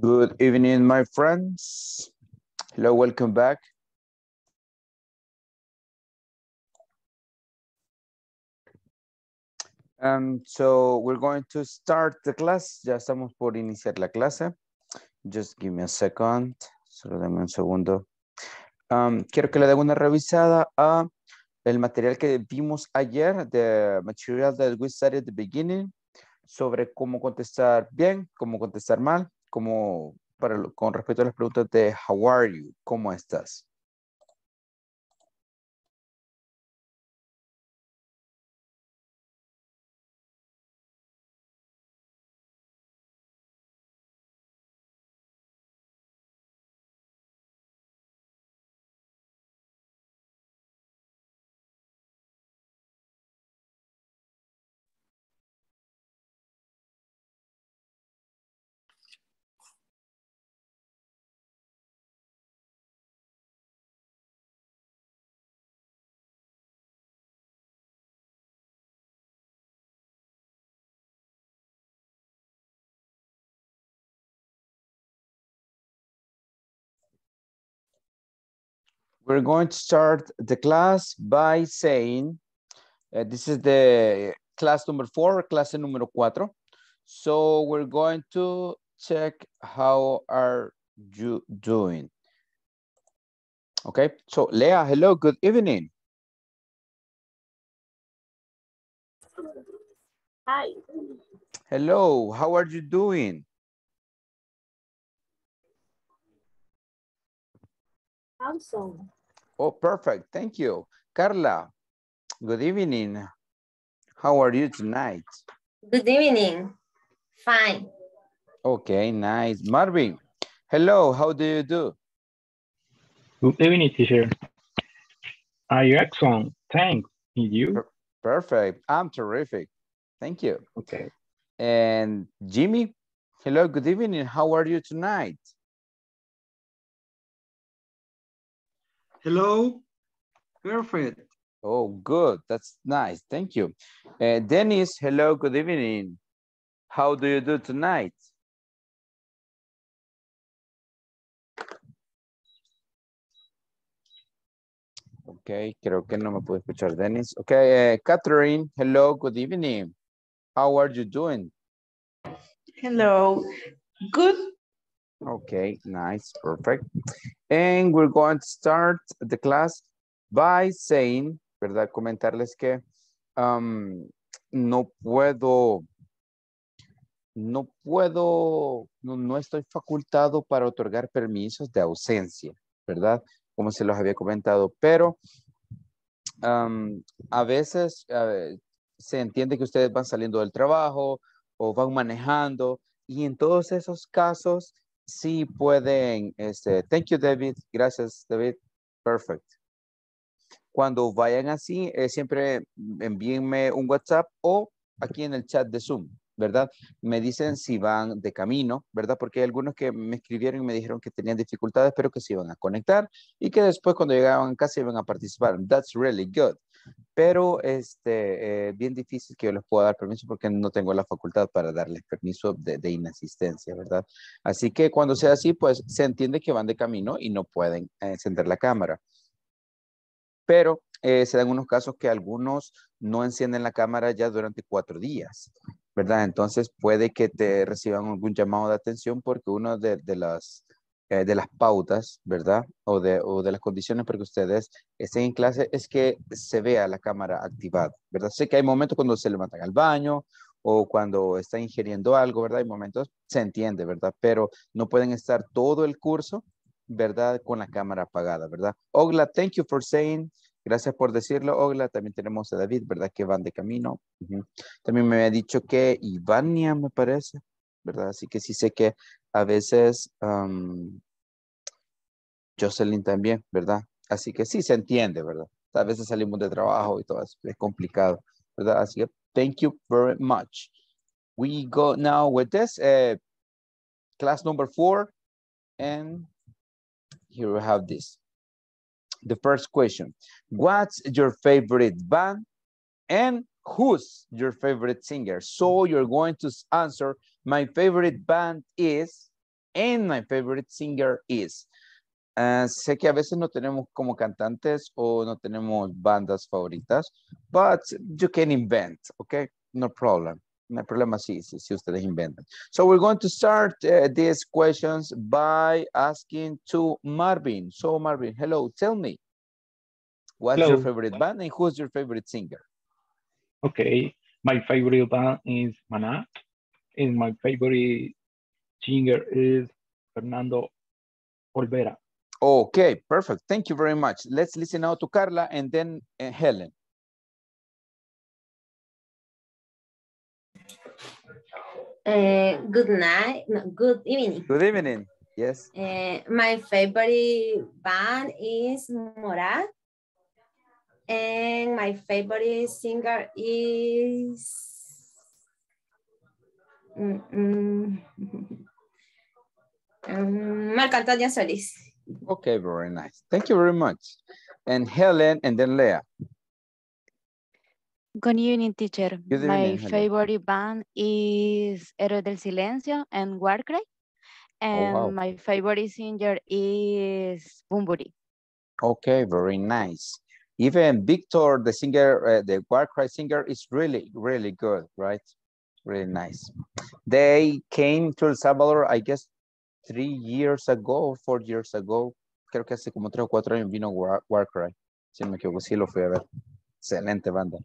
Good evening, my friends. Hello, welcome back. Um, so we're going to start the class. Ya estamos por iniciar la clase. Just give me a second. Solo dame un segundo. Um, quiero que le dé una revisada a el material que vimos ayer, the material that we studied at the beginning, sobre cómo contestar bien, cómo contestar mal, como para, con respecto a las preguntas de how are you, ¿cómo estás? We're going to start the class by saying, uh, this is the class number four, clase número cuatro. So we're going to check how are you doing. Okay, so Leah, hello, good evening. Hi. Hello, how are you doing? Awesome. Oh, perfect. Thank you. Carla, good evening. How are you tonight? Good evening. Fine. Okay, nice. Marvin, hello. How do you do? Good evening, teacher. Are you excellent? Thanks. And you? Perfect. I'm terrific. Thank you. Okay. And Jimmy, hello. Good evening. How are you tonight? Hello. Perfect. Oh, good. That's nice. Thank you. Uh, Dennis, hello. Good evening. How do you do tonight? Okay, creo que no me puedo escuchar, Dennis. Okay, uh, Catherine, hello, good evening. How are you doing? Hello, good Okay, nice, perfect. And we're going to start the class by saying, ¿verdad? Comentarles que um, no puedo, no puedo, no, estoy facultado para otorgar permisos de ausencia, ¿verdad? Como se los había comentado, pero um, a veces se entiende que ustedes van saliendo del trabajo o van manejando y en todos esos casos sí pueden, este, thank you David, gracias David, perfect. Cuando vayan así, eh, siempre envíenme un WhatsApp o aquí en el chat de Zoom, ¿verdad? Me dicen si van de camino, ¿verdad? Porque hay algunos que me escribieron y me dijeron que tenían dificultades, pero que se iban a conectar y que después cuando llegaban casi casa iban a participar. That's really good pero este, eh, bien difícil que yo les pueda dar permiso porque no tengo la facultad para darles permiso de, inasistencia, ¿verdad? Así que cuando sea así, pues se entiende que van de camino y no pueden encender la cámara. Pero eh, se dan unos casos que algunos no encienden la cámara ya durante cuatro días, ¿verdad? Entonces puede que te reciban algún llamado de atención porque uno de, de las eh, de las pautas, ¿verdad? O de, las condiciones para que ustedes estén en clase es que se vea la cámara activada, ¿verdad? Sé que hay momentos cuando se le matan al baño o cuando está ingiriendo algo, ¿verdad? Hay momentos, se entiende, ¿verdad? Pero no pueden estar todo el curso, ¿verdad? Con la cámara apagada, ¿verdad? Ogla, thank you for saying. Gracias por decirlo, Ogla. También tenemos a David, ¿verdad? Que van de camino. También me había dicho que Ivania, me parece. ¿verdad? Así que sí sé que a veces Jocelyn también, ¿verdad? Así que sí se entiende, ¿verdad? A veces salimos de trabajo y todo es complicado, ¿verdad? Así que thank you very much. We go now with this eh, class number four and here we have this. The first question, what's your favorite band and who's your favorite singer? So you're going to answer, my favorite band is, and my favorite singer is. Uh, sé que a veces no tenemos como cantantes o no tenemos bandas favoritas, but you can invent, okay? No problem. No problem así, si, si ustedes inventan. So we're going to start uh, these questions by asking to Marvin. So Marvin, hello, tell me, what's hello. your favorite band and who's your favorite singer? okay, my favorite band is Maná, and my favorite singer is Fernando Olvera. Okay, perfect. Thank you very much. Let's listen now to Carla and then uh, Helen. Uh, good night, no, good evening. Good evening, yes. Uh, my favorite band is Morat and my favorite singer is mm, mm. um, Marc Antonio Solis. Okay, very nice. Thank you very much. And Helen and then Leah. Good evening, teacher. Good evening, My Helen. favorite band is Héroes del Silencio and Warcry. Oh, and oh, wow. my favorite singer is Bumburi. Okay, very nice even Victor, the singer, uh, the war cry singer, is really, really good, right? Really nice. They came to El Salvador, I guess, three years ago, four years ago. Creo que hace como tres o cuatro años vino War, War Cry. Si no me equivoco, sí lo fui a ver. Excelente banda.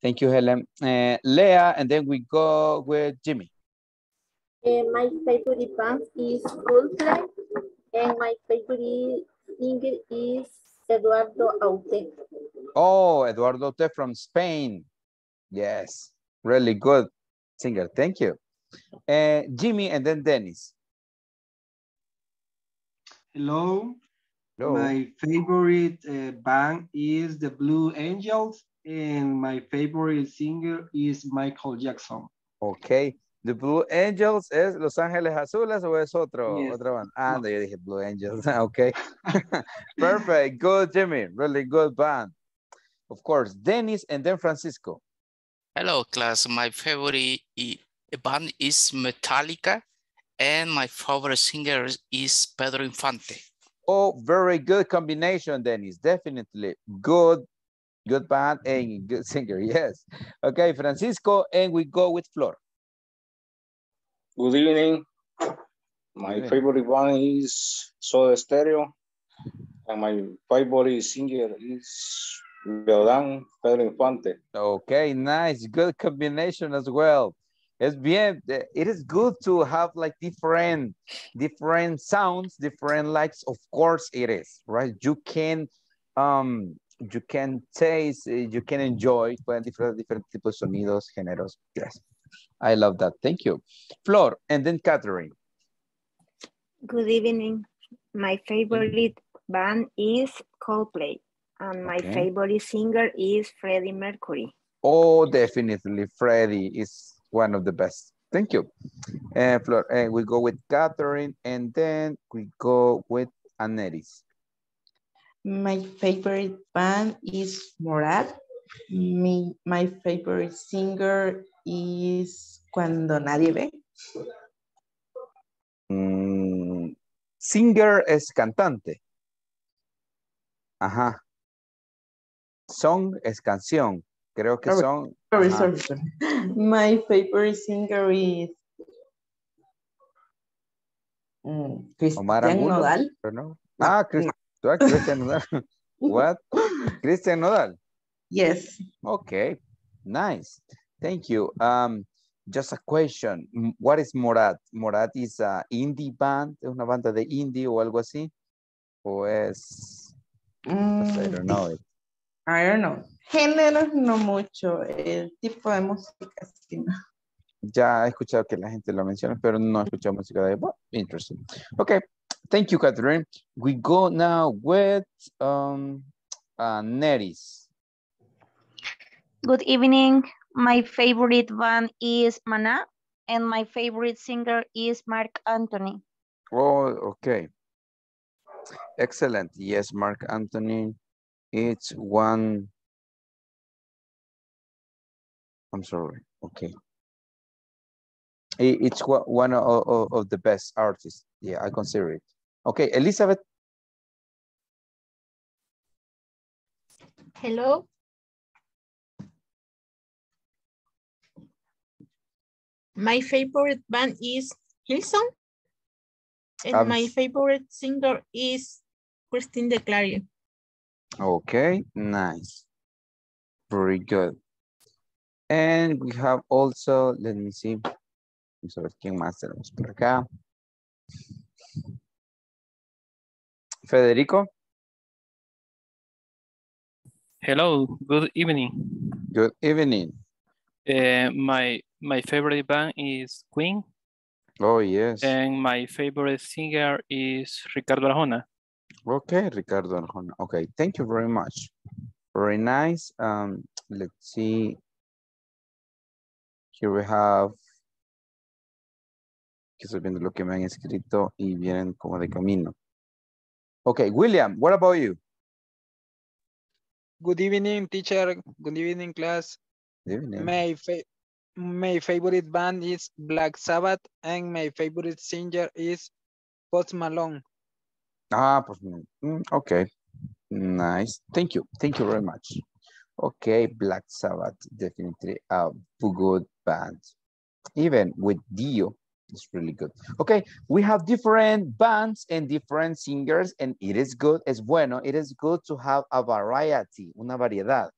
Thank you, Helen. Uh, eh, Leah, and then we go with Jimmy. Uh, my favorite band is Coldplay, and my favorite singer is Eduardo Aute. Oh, Eduardo Aute from Spain. Yes, really good singer. Thank you. Uh, Jimmy and then Dennis. Hello. Hello. My favorite uh, band is the Blue Angels and my favorite singer is Michael Jackson. Okay. The Blue Angels es Los Ángeles Azules o es otro, yes. otra banda. Ah, no, yo dije Blue Angels. ok. Perfect. Good, Jimmy. Really good band. Of course, Dennis and then Francisco. Hello, class. My favorite band is Metallica and my favorite singer is Pedro Infante. Oh, very good combination, Dennis. Definitely good, good band and good singer. Yes. Okay, Francisco, and we go with Flor. Good evening. My Good favorite one is Soda Stereo. And my favorite singer is Leodán Pedro Infante. Okay, nice. Good combination as well. It's bien. Eh, it is good to have like different, different sounds, different likes. Of course, it is right. You can, um, you can taste, eh, you can enjoy different, different tipos de sonidos, géneros. Gracias. I love that. Thank you. Flor, and then Catherine. Good evening. My favorite band is Coldplay, and my okay. favorite singer is Freddie Mercury. Oh, definitely. Freddie is one of the best. Thank you. And Flor, and we go with Catherine, and then we go with Aneris. My favorite band is Morad. Me, my favorite singer y cuando nadie ve? Mm, singer es cantante. Ajá. Song es canción. Creo que son. My favorite singer is mm, Cristian Nodal. Ah, Cristian Christian Nodal. What? Cristian Nodal. Yes. Okay. Nice. Thank you. Um, just a question. What is Morat? Morat is a indie band, es una banda de indie o algo así. O es. Pues, I don't know. It. Mm. I don't know. no mucho. El tipo de música Ya he escuchado que la gente lo menciona, pero no he escuchado música de. Well, interesting. Okay. Thank you, Catherine. We go now with um, uh, Neris. Good evening. My favorite band is Mana, and my favorite singer is Mark Anthony. Oh, okay. Excellent. Yes, Mark Anthony. It's one. I'm sorry. Okay. It's one of the best artists. Yeah, I consider it. Okay, Elizabeth. Hello. My favorite band is Hilson. And um, my favorite singer is Christine DeClario. Okay, nice. Very good. And we have also, let me see, vamos a ver quién más tenemos por acá. Federico. Hello, good evening. Good evening. Uh, my my favorite band is Queen. Oh yes. And my favorite singer is Ricardo Arjona. Okay, Ricardo Arjona. Okay, thank you very much. Very nice. Um, let's see. Here we have que estoy viendo lo que me han escrito y vienen como de camino. Okay, William, what about you? Good evening, teacher. Good evening, class. My, fa my favorite band is Black Sabbath and my favorite singer is Post Malone. Ah, Post Malone. Mm, okay. Nice. Thank you. Thank you very much. Okay, Black Sabbath, definitely a good band. Even with Dio, it's really good. Okay, we have different bands and different singers, and it is good, It's bueno, it is good to have a variety, una variedad.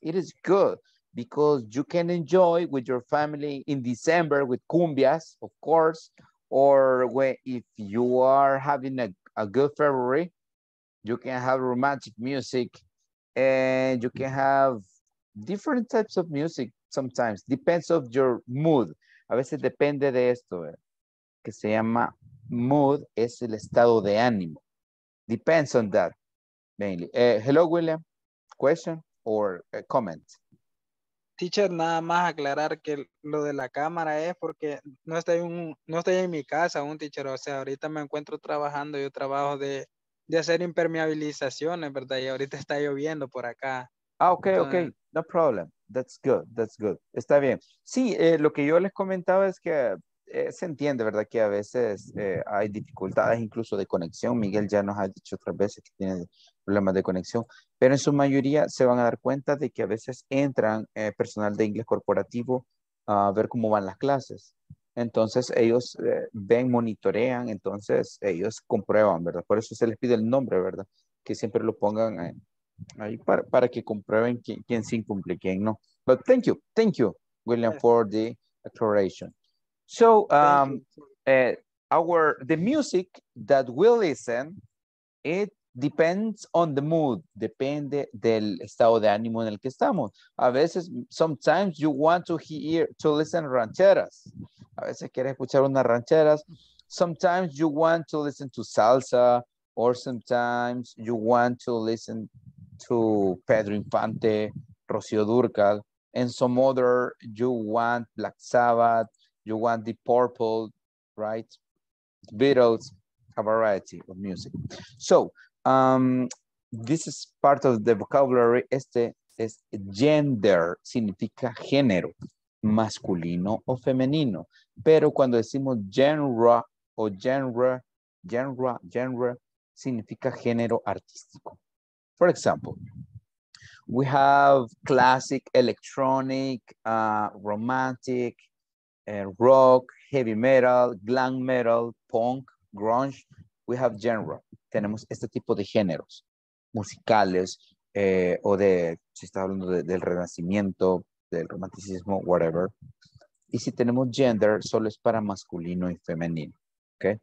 It is good because you can enjoy with your family in December with cumbias, of course, or when, if you are having a, a good February, you can have romantic music and you can have different types of music sometimes. Depends of your mood. A veces depende de esto, eh, que se llama mood, es el estado de ánimo. Depends on that mainly. Uh, hello, William. Question or eh, comment? teacher, nada más aclarar que lo de la cámara es porque no estoy, en mi casa, un teacher, o sea, ahorita me encuentro trabajando, yo trabajo de, hacer impermeabilizaciones, ¿verdad? Y ahorita está lloviendo por acá. Ah, ok, ok, no problem. That's good, that's good. Está bien. Sí, eh, lo que yo les comentaba es que eh, se entiende, ¿verdad? Que a veces eh, hay dificultades incluso de conexión. Miguel ya nos ha dicho otras veces que tiene problemas de conexión, pero en su mayoría se van a dar cuenta de que a veces entran eh, personal de inglés corporativo a ver cómo van las clases. Entonces ellos ven, monitorean, entonces ellos comprueban, ¿verdad? Por eso se les pide el nombre, ¿verdad? Que siempre lo pongan ahí para, que comprueben quién, quién sí cumple, quién no. But thank you, thank you, William, for the declaration. So um, uh, our the music that we listen, it depends on the mood, depende del estado de ánimo en el que estamos. A veces, sometimes you want to hear, to listen rancheras. A veces quieres escuchar unas rancheras. Sometimes you want to listen to salsa or sometimes you want to listen to Pedro Infante, Rocío Durcal, and some other you want Black Sabbath, you want the purple, right? Beatles, a variety of music. So um, this is part of the vocabulary. Este es gender, significa género, masculino o femenino. Pero cuando decimos genre o genre, genre, genre, significa género artístico. For example, we have classic, electronic, uh, romantic, rock, heavy metal, glam metal, punk, grunge. We have genre. Tenemos este tipo de géneros musicales eh, o de, si está hablando del renacimiento, del romanticismo, whatever. Y si tenemos gender, solo es para masculino y femenino. ¿okay?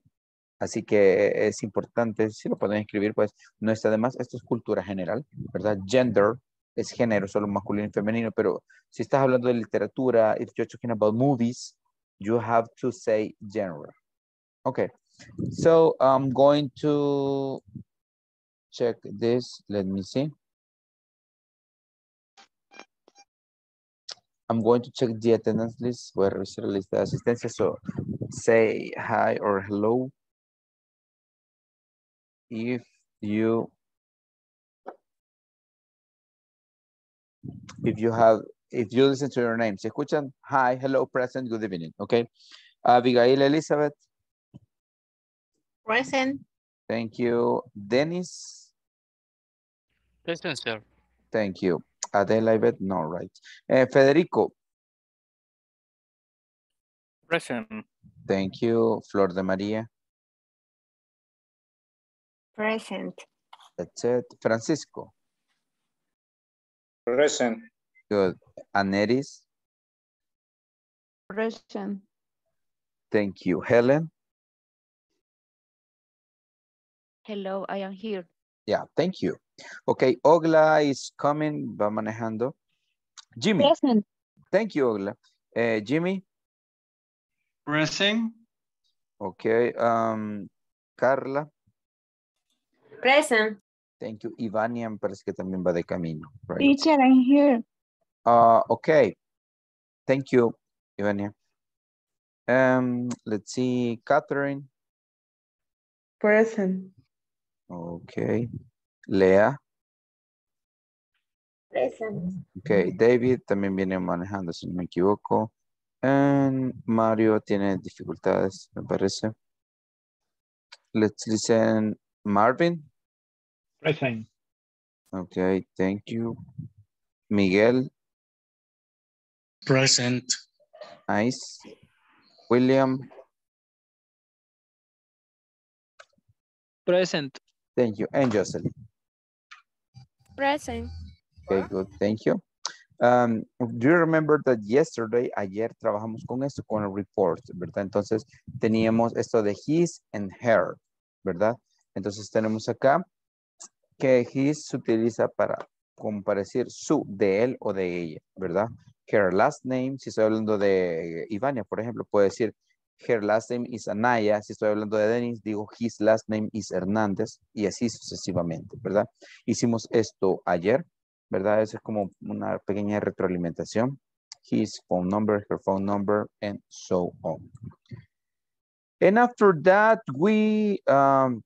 Así que es importante, si lo pueden escribir, pues no está de más. Esto es cultura general, ¿verdad? Gender es género, solo masculino y femenino, pero si estás hablando de literatura, if you're talking about movies, you have to say general. Okay, so I'm going to check this. Let me see. I'm going to check the attendance list. Voy la lista de So say hi or hello. If you if you have, if you listen to your name, se escuchan, hi, hello, present, good evening, okay? Abigail Elizabeth. Present. Thank you. Dennis. Present, sir. Thank you. Adela, I no, right. Uh, Federico. Present. Thank you. Flor de Maria. Present. That's it. Francisco. Present. Good. And Present. Thank you. Helen? Hello, I am here. Yeah, thank you. Okay, Ogla is coming, va manejando. Jimmy. Present. Thank you, Ogla. Uh, Jimmy? Present. Okay, um, Carla? Present. Thank you. me parece que también va de camino. Right? Teacher, I'm here. Uh, okay. Thank you, Ivania. Um, let's see, Catherine. Present. Okay. Lea. Present. Okay, David también viene manejando, si no me equivoco. And um, Mario tiene dificultades, me parece. Let's listen, Marvin. Present. Okay, thank you. Miguel. Present. Nice. William. Present. Thank you. And Jocelyn. Present. Okay, good. Thank you. Um, do you remember that yesterday, ayer trabajamos con esto, con el report, ¿verdad? Entonces teníamos esto de his and her, ¿verdad? Entonces tenemos acá que his se utiliza para comparecer su, de él o de ella, ¿verdad? Her last name, si estoy hablando de eh, Ivania, por ejemplo, puedo decir her last name is Anaya, si estoy hablando de Denis, digo his last name is Hernández y así sucesivamente, ¿verdad? Hicimos esto ayer, ¿verdad? Eso es como una pequeña retroalimentación. His phone number, her phone number, and so on. And after that, we um,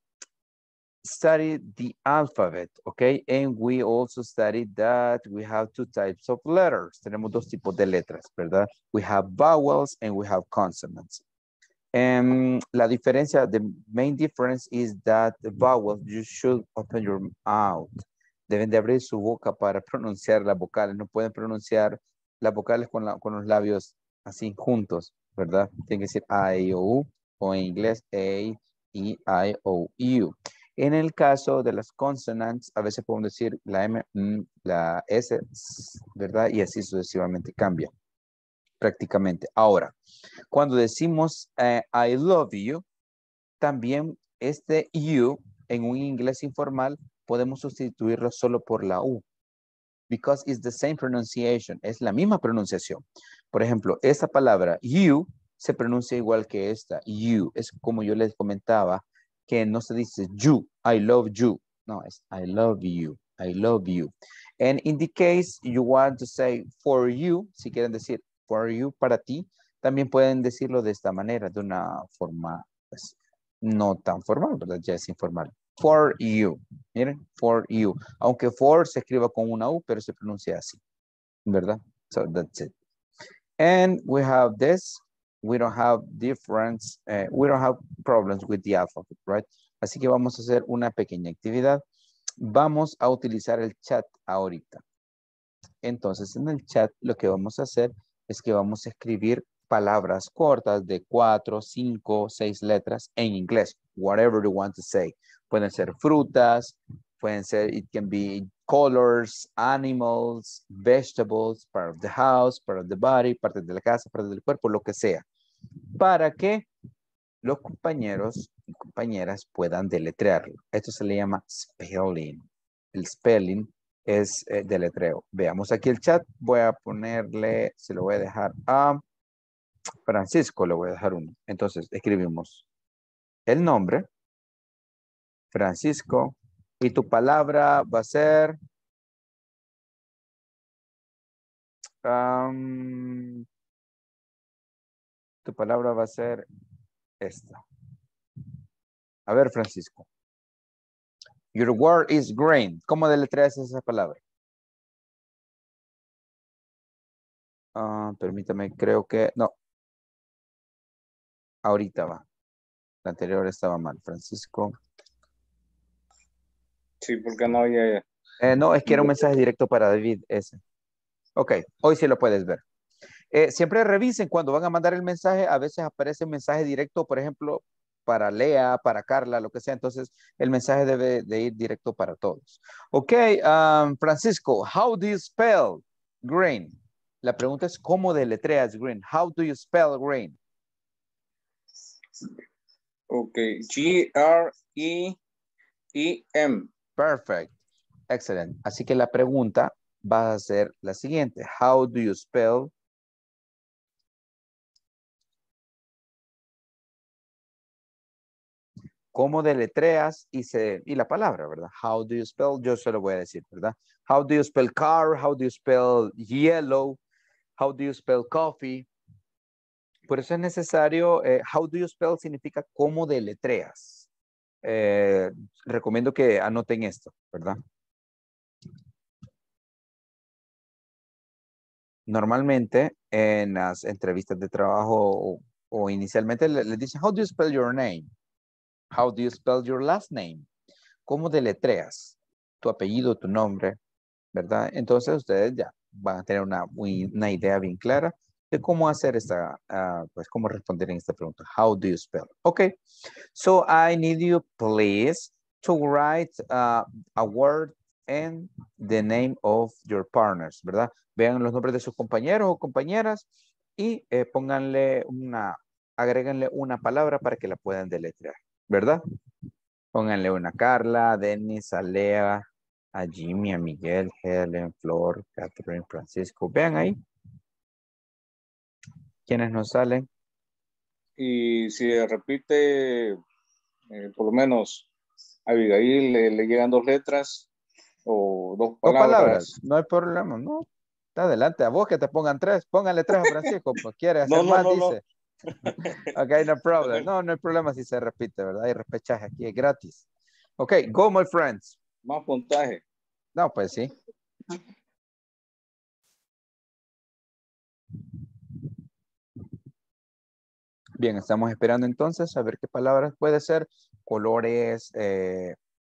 studied the alphabet, okay? And we also studied that we have two types of letters. Tenemos dos tipos de letras, ¿verdad? We have vowels and we have consonants. Em, la diferencia, the main difference is that the vowels, you should open your mouth. Deben de abrir su boca para pronunciar las vocales. No pueden pronunciar las vocales con, los labios así juntos, ¿verdad? Tienen que decir I, e, O, U, o en inglés A, E, I, O, U. En el caso de las consonants, a veces podemos decir la M, mm, la S, ¿verdad? Y así sucesivamente cambia prácticamente. Ahora, cuando decimos eh, I love you, también este you en un inglés informal podemos sustituirlo solo por la U. Because it's the same pronunciation. Es la misma pronunciación. Por ejemplo, esta palabra you se pronuncia igual que esta. You es como yo les comentaba que no se dice you, I love you. No, es I love you, I love you. And in the case you want to say for you, si quieren decir for you, para ti, también pueden decirlo de esta manera, de una forma pues, no tan formal, ¿verdad? Ya es informal. For you, miren, for you. Aunque for se escriba con una U, pero se pronuncia así, ¿verdad? So that's it. And we have this, we don't have difference, eh, we don't have problems with the alphabet, right? Así que vamos a hacer una pequeña actividad. Vamos a utilizar el chat ahorita. Entonces, en el chat lo que vamos a hacer es que vamos a escribir palabras cortas de cuatro, cinco, seis letras en inglés. Whatever you want to say. Pueden ser frutas, pueden ser, it can be colors, animals, vegetables, part of the house, part of the body, parte de la casa, parte del cuerpo, lo que sea para que los compañeros y compañeras puedan deletrearlo. Esto se le llama spelling. El spelling es eh, deletreo. Veamos aquí el chat. Voy a ponerle, se lo voy a dejar a Francisco, le voy a dejar uno. Entonces, escribimos el nombre, Francisco, y tu palabra va a ser tu palabra va a ser esta. A ver, Francisco. Your word is grain. ¿Cómo deletreas esa palabra? Ah, permítame, creo que... No. Ahorita va. La anterior estaba mal. Francisco. Sí, porque no había... Eh, no, es que era un mensaje directo para David ese. Ok, hoy sí lo puedes ver. Eh, siempre revisen cuando van a mandar el mensaje, a veces aparece un mensaje directo, por ejemplo, para Lea, para Carla, lo que sea. Entonces, el mensaje debe de ir directo para todos. Ok, um, Francisco, how do you spell green? La pregunta es, ¿cómo deletreas green? How do you spell green? Ok, G-R-E-E-M. Perfect, excelente. Así que la pregunta va a ser la siguiente. How do you spell cómo deletreas y, y la palabra, ¿verdad? How do you spell? Yo se lo voy a decir, ¿verdad? How do you spell car? How do you spell yellow? How do you spell coffee? Por eso es necesario, eh, how do you spell significa cómo deletreas. Eh, recomiendo que anoten esto, ¿verdad? Normalmente en las entrevistas de trabajo o, inicialmente le dicen, how do you spell your name? How do you spell your last name? ¿Cómo deletreas tu apellido, tu nombre? ¿Verdad? Entonces ustedes ya van a tener una, una idea bien clara de cómo hacer esta, ah, pues cómo responder en esta pregunta. How do you spell? Okay, so I need you please to write uh, a word and the name of your partners, ¿verdad? Vean los nombres de sus compañeros o compañeras y eh, pónganle una, agréganle una palabra para que la puedan deletrear. ¿verdad? Pónganle una Carla, a Denis, a Lea, a Jimmy, a Miguel, Helen, Flor, Catherine, Francisco. Vean ahí. ¿Quiénes nos salen? Y si repite, eh, por lo menos, a Abigail le, llegan dos letras o dos palabras. Dos palabras, no hay problema, ¿no? Está adelante, a vos que te pongan tres, pónganle tres a Francisco, pues quiere hacer más, dice ok, no problem. No, no hay problema si se repite, ¿verdad? Hay repechaje aquí, es gratis. Ok, go, my friends. Más puntaje. No, pues sí. Bien, estamos esperando entonces a ver qué palabras puede ser. Colores, eh,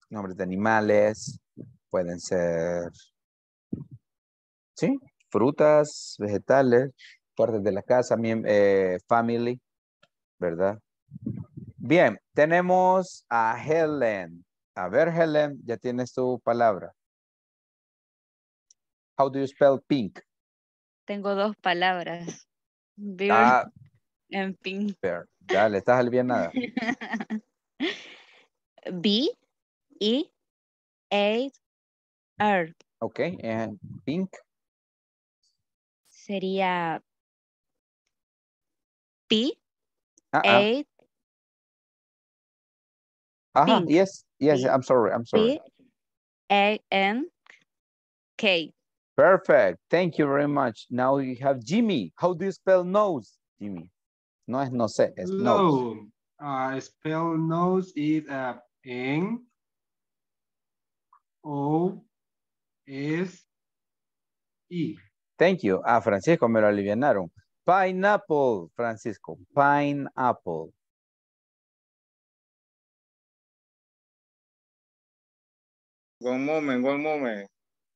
nombres de animales, pueden ser, ¿sí? Frutas, vegetales partes de la casa, eh, family, ¿verdad? Bien, tenemos a Helen. A ver, Helen, ya tienes tu palabra. How do you spell pink? Tengo dos palabras. Bird and ah. pink. Dale, estás nada B, E, A, R. Ok, and eh, pink. Sería B? Uh-uh. A. Uh-huh. B. Yes, yes, B. I'm sorry, I'm sorry. B A N K. Perfect. Thank you very much. Now you have Jimmy. How do you spell nose, Jimmy? No es no sé, es no. Nose. Uh, spell nose is a n o s e. Thank you. Ah, Francisco me lo alivianaron. Pineapple, Francisco. Pineapple. One moment, one moment.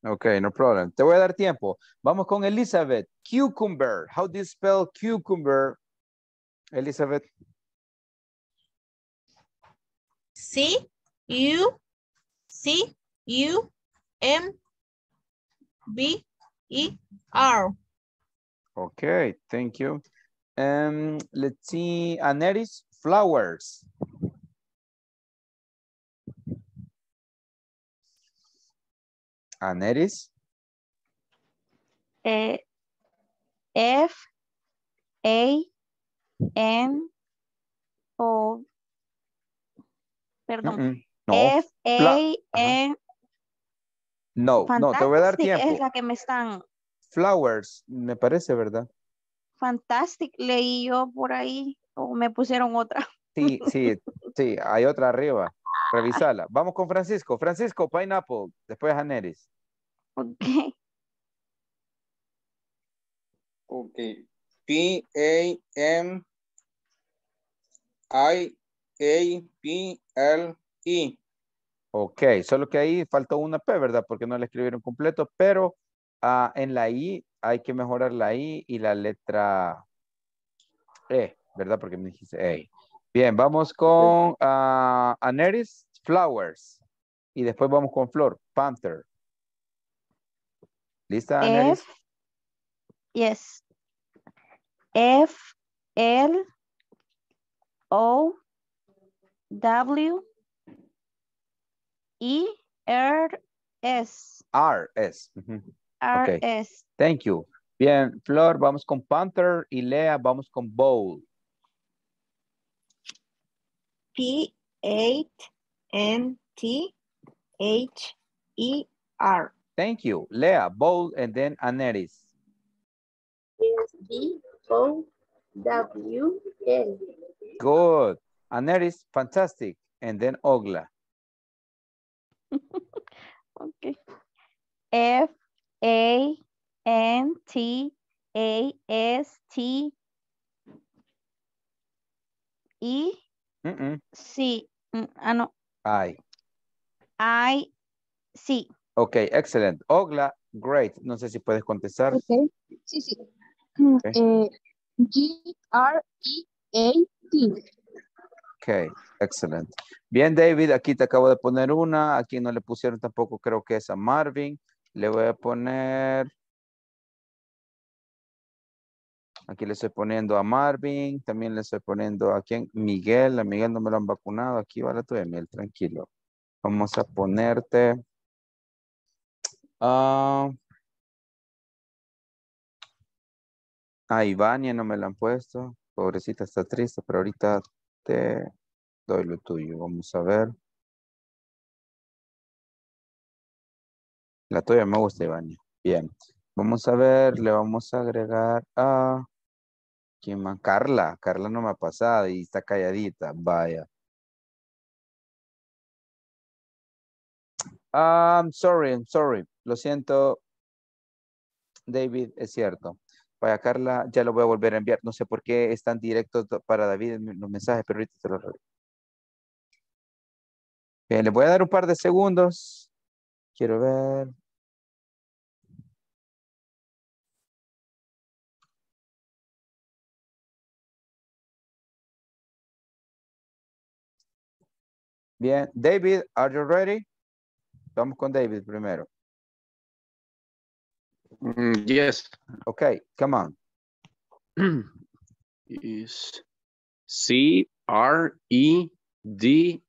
Okay, no problem. Te voy a dar tiempo. Vamos con Elizabeth. Cucumber. How do you spell cucumber, Elizabeth? C U C U M B E R. Okay, thank you. Um, let's see, Aneris, flowers. Aneris? Eh, F A N O perdón. F A N e, No, no, te voy a dar tiempo. Es la que me están Flowers, me parece, ¿verdad? Fantastic, leí yo por ahí, o me pusieron otra. Sí, sí, sí, hay otra arriba. Revisala. Vamos con Francisco. Francisco, Pineapple, después Janeris. Ok. Ok. P-A-M-I-A-P-L-E. Ok, solo que ahí faltó una P, ¿verdad? Porque no la escribieron completo, pero en la I hay que mejorar la I y la letra E, ¿verdad? Porque me dijiste E. Bien, vamos con ah, Aneris Flowers. Y después vamos con Flor, Panther. ¿Lista, Aneris? F, yes. F, L, O, W, E, R, S. R, S. R S. Okay. Thank you. Bien, Flor, vamos con Panther y Lea, vamos con Bowl. P A N T H E R. Thank you. Lea, bold, and then Aneris. B O W L. Good. Aneris, fantastic. And then Ogla. okay. F A N T A S T E Ah, no. I. I C. Ok, excelente. Ogla, great. No sé si puedes contestar. Sí, sí. Mm, eh, G R E A T. Ok, excelente. Bien, David, aquí te acabo de poner una. Aquí no le pusieron tampoco, creo que es a Marvin. Le voy a poner. Aquí le estoy poniendo a Marvin. También le estoy poniendo a quien. Miguel. A Miguel no me lo han vacunado. Aquí va la tuya, Miguel. Tranquilo. Vamos a ponerte. Ah, a Ivania no me lo han puesto. Pobrecita, está triste, pero ahorita te doy lo tuyo. Vamos a ver. La tuya me gusta, Ivania. Bien. Vamos a ver, le vamos a agregar a... ¿Quién más? Carla. Carla no me ha pasado y está calladita. Vaya. Ah, I'm sorry, I'm sorry. Lo siento, David, es cierto. Vaya, Carla, ya lo voy a volver a enviar. No sé por qué están directos para David los mensajes, pero ahorita te los Bien, le voy a dar un par de segundos. Quiero ver. Bien, David, are you ready? Vamos con David primero. Mm, yes. Okay, come on. Is C R E D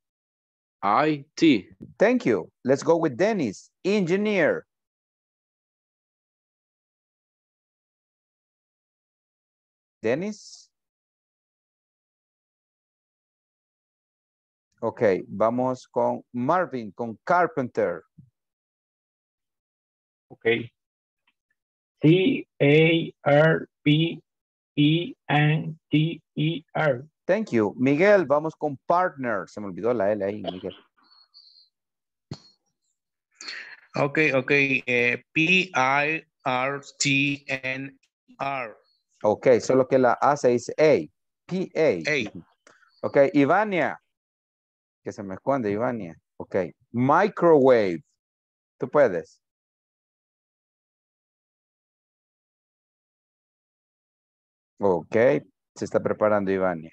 IT. Thank you. Let's go with Dennis, engineer. Dennis. Ok, vamos con Marvin, con Carpenter. Ok. C-A-R-P-E-N-T-E-R. Thank you. Miguel, vamos con partner. Se me olvidó la L ahí, Miguel. Ok, ok. Eh, P-I-R-T-N-R. Ok, solo que la A se A. P-A. A. Ok, Ivania. Que se me esconde, Ivania. Ok, microwave. Tú puedes. Ok, se está preparando Ivania.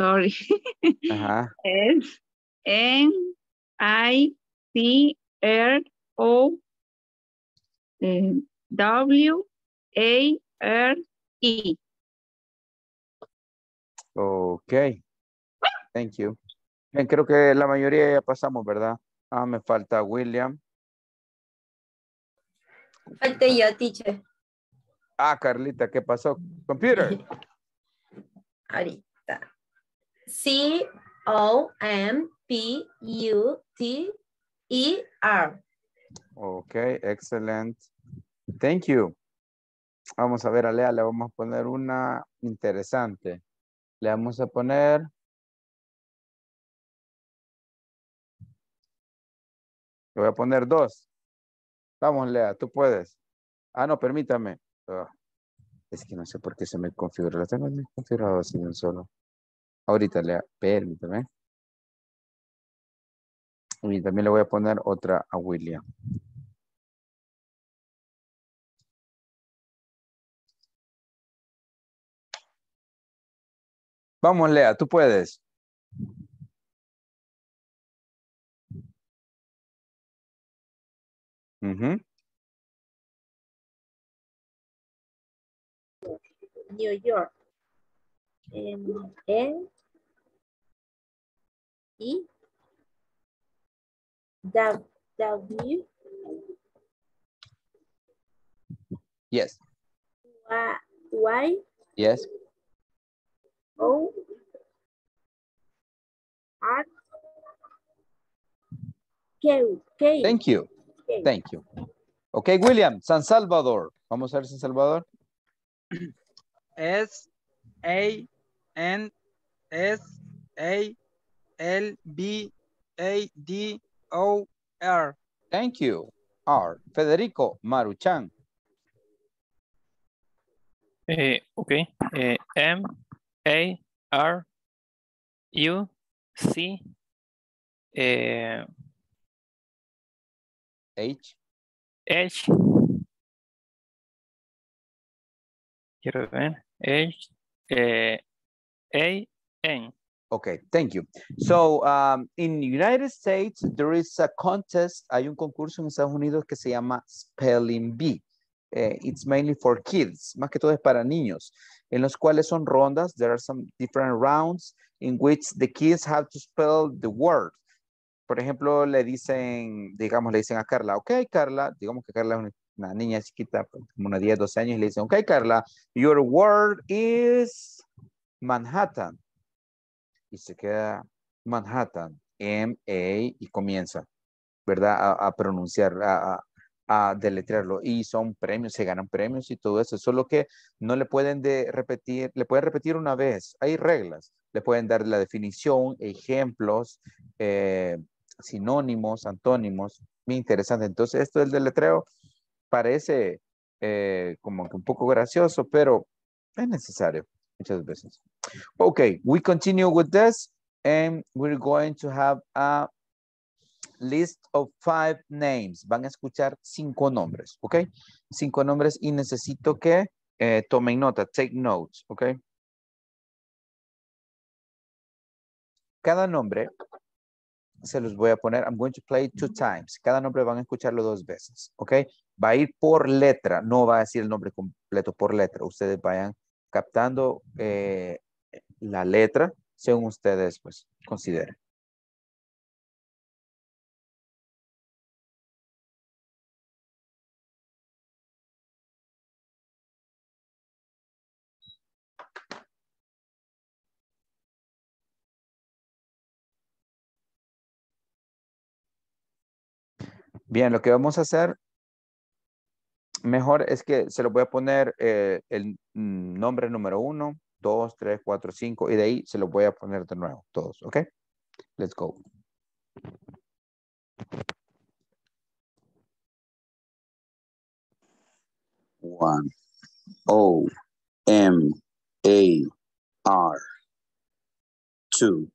sorry. N I T R O eh, W A R E. Ok. Thank you. Bien, creo que la mayoría ya pasamos, ¿verdad? Ah, me falta William. Falta yo, teacher. Ah, Carlita, ¿qué pasó? Computer. Ari. C-O-M-P-U-T-E-R. Ok, excelente. Thank you. Vamos a ver a Lea, le vamos a poner una interesante. Le vamos a poner... Le voy a poner dos. Vamos, Lea, tú puedes. Ah, no, permítame. Ah, es que no sé por qué se me configura. La tengo configurado así un solo. Ahorita Lea, permítame. Y también le voy a poner otra a William. Vamos, Lea, tú puedes. Uh New York y W. Yes. Y. Yes. O. R. Thank you. Thank you. okay William, San Salvador. Vamos a ver San Salvador. S. A. N. S. A. L B A D O R. Thank you. R. Federico Maruchan. Eh, okay. Eh, M A R U C eh, H H quiero ver H eh, A N Okay, thank you. So, um, in the United States, there is a contest, hay un concurso en Estados Unidos que se llama Spelling Bee. Eh, it's mainly for kids, más que todo es para niños, en los cuales son rondas, there are some different rounds in which the kids have to spell the word. Por ejemplo, le dicen, digamos, le dicen a Carla, ok, Carla, digamos que Carla es una, niña chiquita, como una 10, 12 años, le dicen, okay, Carla, your word is Manhattan y se queda Manhattan, M, A, y comienza, ¿verdad? A, pronunciar, a, deletrearlo. Y son premios, se ganan premios y todo eso. Solo que no le pueden de repetir, le pueden repetir una vez. Hay reglas. Le pueden dar la definición, ejemplos, eh, sinónimos, antónimos. Muy interesante. Entonces, esto del deletreo parece eh, como que un poco gracioso, pero es necesario muchas veces. Okay, we continue with this and we're going to have a list of five names. Van a escuchar cinco nombres, okay? Cinco nombres y necesito que eh, tomen nota, take notes, okay? Cada nombre se los voy a poner, I'm going to play two times. Cada nombre van a escucharlo dos veces, ¿ok? Va a ir por letra, no va a decir el nombre completo por letra. Ustedes vayan captando eh, la letra según ustedes pues consideren. Bien, lo que vamos a hacer mejor es que se lo voy a poner eh, el nombre número uno, dos, tres, cuatro, cinco, y de ahí se lo voy a poner de nuevo, todos, ¿ok? Let's go. One, O, M, A, R, two,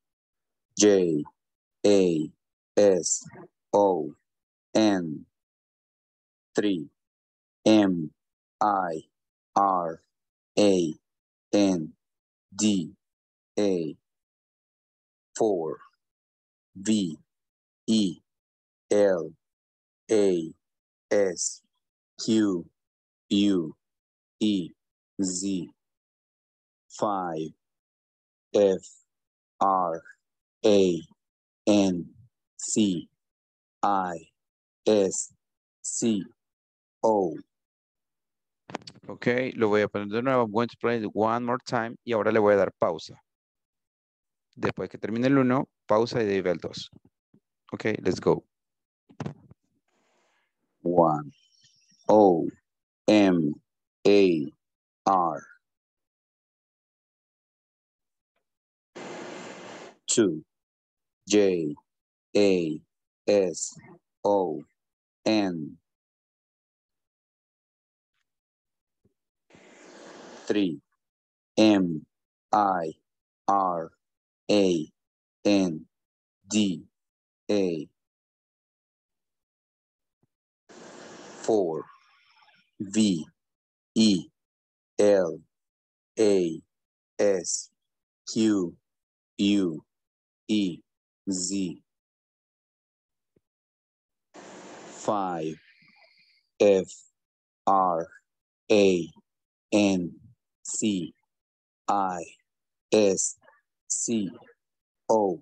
J, A, S, O, N, three, M I R A N D A 4 V E L A S Q U E Z 5 F R A N C I S C O Ok, lo voy a poner de nuevo. I'm going to play it one more time. Y ahora le voy a dar pausa. Después que termine el 1, pausa y de el 2. Ok, let's go. One. O. M. A. R. Two. J. A. S. O. N. three M I R A N D A four V E L A S Q U E Z five F R A N C I S C O.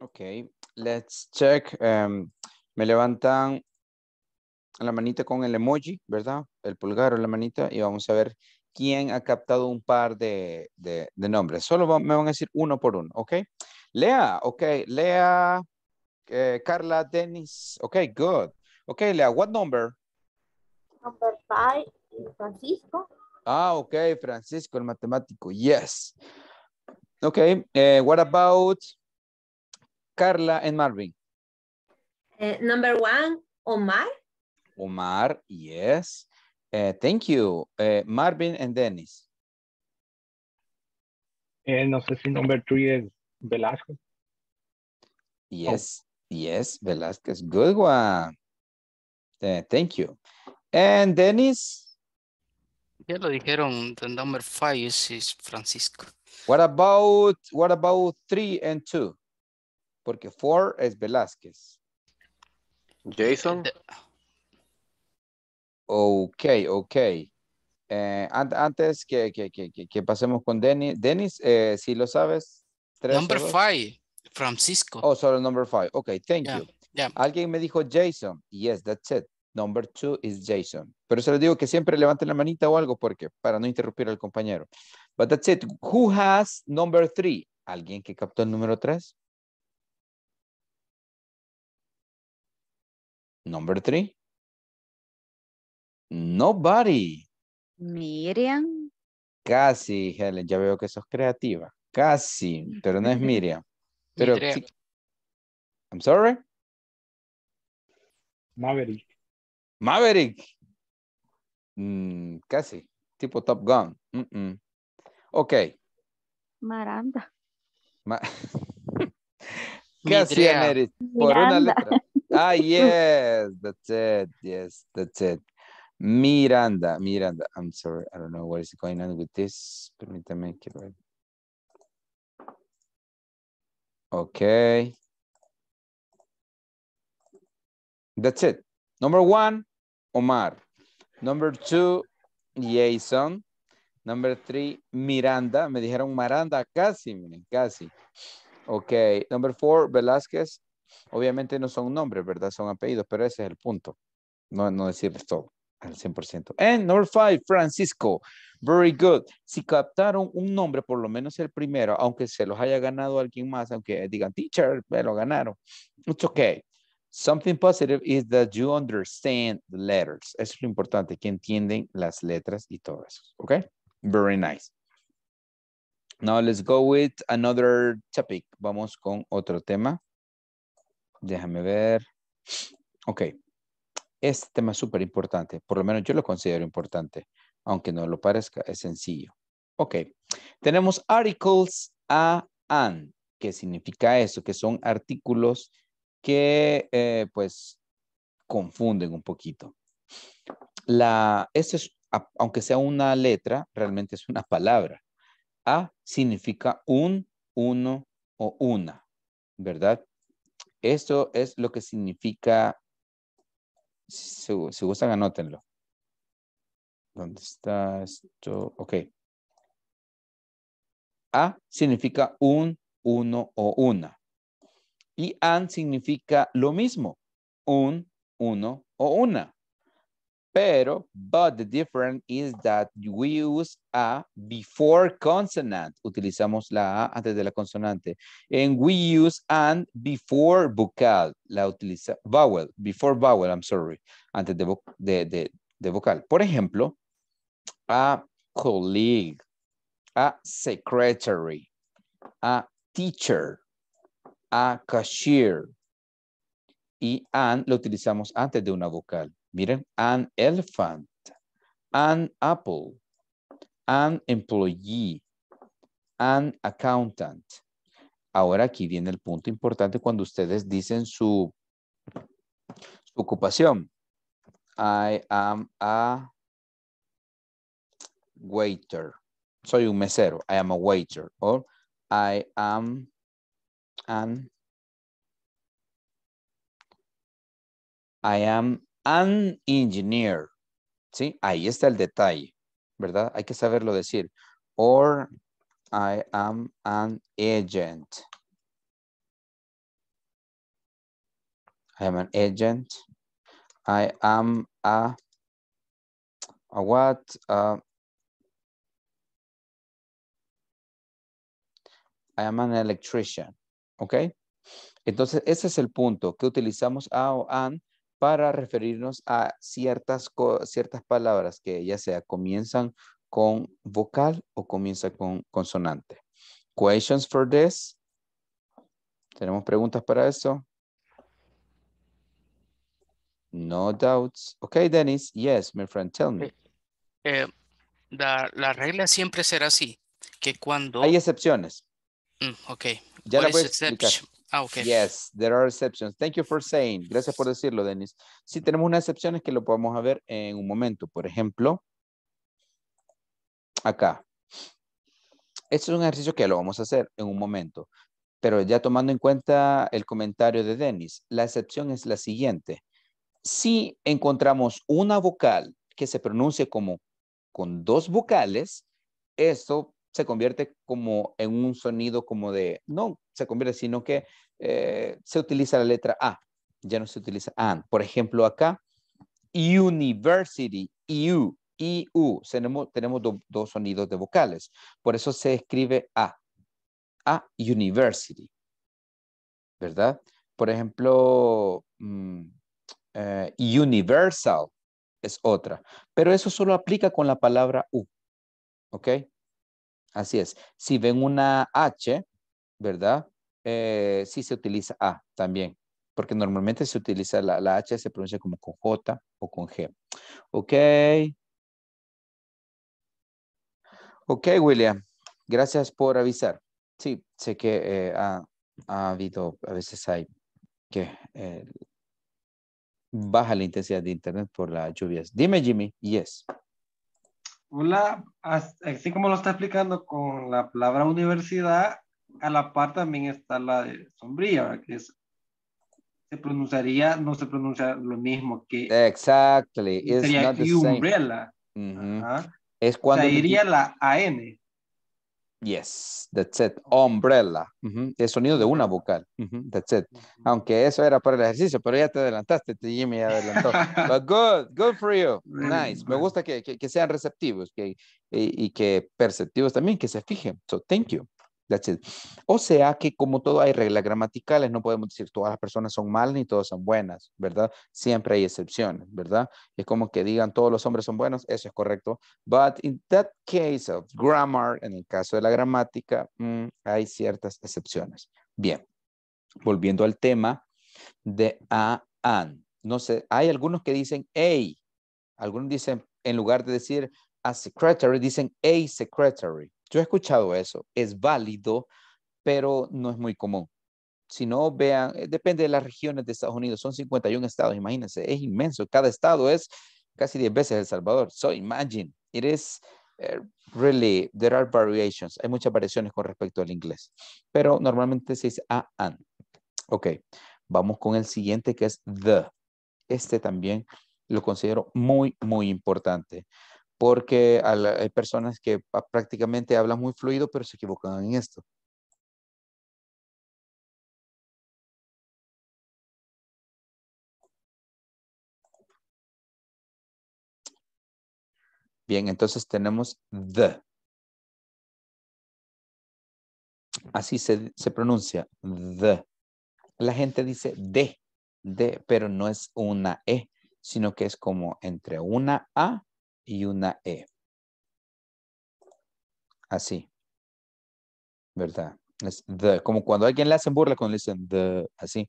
Okay, let's check. Em, me levantan la manita con el emoji, ¿verdad? El pulgar o la manita y vamos a ver quién ha captado un par de, nombres. Solo me van a decir uno por uno, ¿ok? Lea, ok, Lea, eh, Carla, Dennis, ok, good. Ok, Lea, what number? Number five. Francisco. Ah, ok, Francisco, el matemático. Yes. Okay, eh, what about Carla and Marvin? Eh, number one, Omar. Omar, yes. Eh, thank you. Marvin and Dennis. no sé si number three es Velasco. Yes, yes, Velasquez. Good one. thank you. And Dennis? Ya lo dijeron, el número 5 es Francisco. ¿Qué pasa con 3 y 2? Porque 4 es Velázquez. Jason. Ok, ok. Eh, antes que pasemos con Dennis, eh, si lo sabes. El número 5, Francisco. Oh, solo el número 5. Ok, gracias. Alguien me dijo Jason. Sí, eso es todo. Number two is Jason. Pero se lo digo que siempre levanten la manita o algo porque para no interrumpir al compañero. But that's it. Who has number three? ¿Alguien que captó el número tres? Number three. Nobody. Miriam. Casi, Helen. Ya veo que sos creativa. Casi, pero no es Miriam. Pero, I'm sorry. Maverick. Maverick. Mm, casi. Tipo Top Gun. Mm -mm. Ok. Maranda. Ma casi Por una letra. Ah, yes. That's it. Yes, that's it. Miranda. Miranda. I'm sorry. I don't know what is going on with this. Permítame que lo... Okay. That's it. Number one, Omar. Number two, Jason. Number three, Miranda. Me dijeron Miranda, casi, miren, casi. Ok. Number four, Velázquez. Obviamente no son nombres, ¿verdad? Son apellidos, pero ese es el punto. No, no decirles todo al 100%. And number five, Francisco. Very good. Si captaron un nombre, por lo menos el primero, aunque se los haya ganado alguien más, aunque digan teacher, lo ganaron. It's okay. Something positive is that you understand the letters. Eso es lo importante, que entienden las letras y todo eso. Okay? Very nice. Now let's go with another topic. Vamos con otro tema. Déjame ver. Ok. Este tema es súper importante. Por lo menos yo lo considero importante. Aunque no lo parezca, es sencillo. Ok. Tenemos articles a and. ¿Qué significa eso? Que son artículos que eh, pues confunden un poquito. La, esto es, aunque sea una letra, realmente es una palabra. A significa un, uno o una, ¿verdad? Esto es lo que significa, si, si gustan anótenlo. ¿Dónde está esto? Ok. A significa un, uno o una y an significa lo mismo, un, uno o una. Pero, but the difference is that we use a before consonant. Utilizamos la A antes de la consonante. And we use an before vocal. La utiliza, vowel, before vowel, I'm sorry. Antes de vocal. Por ejemplo, a colleague, a secretary, a teacher, a cashier. Y an lo utilizamos antes de una vocal. Miren, an elephant, an apple, an employee, an accountant. Ahora aquí viene el punto importante cuando ustedes dicen su, ocupación. I am a waiter. Soy un mesero. I am a waiter. Or I am and I am an engineer. ¿Sí? Ahí está el detalle, ¿verdad? Hay que saberlo decir. Or I am an agent. I am an agent. I am a, a what? Uh, I am an electrician. ¿Ok? Entonces, ese es el punto que utilizamos a o an para referirnos a ciertas, ciertas palabras que ya sea comienzan con vocal o comienzan con consonante. Questions for this? ¿Tenemos preguntas para eso? No doubts. Ok, Dennis. Yes, my friend, tell me. Eh, la, regla siempre será así, que cuando... Hay excepciones. Mm, ok, ya la voy Ah, Yes, there are exceptions. Thank you for saying. Gracias por decirlo, Denis. Si tenemos unas excepciones que lo podemos ver en un momento. Por ejemplo, acá. Este es un ejercicio que lo vamos a hacer en un momento. Pero ya tomando en cuenta el comentario de Denis, la excepción es la siguiente. Si encontramos una vocal que se pronuncie como con dos vocales, esto se convierte como en un sonido como de, no se convierte, sino que eh, se utiliza la letra A, ya no se utiliza AND. Por ejemplo, acá, university, EU, EU, tenemos, tenemos dos sonidos de vocales, por eso se escribe A, A, university, ¿verdad? Por ejemplo, mm, eh, universal es otra, pero eso solo aplica con la palabra U, ¿ok? Así es. Si ven una H, ¿verdad? Eh, sí se utiliza A también, porque normalmente se utiliza la, H, se pronuncia como con J o con G. Ok. Ok, William. Gracias por avisar. Sí, sé que eh, ha, habido, a veces hay que eh, baja la intensidad de internet por las lluvias. Dime, Jimmy. Yes. Hola, así como lo está explicando con la palabra universidad, a la par también está la de sombrilla, que es, se pronunciaría, no se pronuncia lo mismo que. Exactly. It's umbrella. Es cuando. O iría la AN. Yes, that's it. Umbrella. sonido de una vocal. That's it. Aunque eso era para el ejercicio, pero ya te adelantaste, Jimmy ya adelantó. But good, good for you. Nice. Me mm. gusta que, sean receptivos que, y, y, que perceptivos también, que se fijen. So, thank you. That's it. O sea que como todo hay reglas gramaticales, no podemos decir todas las personas son malas ni todas son buenas, ¿verdad? Siempre hay excepciones, ¿verdad? Es como que digan todos los hombres son buenos, eso es correcto. But in that case of grammar, en el caso de la gramática, mm, hay ciertas excepciones. Bien, volviendo al tema de a, an. No sé, hay algunos que dicen a, algunos dicen en lugar de decir a secretary, dicen a secretary. Yo he escuchado eso, es válido, pero no es muy común. Si no, vean, eh, depende de las regiones de Estados Unidos, son 51 estados, imagínense, es inmenso, cada estado es casi 10 veces El Salvador. So imagine, it is eh, really, there are variations, hay muchas variaciones con respecto al inglés, pero normalmente se dice a ah, an. Ok, vamos con el siguiente que es the. Este también lo considero muy, muy importante porque hay personas que prácticamente hablan muy fluido, pero se equivocan en esto. Bien, entonces tenemos the. Así se, pronuncia, the. La gente dice de, de, pero no es una E, sino que es como entre una A y una E. Así. ¿Verdad? Es the, como cuando alguien le hacen burla con le dicen the, así.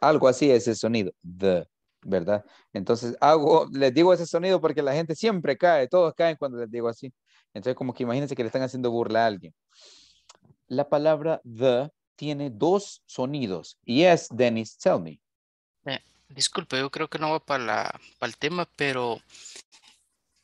Algo así es ese sonido, the, ¿verdad? Entonces hago, les digo ese sonido porque la gente siempre cae, todos caen cuando les digo así. Entonces como que imagínense que le están haciendo burla a alguien. La palabra the tiene dos sonidos. Yes, Dennis, tell me. Eh, disculpe, yo creo que no va para, la, para el tema, pero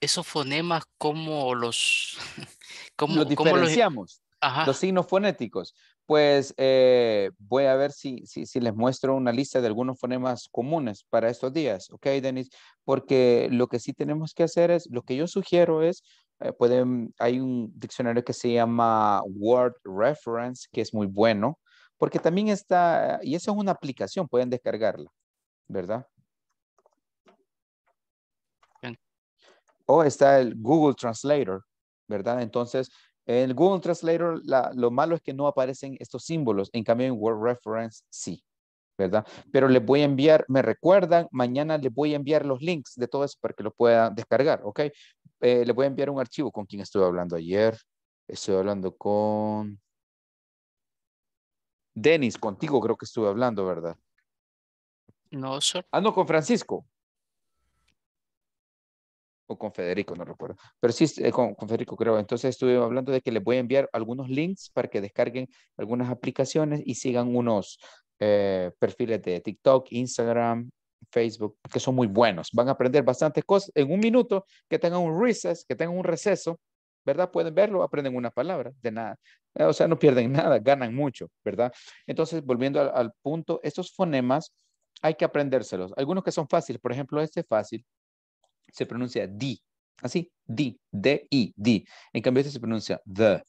esos fonemas, como los, cómo, los diferenciamos? los... signos fonéticos. Pues eh, voy a ver si, si, les muestro una lista de algunos fonemas comunes para estos días, ¿ok, Denis? Porque lo que sí tenemos que hacer es, lo que yo sugiero es, eh, pueden, hay un diccionario que se llama Word Reference, que es muy bueno, porque también está, y esa es una aplicación, pueden descargarla, ¿verdad? Oh, está el Google Translator, ¿verdad? Entonces, en el Google Translator lo malo es que no aparecen estos símbolos, en cambio en Word Reference sí, ¿verdad? Pero les voy a enviar, me recuerdan, mañana les voy a enviar los links de todo eso para que lo puedan descargar, ¿ok? Eh, les voy a enviar un archivo con quien estuve hablando ayer, Estuve hablando con... Denis, contigo creo que estuve hablando, ¿verdad? No, sir. Ah, no, con Francisco con Federico, no recuerdo, pero sí eh, con, Federico creo. Entonces estuve hablando de que les voy a enviar algunos links para que descarguen algunas aplicaciones y sigan unos eh, perfiles de TikTok, Instagram, Facebook, que son muy buenos. Van a aprender bastantes cosas en un minuto, que tengan un recess, que tengan un receso, ¿verdad? Pueden verlo, aprenden una palabra, de nada. Eh, o sea, no pierden nada, ganan mucho, ¿verdad? Entonces, volviendo al, al punto, estos fonemas hay que aprendérselos. Algunos que son fáciles, por ejemplo, este fácil, se pronuncia di, así, di, D-I, di. En cambio, este se pronuncia the,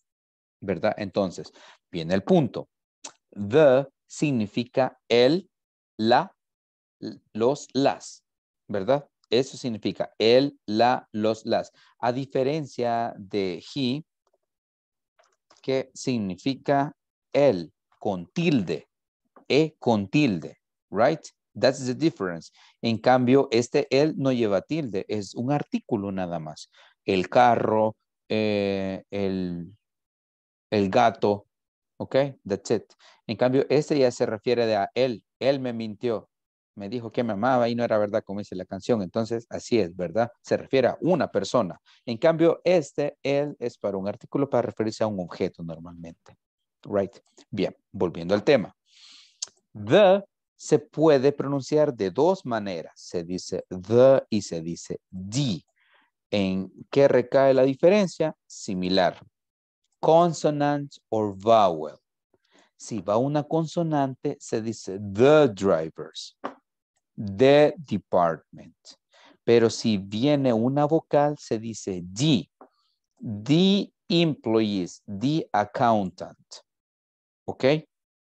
¿verdad? Entonces, viene el punto. The significa el, la, los, las, ¿verdad? Eso significa el, la, los, las. A diferencia de he, que significa el, con tilde, e con tilde, right? That's the difference. En cambio, este él no lleva tilde, es un artículo nada más. El carro, eh, el, el gato, ¿ok? That's it. En cambio, este ya se refiere a él. Él me mintió, me dijo que me amaba y no era verdad como dice la canción. Entonces, así es, ¿verdad? Se refiere a una persona. En cambio, este, él, es para un artículo para referirse a un objeto normalmente. Right. Bien, volviendo al tema. The se puede pronunciar de dos maneras. Se dice the y se dice di. ¿En qué recae la diferencia? Similar. Consonant or vowel. Si va una consonante, se dice the drivers, the department. Pero si viene una vocal, se dice the, the employees, the accountant. ¿Ok?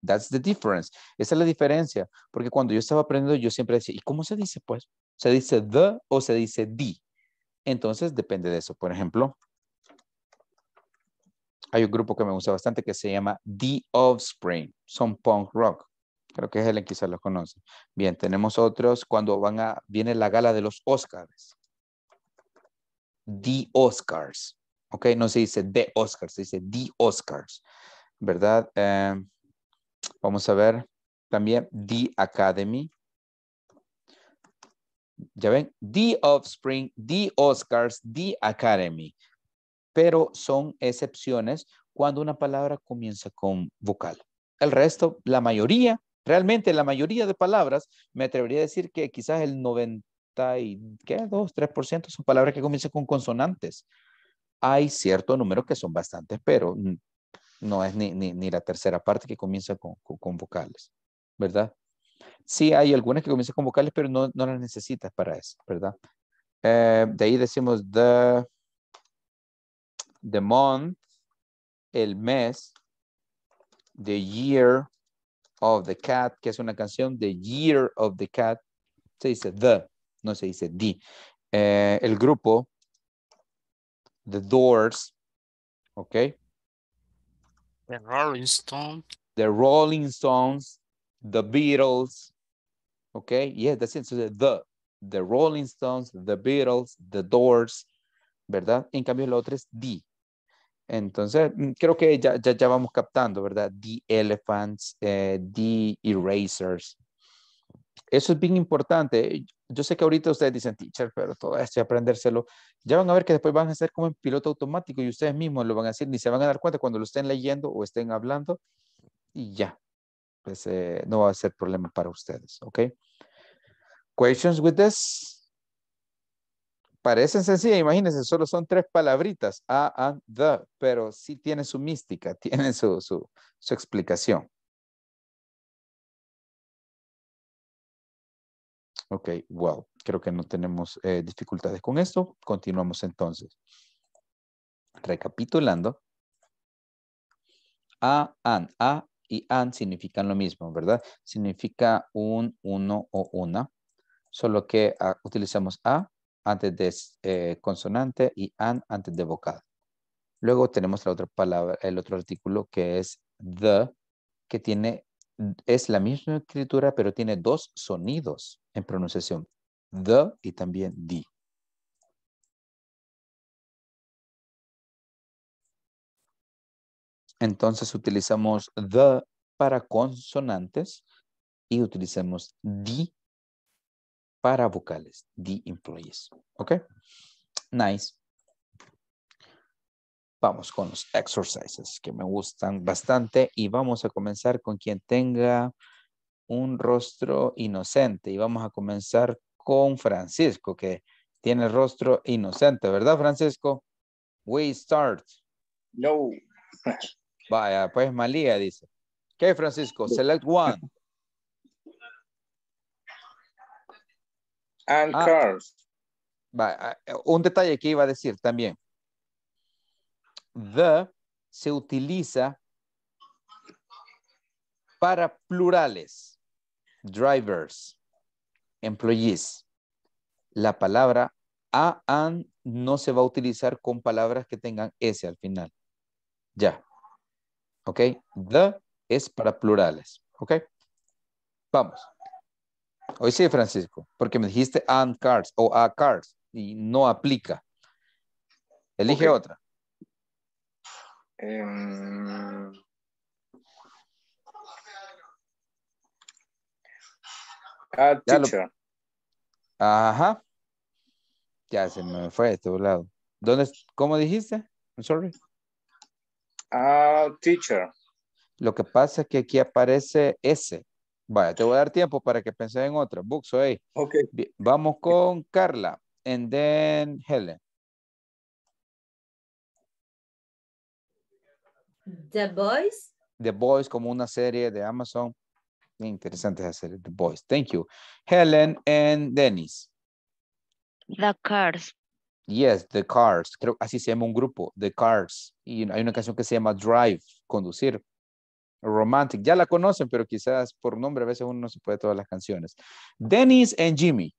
That's the difference. Esa es la diferencia. Porque cuando yo estaba aprendiendo, yo siempre decía, ¿y cómo se dice? Pues, ¿se dice the o se dice the? Entonces, depende de eso. Por ejemplo, hay un grupo que me gusta bastante que se llama The Offspring. Son punk rock. Creo que Helen quizás los conoce. Bien, tenemos otros cuando van a, viene la gala de los Oscars. The Oscars. Ok, no se dice The Oscars, se dice The Oscars. ¿Verdad? Em, Vamos a ver también The Academy. Ya ven, The Offspring, The Oscars, The Academy. Pero son excepciones cuando una palabra comienza con vocal. El resto, la mayoría, realmente la mayoría de palabras, me atrevería a decir que quizás el 90 y, ¿qué? 2, 3% son palabras que comienzan con consonantes. Hay cierto número que son bastantes, pero mm, no es ni, ni, la tercera parte que comienza con, vocales, ¿verdad? Sí hay algunas que comienzan con vocales, pero no, no las necesitas para eso, ¿verdad? Eh, de ahí decimos the, the month, el mes, the year of the cat, que es una canción, the year of the cat, se dice the, no se dice the. Eh, el grupo, the doors, ¿ok? The Rolling Stones. The Rolling Stones, the Beatles. Okay, yeah, that's it. So the, the, Rolling Stones, the Beatles, the Doors, ¿verdad? En cambio, el otro es the. Entonces, mm, creo que ya, ya, vamos captando, ¿verdad? The Elephants, eh, The Erasers. Eso es bien importante yo sé que ahorita ustedes dicen teacher, pero todo esto y aprendérselo, ya van a ver que después van a ser como en piloto automático y ustedes mismos lo van a decir, ni se van a dar cuenta cuando lo estén leyendo o estén hablando y ya, pues eh, no va a ser problema para ustedes, ¿ok? Questions with this? Parecen sencillas, imagínense, solo son tres palabritas, a, and, the, pero sí tienen su mística, tienen su, su, su explicación. Ok, well, creo que no tenemos eh, dificultades con esto. Continuamos entonces. Recapitulando. A, an, a y an significan lo mismo, ¿verdad? Significa un, uno o una. Solo que ah, utilizamos a antes de eh, consonante y an antes de vocal. Luego tenemos la otra palabra, el otro artículo que es the, que tiene es la misma escritura, pero tiene dos sonidos en pronunciación. The y también di. Entonces utilizamos the para consonantes y utilizamos di para vocales, di employees. ¿Ok? Nice vamos con los exercises que me gustan bastante y vamos a comenzar con quien tenga un rostro inocente y vamos a comenzar con Francisco que tiene rostro inocente, ¿verdad Francisco? We start. No. Vaya, pues Malía dice. Ok, Francisco? Select one. And first, ah. eh, un detalle que iba a decir también the se utiliza para plurales, drivers, employees. La palabra a and no se va a utilizar con palabras que tengan s al final. Ya. ¿Ok? The es para plurales. ¿Ok? Vamos. Hoy sí, Francisco, porque me dijiste and cars o a cars y no aplica. Elige otra teacher. Em, ah, Ajá. Ya se me fue de todo lado. ¿Dónde, ¿Cómo dijiste? I'm sorry. Ah, teacher. Lo que pasa es que aquí aparece ese. Vaya, te voy a dar tiempo para que penses en otra. Books, hey. Ok. Vamos con Carla and then Helen. The Boys. The Boys como una serie de Amazon. Interesante esa serie, The Boys. Thank you. Helen and Dennis. The Cars. Yes, The Cars. Creo así se llama un grupo, The Cars. Y hay una canción que se llama Drive, conducir. Romantic. Ya la conocen, pero quizás por nombre a veces uno no se puede todas las canciones. Dennis and Jimmy.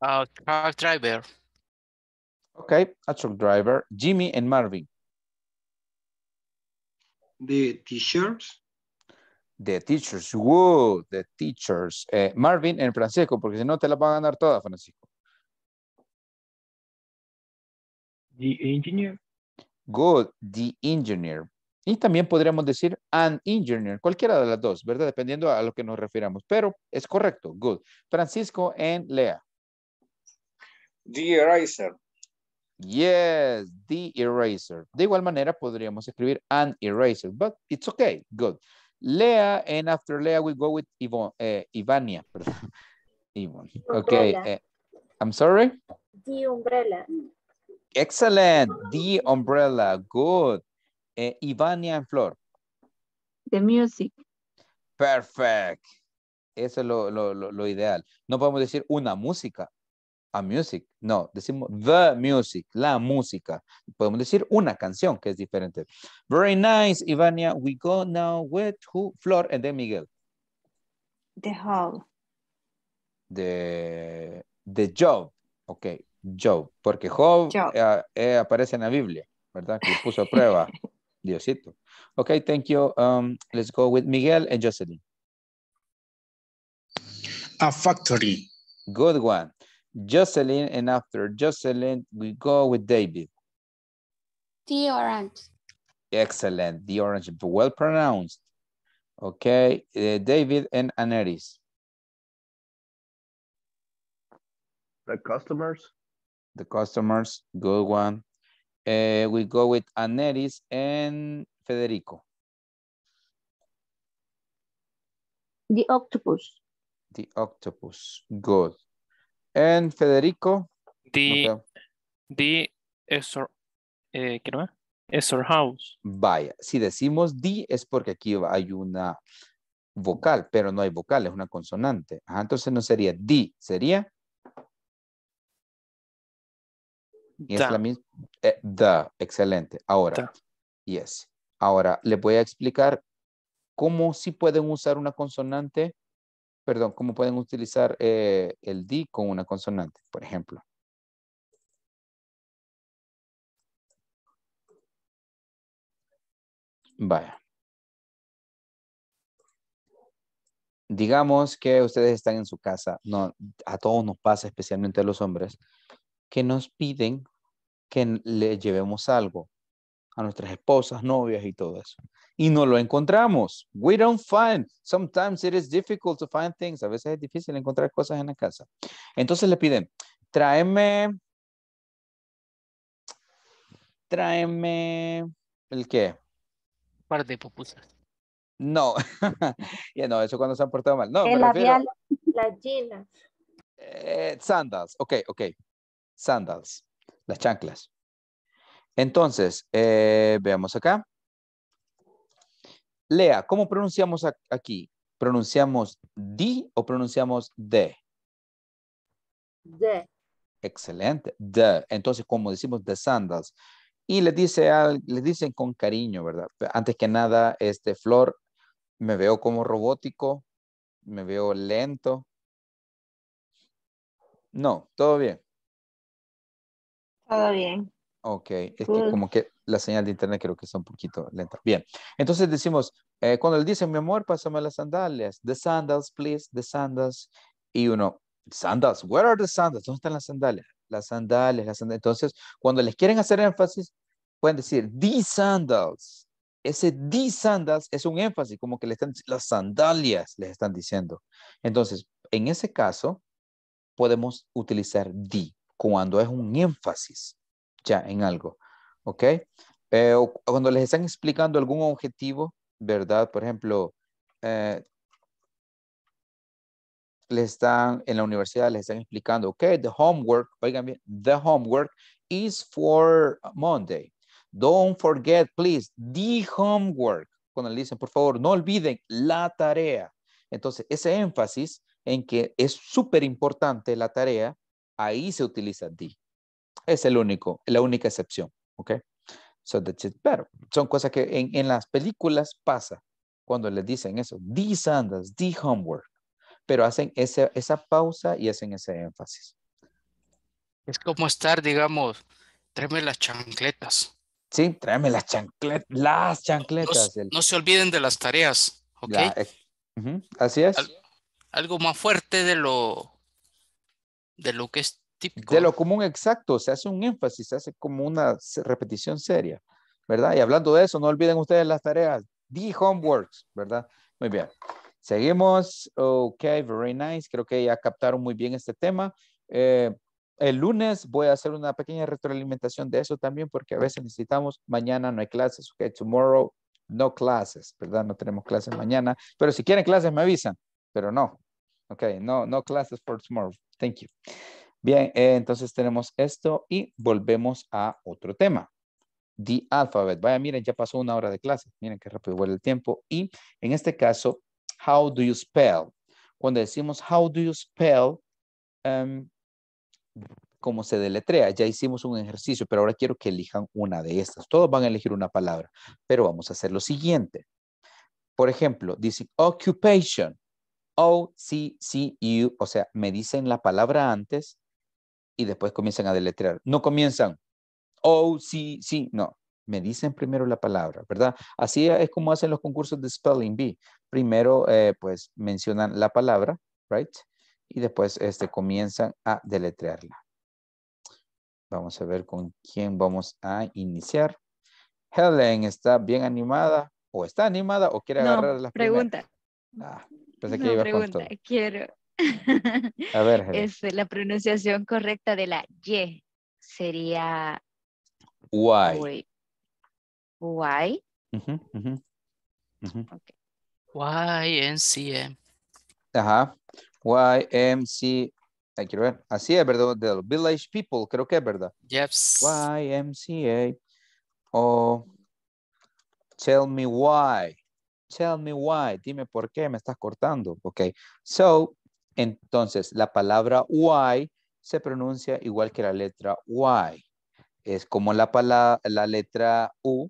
A ah, truck driver. Ok, a truck driver. Jimmy and Marvin. The teachers. The teachers. Woo, the teachers. Eh, Marvin en Francisco, porque si no te la van a ganar todas, Francisco. The engineer. Good, the engineer. Y también podríamos decir an engineer, cualquiera de las dos, ¿verdad? Dependiendo a lo que nos refiramos. Pero es correcto, good. Francisco en Lea. The Yes, the eraser. De igual manera podríamos escribir an eraser, but it's okay, good. Lea, and after Lea we go with Ivon, eh, Ivania. Ivon. Okay, eh, I'm sorry? The umbrella. Excellent, the umbrella, good. Eh, Ivania and Flor. The music. Perfect. Eso es lo, lo ideal. No podemos decir una música, a music. No, decimos the music, la música. Podemos decir una canción que es diferente. Very nice, Ivania. We go now with who? Flor and then Miguel. The hall. The, job. Ok, job. Porque job, eh, eh, aparece en la Biblia, ¿verdad? Que puso prueba. Diosito. Ok, thank you. Um, let's go with Miguel and Jocelyn. A factory. Good one. Jocelyn and after Jocelyn, we go with David. The orange. Excellent. The orange, well pronounced. Okay, uh, David and Aneris. The customers. The customers, good one. Uh, we go with Aneris and Federico. The octopus. The octopus, good. En Federico. di di Esor, eh, ¿qué House. Vaya, si decimos di es porque aquí hay una vocal, pero no hay vocal, es una consonante. entonces no sería di, sería... es la misma. Eh, excelente. Ahora, yes. Ahora, le voy a explicar cómo sí pueden usar una consonante perdón, cómo pueden utilizar eh, el di con una consonante, por ejemplo. Vaya. Digamos que ustedes están en su casa, no, a todos nos pasa, especialmente a los hombres, que nos piden que le llevemos algo a nuestras esposas, novias y todo eso y no lo encontramos. We don't find. Sometimes it is difficult to find things. A veces es difícil encontrar cosas en la casa. Entonces le piden, tráeme, tráeme, ¿el qué? par de pupusas. No, ya no, eso cuando se han portado mal. No, el las eh, sandals, ok, ok. Sandals, las chanclas. Entonces, eh, veamos acá. Lea, ¿cómo pronunciamos aquí? ¿Pronunciamos di o pronunciamos de? De. Excelente. De. Entonces, como decimos de sandals. Y le, dice al, le dicen con cariño, ¿verdad? Antes que nada, este Flor, me veo como robótico, me veo lento. No, todo bien. Todo bien. Ok, es que como que la señal de internet creo que está un poquito lenta. Bien, entonces decimos, eh, cuando él dice, mi amor, pásame las sandalias, the sandals, please, the sandals, y uno, sandals, where are the sandals? ¿Dónde están las sandalias? Las sandalias, las sandalias. Entonces, cuando les quieren hacer énfasis, pueden decir, the sandals. Ese the sandals es un énfasis, como que le están, las sandalias les están diciendo. Entonces, en ese caso, podemos utilizar the cuando es un énfasis ya en algo. ¿ok? Eh, cuando les están explicando algún objetivo, ¿verdad? Por ejemplo, eh, están, en la universidad les están explicando, ok, the homework, oigan bien, the homework is for Monday. Don't forget, please, the homework. Cuando le dicen, por favor, no olviden la tarea. Entonces, ese énfasis en que es súper importante la tarea, ahí se utiliza the. Es el único, la única excepción. ¿ok? So that's it Son cosas que en, las películas pasa cuando les dicen eso, the andas, the homework, pero hacen esa, esa pausa y hacen ese énfasis. Es como estar, digamos, tráeme las chancletas. Sí, tráeme las chancletas, las chancletas. No, se olviden de las tareas, ¿ok? Eh, así es. algo más fuerte de lo, de lo que es de lo común exacto, se hace un énfasis, se hace como una repetición seria, ¿verdad? Y hablando de eso, no olviden ustedes las tareas, the homeworks, ¿verdad? Muy bien. Seguimos. Ok, very nice. Creo que ya captaron muy bien este tema. Eh, el lunes voy a hacer una pequeña retroalimentación de eso también, porque a veces necesitamos, mañana no hay clases, ok, tomorrow no clases, ¿verdad? No tenemos clases mañana, pero si quieren clases me avisan, pero no. Ok, no, no clases for tomorrow. Thank you. Bien, eh, entonces tenemos esto y volvemos a otro tema. The alphabet. Vaya, miren, ya pasó una hora de clase. Miren qué rápido vuelve el tiempo. Y en este caso, how do you spell? Cuando decimos how do you spell, em, como cómo se deletrea. Ya hicimos un ejercicio, pero ahora quiero que elijan una de estas. Todos van a elegir una palabra, pero vamos a hacer lo siguiente. Por ejemplo, dicen occupation, O-C-C-U, o sea, me dicen la palabra antes y después comienzan a deletrear. No comienzan, oh, sí, sí, no. Me dicen primero la palabra, ¿verdad? Así es como hacen los concursos de Spelling Bee. Primero, eh, pues, mencionan la palabra, ¿right? Y después este, comienzan a deletrearla. Vamos a ver con quién vamos a iniciar. Helen está bien animada o está animada o quiere agarrar las preguntas. Ah, no, pregunta. Quiero, a ver. Es la pronunciación correcta de la Y. Sería. Y Y Uh -huh, uh -huh. Uh -huh. okay. C Ajá. YMC. Hay que ver. Así es, ¿verdad? The Village People, creo que es, ¿verdad? Yes. A O oh, tell me why. Tell me why. Dime por qué me estás cortando. Ok. So, entonces, la palabra Y se pronuncia igual que la letra Y. Es como la, la letra U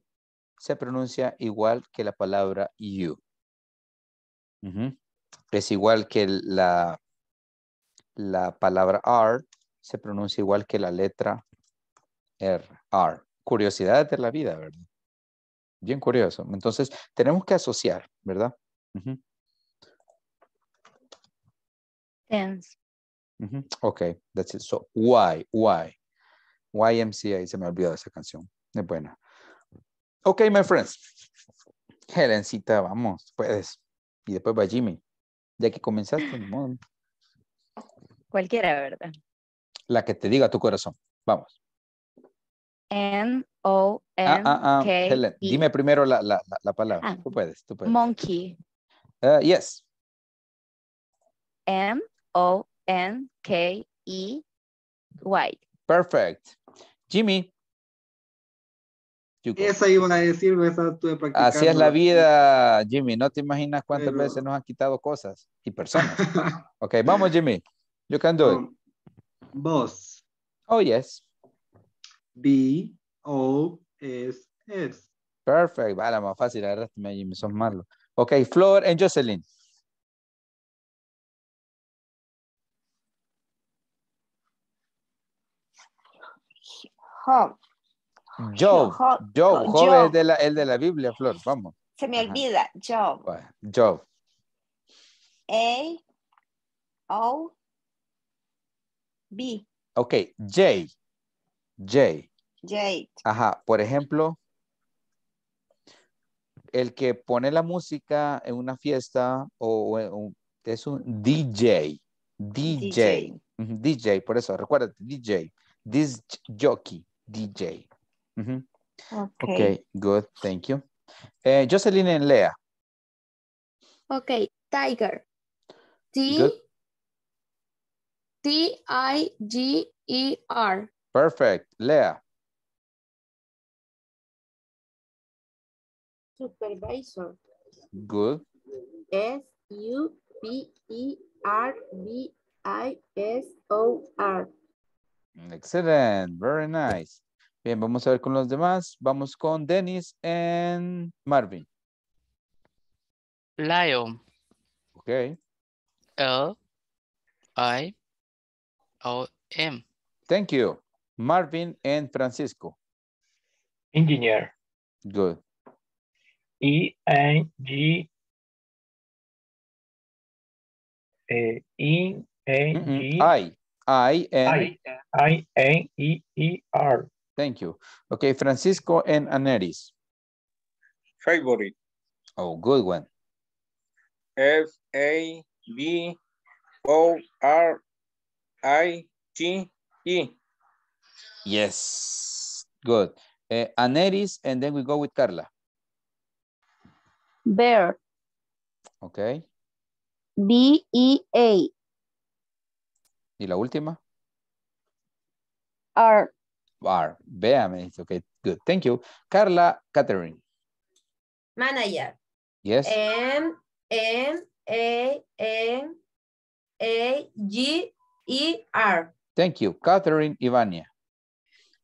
se pronuncia igual que la palabra U. Es igual que la, la palabra R se pronuncia igual que la letra R. Curiosidades de la vida, ¿verdad? Bien curioso. Entonces, tenemos que asociar, ¿verdad? Ok, that's it. So, why, why? YMCA, se me olvidó esa canción. Es buena. Ok, my friends. Helencita, vamos, puedes. Y después va Jimmy. Ya que comenzaste, Mon Cualquiera, ¿verdad? La que te diga tu corazón. Vamos. N O M K. E. Ah, ah, ah, Helen, dime primero la, palabra. Tú puedes, Monkey. yes. M o-N-K-E-Y. Perfect. Jimmy. Esa iba a decir, esa Así es la vida, Jimmy. No te imaginas cuántas veces nos han quitado cosas y personas. ok, vamos, Jimmy. You can do it. Boss. Um, oh, yes. B-O-S-S. Perfect. Vale, más fácil. verdad, Jimmy. son malos. Ok, Flor and Jocelyn. Job. Job. Job. Job, es el de la Biblia, Flor. Vamos. Se me olvida. Job. Joe. Job. A. O. B. Ok. J. J. J. Ajá. Por ejemplo, el que pone la música en una fiesta o, es un DJ. DJ. DJ. por eso, recuérdate, DJ. This jockey. DJ. Mm -hmm. okay. okay. good. Thank you. Uh, Jocelyn and Leah. Okay, tiger. T good. T I G E R. Perfect. Leah. Supervisor. Good. S U P E R B I S O R. Excelente, very nice. Bien, vamos a ver con los demás. Vamos con Dennis and Marvin. Lion. Okay. L I O M. Thank you. Marvin and Francisco. Engineer. Good. E N G e I e N G I I N I N E E R. Thank you. Okay, Francisco and Aneris. Favorite. Oh, good one. F A B O R I T E. Yes, good. Uh, Aneris, and then we go with Carla. Bear. Okay. B E A ¿Y la última? R. R. Vea, Ok, good. Thank you. Carla Catherine. Manager. Yes. M, M, A, N, A, G, E, R. Thank you. Catherine Ivania.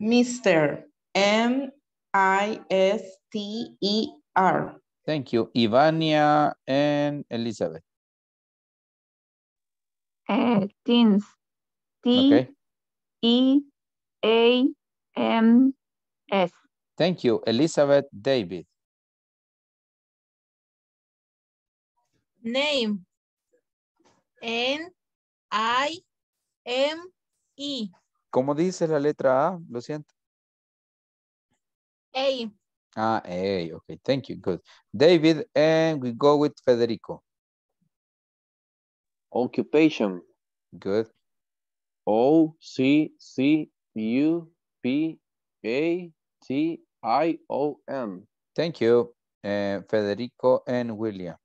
Mr. M, I, S, T, E, R. Thank you. Ivania and Elizabeth. Eh, teens. E A M S. Thank you, Elizabeth David. Name N I M E. ¿Cómo dice la letra A? Lo siento. A. Ah, A. Okay, thank you. Good. David, and we go with Federico. Occupation. Good. O C C U P A T I O N. Thank you, uh, Federico and William.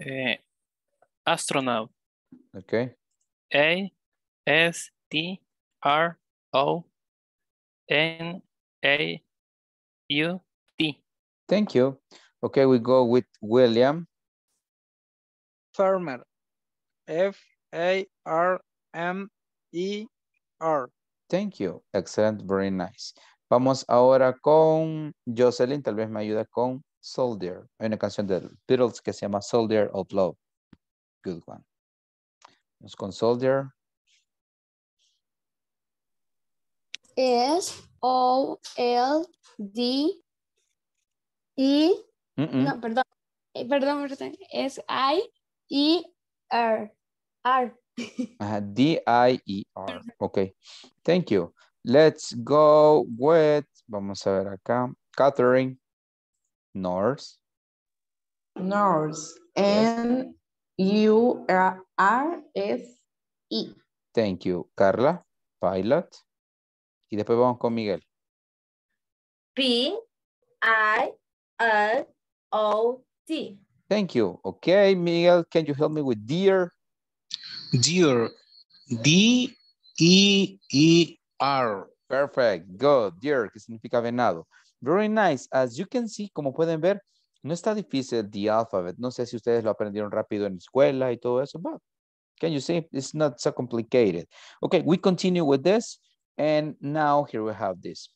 Uh, astronaut. Okay. A S T R O N A U T. Thank you. Okay, we go with William. Farmer. F A R M E R. Thank you. Excellent. Very nice. Vamos ahora con Jocelyn. Tal vez me ayuda con Soldier. Hay una canción de Beatles que se llama Soldier of Love. Good one. Vamos con Soldier. S O L D E no perdón eh, perdón perdón es I E R R Uh, D-I-E-R. Ok. Thank you. Let's go with, vamos a ver acá, Catherine. Norse. Norse. N U R S E. Thank you. Carla, pilot. Y después vamos con Miguel. P I L O T. Thank you. Okay, Miguel, can you help me with deer? Dear, D E E R. Perfect, good. Deer, que significa venado. Very nice. As you can see, como pueden ver, no está difícil the alphabet. No sé si ustedes lo aprendieron rápido en escuela y todo eso, but can you see? It's not so complicated. Okay, we continue with this. And now here we have this.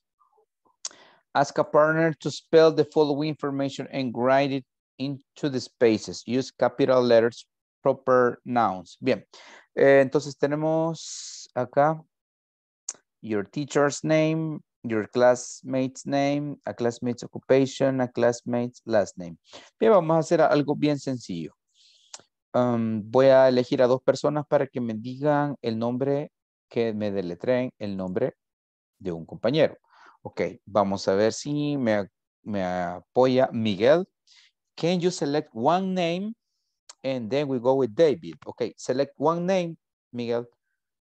Ask a partner to spell the following information and write it into the spaces. Use capital letters proper nouns. Bien, eh, entonces tenemos acá your teacher's name, your classmate's name, a classmate's occupation, a classmate's last name. Bien, vamos a hacer algo bien sencillo. Um, voy a elegir a dos personas para que me digan el nombre, que me deletreen el nombre de un compañero. Ok, vamos a ver si me apoya Miguel. Can you select one name And then we go with David. Okay, select one name, Miguel.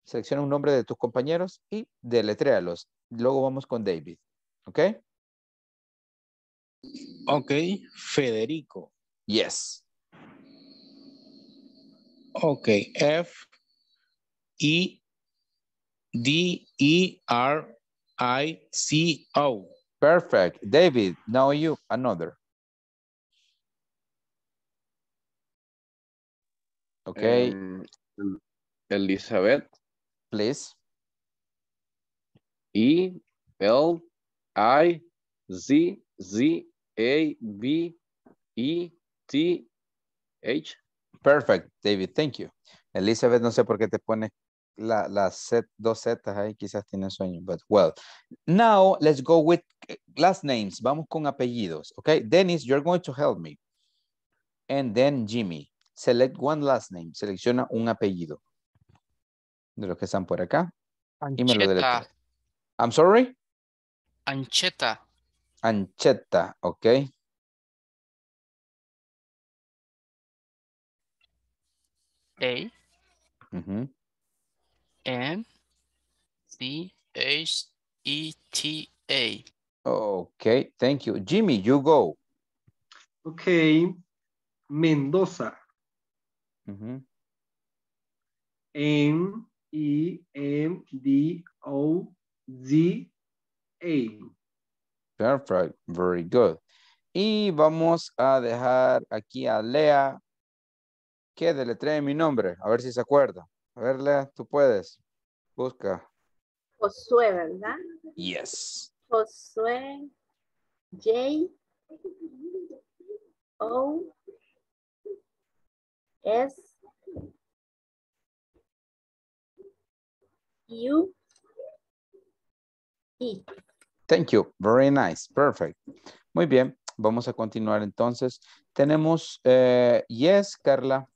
Selecciona un nombre de tus compañeros y deletréalos. Luego vamos con David. Okay. Okay, Federico. Yes. Okay, F, E, D, E, R, I, C, O. Perfect. David, now you, another. Okay. Em, Elizabeth. Please. E L I Z Z A B E T H. Perfect, David, thank you. Elizabeth, no sé por qué te pones las dos zetas ahí, quizás tienes sueño, but well. Now, let's go with last names. Vamos con apellidos, okay? Dennis, you're going to help me. And then Jimmy select one last name, selecciona un apellido de los que están por acá. Ancheta. I'm sorry. Ancheta. Ancheta, ok. A. Uh C. H. E. T. A. Ok, thank you. Jimmy, you go. Ok. Mendoza. M, E, M, D, O, Z, A. Perfect, very good. Y vamos a dejar aquí a Lea que trae mi nombre, a ver si se acuerda. A ver, Lea, tú puedes. Busca. Josué, ¿verdad? Yes. Josué J O S U E. Thank you. Very nice. Perfect. Muy bien. Vamos a continuar entonces. Tenemos eh, yes, Carla.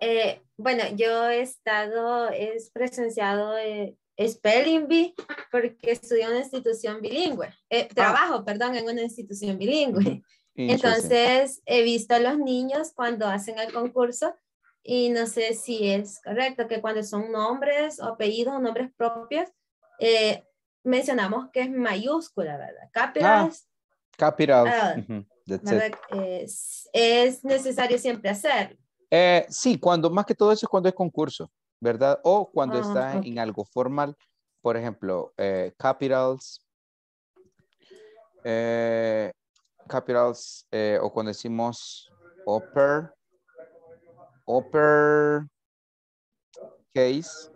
Eh, bueno, yo he estado, he presenciado eh, Spelling Bee porque estudié en una institución bilingüe. Ah. trabajo, perdón, en una institución bilingüe. Entonces, he visto a los niños cuando hacen el concurso y no sé si es correcto que cuando son nombres o apellidos o nombres propios, eh, mencionamos que es mayúscula, ¿verdad? Capitals. Ah, ah, capitals. es, necesario siempre hacer. Eh, sí, cuando más que todo eso es cuando es concurso, ¿verdad? O cuando ah, está en algo formal, por ejemplo, capitals. Eh, capitals eh, o cuando decimos upper, upper case.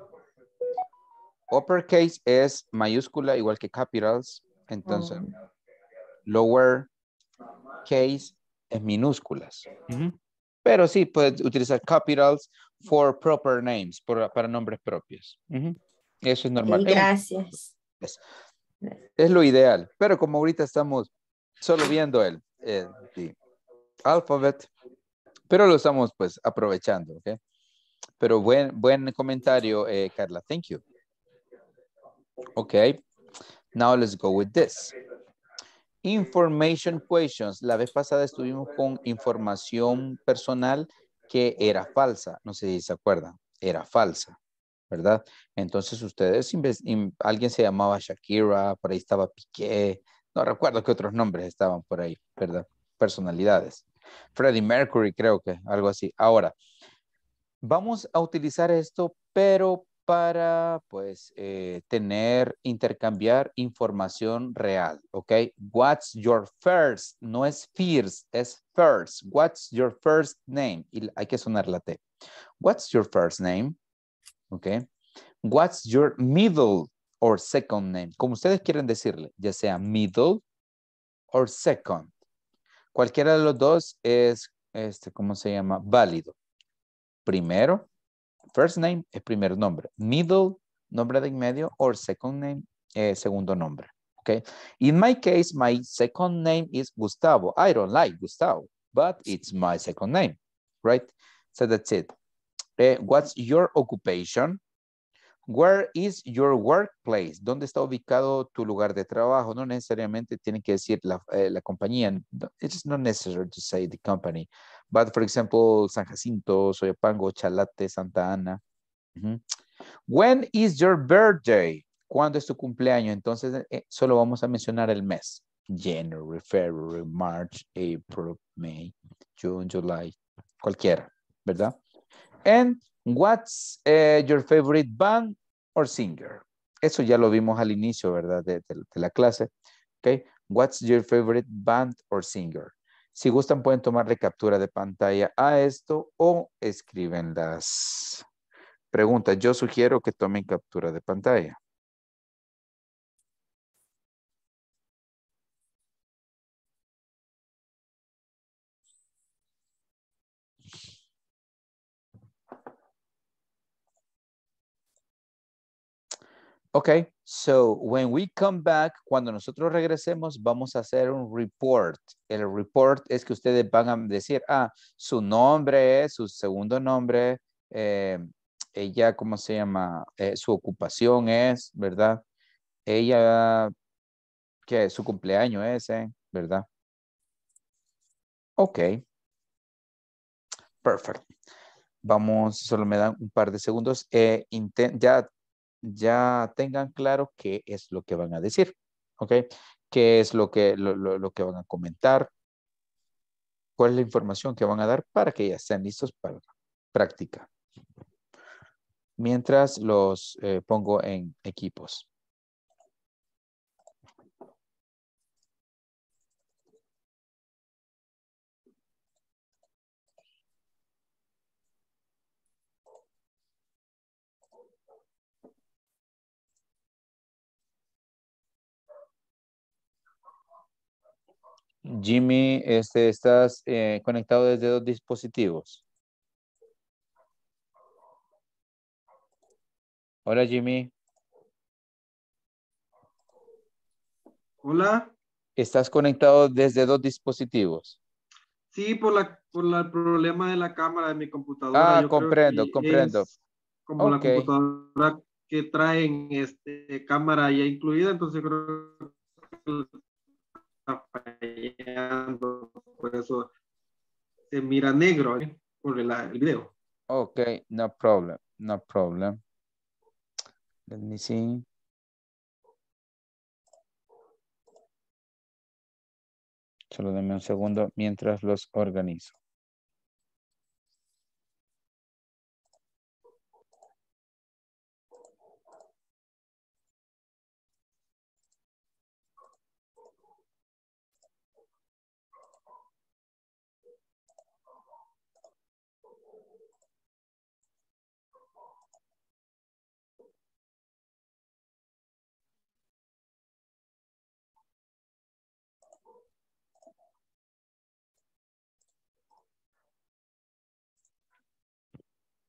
upper case es mayúscula igual que capitals. Entonces, lower case es minúsculas. Pero sí, puedes utilizar capitals for proper names, para nombres propios. Eso es normal. Gracias. es, lo ideal. Pero como ahorita estamos solo viendo el, el, alphabet, pero lo estamos pues aprovechando, ¿ok? Pero buen, buen comentario, eh, Carla. Thank you. Okay, now let's go with this. Information questions. La vez pasada estuvimos con información personal que era falsa. No sé si se acuerdan. Era falsa, ¿verdad? Entonces ustedes, alguien se llamaba Shakira, por ahí estaba Piqué, no recuerdo que otros nombres estaban por ahí, ¿verdad? Personalidades. Freddie Mercury, creo que, algo así. Ahora, vamos a utilizar esto, pero para, pues, eh, tener, intercambiar información real, ¿ok? What's your first? No es first, es first. What's your first name? Y hay que sonar la T. What's your first name? ¿Ok? What's your middle or second name, como ustedes quieren decirle, ya sea middle or second. Cualquiera de los dos es, este, ¿cómo se llama? Válido. Primero, first name es primer nombre. Middle, nombre de en medio, or second name, segundo nombre. Okay. In my case, my second name is Gustavo. I don't like Gustavo, but it's my second name, right? So that's it. Eh, what's your occupation? Where is your workplace? ¿Dónde está ubicado tu lugar de trabajo? No necesariamente tienen que decir la, eh, compañía. It's not necessary to say the company. But for example, San Jacinto, Soyapango, Chalate, Santa Ana. When is your birthday? ¿Cuándo es tu cumpleaños? Entonces, eh, solo vamos a mencionar el mes. January, February, March, April, May, June, July, cualquiera, ¿verdad? And What's eh, your favorite band or singer? Eso ya lo vimos al inicio, ¿verdad? De, la clase. Okay. What's your favorite band or singer? Si gustan, pueden tomarle captura de pantalla a esto o escriben las preguntas. Yo sugiero que tomen captura de pantalla. Ok, so when we come back, cuando nosotros regresemos, vamos a hacer un report. El report es que ustedes van a decir, ah, su nombre, es, su segundo nombre, eh, ella, ¿cómo se llama? Eh, su ocupación es, ¿verdad? Ella, ¿qué? su cumpleaños es, eh, ¿verdad? Ok. Perfect. Vamos, solo me dan un par de segundos. ya ya tengan claro qué es lo que van a decir, ¿ok? ¿Qué es lo que, van a comentar? ¿Cuál es la información que van a dar para que ya estén listos para la práctica? Mientras los eh, pongo en equipos. Jimmy, este, ¿estás eh, conectado desde dos dispositivos? Hola, Jimmy. Hola. ¿Estás conectado desde dos dispositivos? Sí, por, la, el problema de la cámara de mi computadora. Ah, comprendo, comprendo. Como la computadora que traen este, cámara ya incluida, entonces creo que por eso se mira negro por el, el video. Ok, no problem, no problem. Let me see. Solo denme un segundo mientras los organizo.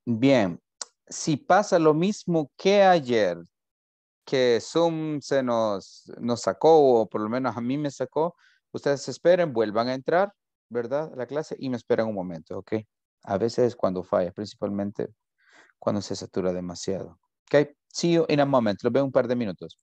Bien, si pasa lo mismo que ayer, que Zoom se nos, nos sacó, o por lo menos a mí me sacó, ustedes esperen, vuelvan a entrar, ¿verdad? A la clase y me esperan un momento, ¿ok? A veces cuando falla, principalmente cuando se satura demasiado. ¿Ok? See you in a moment. Los veo un par de minutos.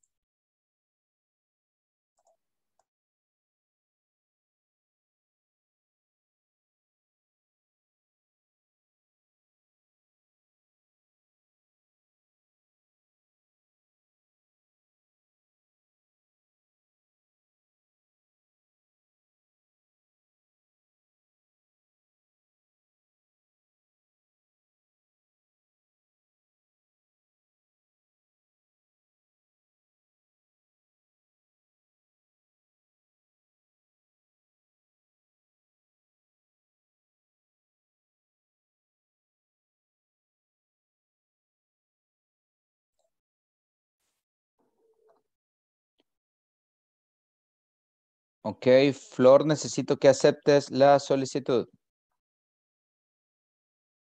Ok, Flor, necesito que aceptes la solicitud.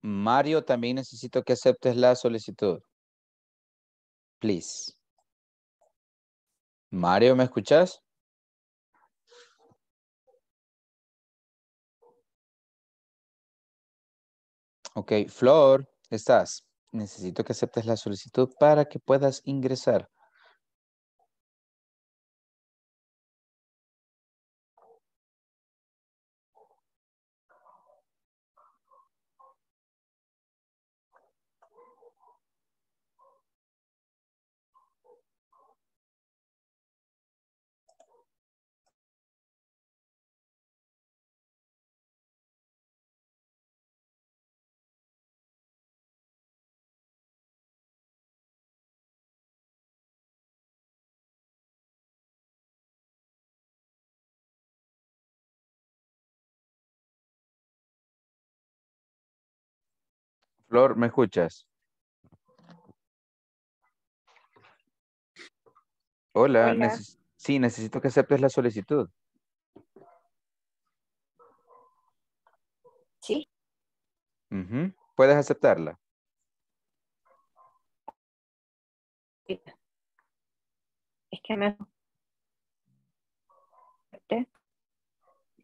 Mario, también necesito que aceptes la solicitud. Please. Mario, ¿me escuchas? Ok, Flor, estás. Necesito que aceptes la solicitud para que puedas ingresar. Flor, ¿me escuchas? Hola, sí, necesito que aceptes la solicitud. Sí. ¿Puedes aceptarla? Es que me...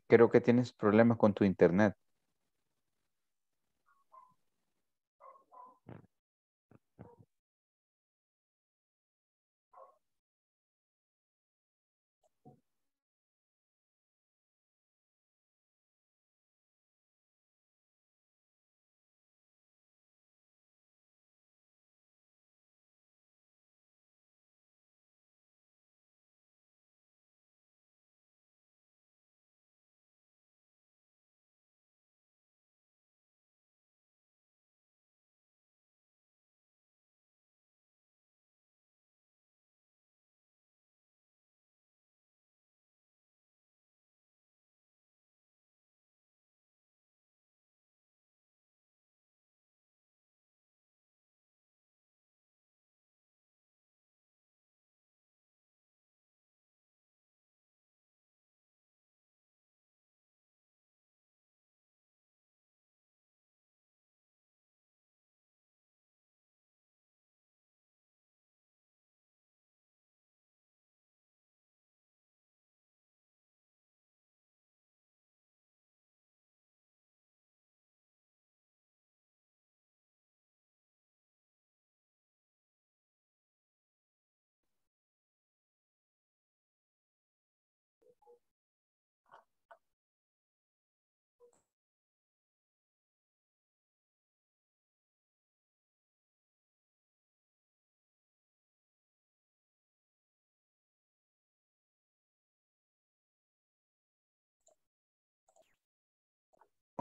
Creo que tienes problemas con tu internet.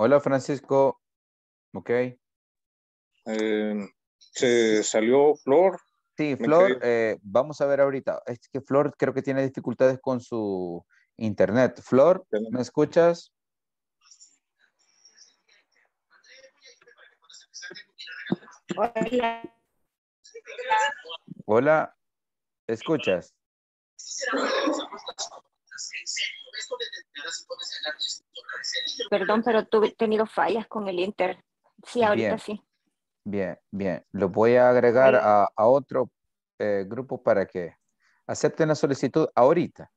Hola, Francisco. Ok. Em, ¿Se salió Flor? Sí, Flor, eh, vamos a ver ahorita. Es que Flor creo que tiene dificultades con su internet. Flor, ¿me escuchas? Hola. Hola, ¿escuchas? Perdón, pero tuve tenido fallas con el Inter. Sí, ahorita sí. Bien, bien. Lo voy a agregar a, otro eh, grupo para que acepten la solicitud ahorita.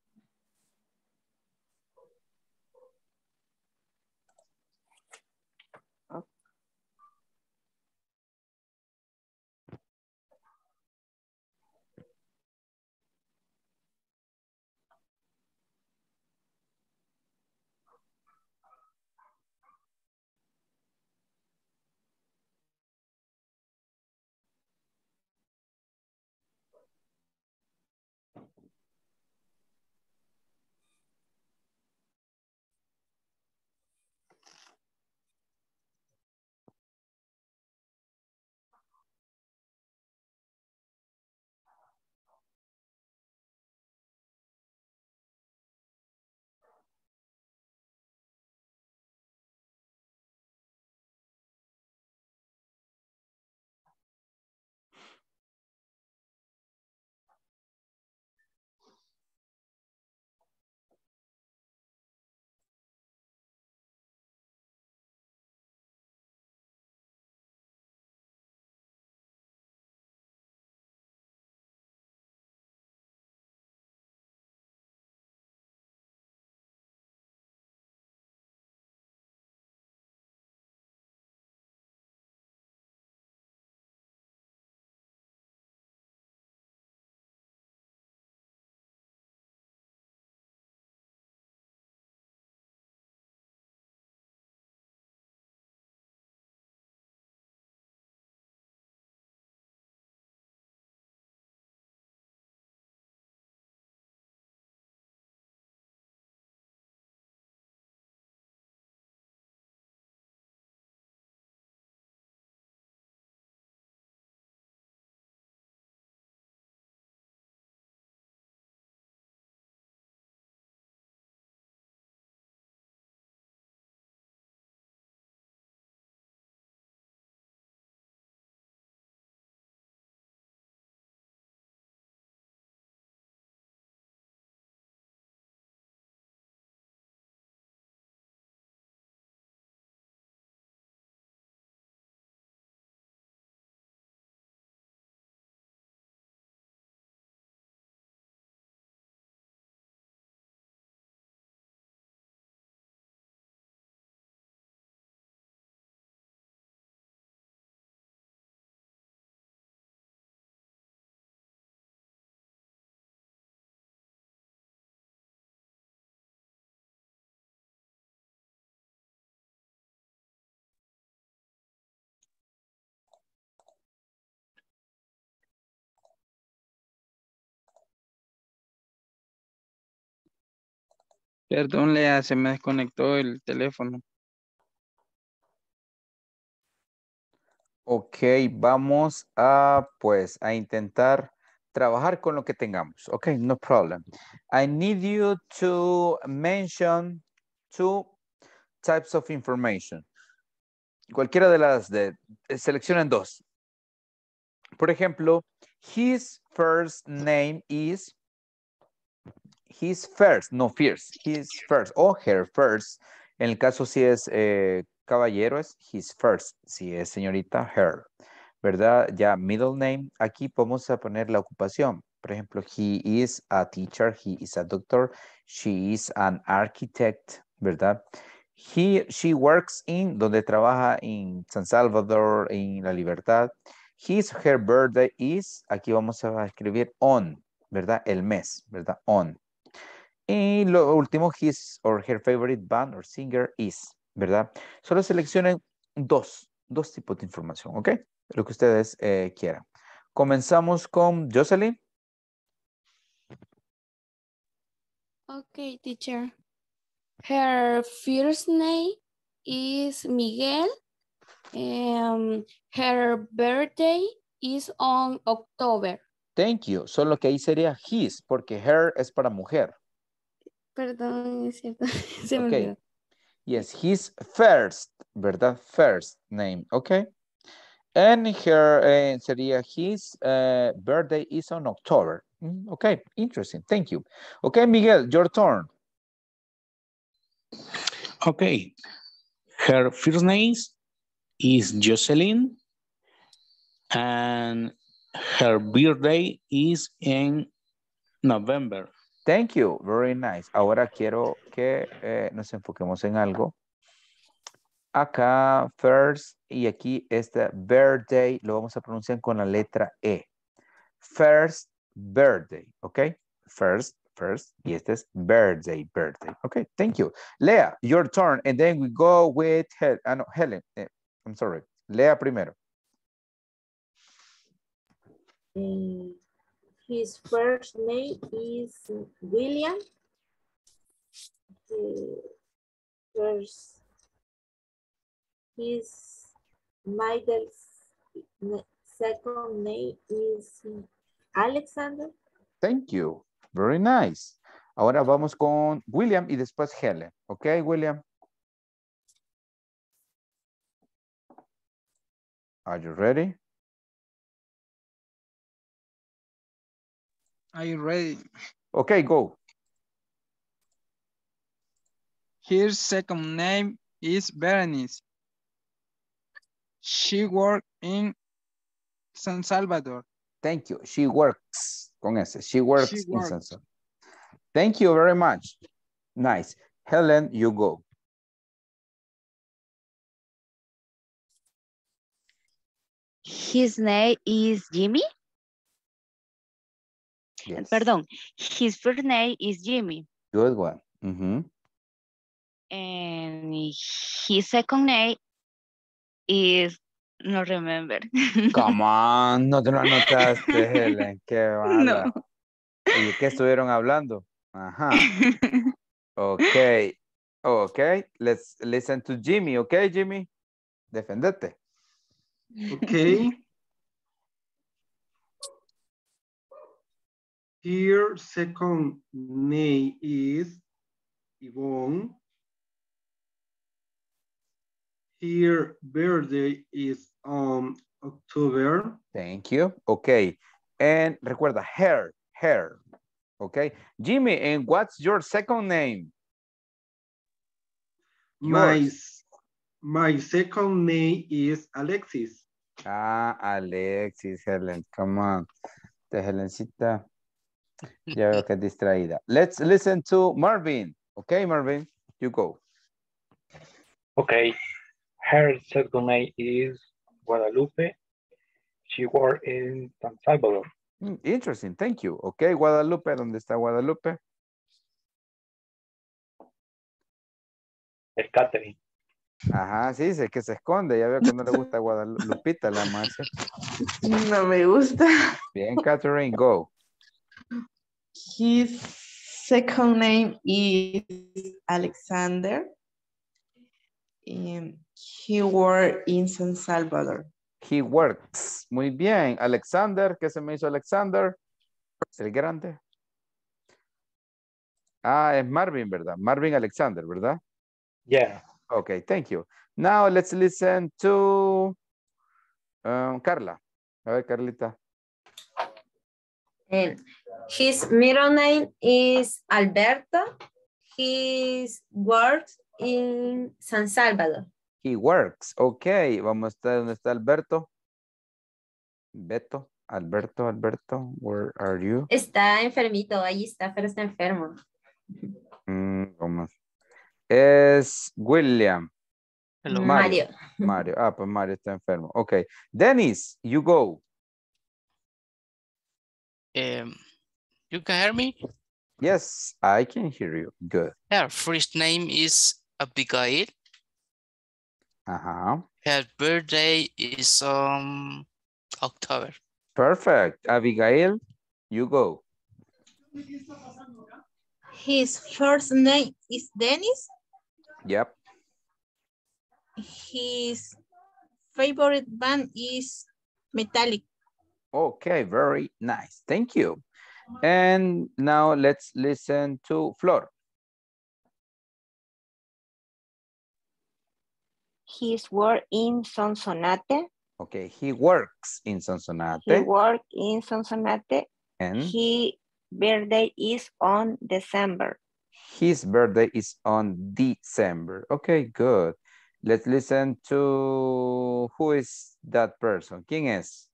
Perdón, Lea, se me desconectó el teléfono. Ok, vamos a, pues, a intentar trabajar con lo que tengamos. Ok, no problem. I need you to mention two types of information. Cualquiera de las de, eh, seleccionen dos. Por ejemplo, his first name is his first, no fierce, his first o her first. En el caso si es eh, caballero es his first, si es señorita her, ¿verdad? Ya middle name, aquí vamos a poner la ocupación. Por ejemplo, he is a teacher, he is a doctor, she is an architect, ¿verdad? He, she works in, donde trabaja en San Salvador, en La Libertad. His, her birthday is, aquí vamos a escribir on, ¿verdad? El mes, ¿verdad? On. Y lo último, his or her favorite band or singer is, ¿verdad? Solo seleccionen dos, dos tipos de información, ¿ok? Lo que ustedes eh, quieran. Comenzamos con Jocelyn. Ok, teacher. Her first name is Miguel. Em, her birthday is on October. Thank you. Solo que ahí sería his, porque her es para mujer. Perdón, es cierto. Se me okay. olvidó. Yes, his first, ¿verdad? First name, okay? And her, uh, sería his uh, birthday is on October. Mm, okay, interesting, thank you. Okay, Miguel, your turn. Okay, her first name is Jocelyn and her birthday is in November. Thank you, very nice. Ahora quiero que eh, nos enfoquemos en algo. Acá, first, y aquí este birthday lo vamos a pronunciar con la letra E. First birthday, ¿ok? First, first, y este es birthday, birthday. Ok, thank you. Lea, your turn, and then we go with ah, Helen. Eh, I'm sorry. Lea primero. Mm. His first name is William. first, his Michael's second name is Alexander. Thank you. Very nice. Ahora vamos con William y después Helen. Okay, William? Are you ready? Are you ready. Okay, go. Her second name is Berenice. She works in San Salvador. Thank you. She works. Con ese. She works, she works. in San Salvador. Thank you very much. Nice. Helen, you go. His name is Jimmy. Perdón. His first name is Jimmy. Good one. Mm-hmm. And his second name is no remember. Come on, no te lo anotaste, Helen. Qué mala. qué estuvieron hablando? Ajá. Ok. Ok. Let's listen to Jimmy. Ok, Jimmy. Defendete. Ok. Here, second name is Yvonne. Here, birthday is um October. Thank you. Okay. And recuerda, hair, hair. Okay. Jimmy, and what's your second name? My, my second name is Alexis. Ah, Alexis, Helen. Come on. The Helencita. Ya veo que es distraída. Let's listen to Marvin. Okay, Marvin, you go. Okay. Her second name is Guadalupe. She worked in San Salvador. Hmm, interesting. Thank you. Okay, Guadalupe. ¿Dónde está Guadalupe? El Catherine Ajá, sí, es que se esconde. Ya veo que no le gusta Guadalupita la marcha. No me gusta. Bien, Catherine, go. His second name is Alexander. Um, he worked in San Salvador. He works. Muy bien. Alexander, ¿qué se me hizo Alexander? El grande. Ah, es Marvin, ¿verdad? Marvin Alexander, ¿verdad? Yeah. Okay, thank you. Now let's listen to um, Carla. A ver, Carlita. Um, His middle name is Alberto. He works in San Salvador. He works. Okay. vamos a ver dónde está Alberto. Beto, Alberto, Alberto, where are you? Está enfermito, ahí está, pero está enfermo. Mm, es William. Mario. Mario. Ah, pues Mario está enfermo. Ok. Dennis, you go. Em, You can hear me? Yes, I can hear you. Good. Her first name is Abigail. Uh-huh. Her birthday is um October. Perfect. Abigail, you go. His first name is Dennis? Yep. His favorite band is Metallic. Okay, very nice. Thank you. And now let's listen to Flor. He's work in Sonsonate. Okay, he works in Sonsonate. He work in Sonsonate. And his birthday is on December. His birthday is on December. Okay, good. Let's listen to who is that person. ¿Quién es?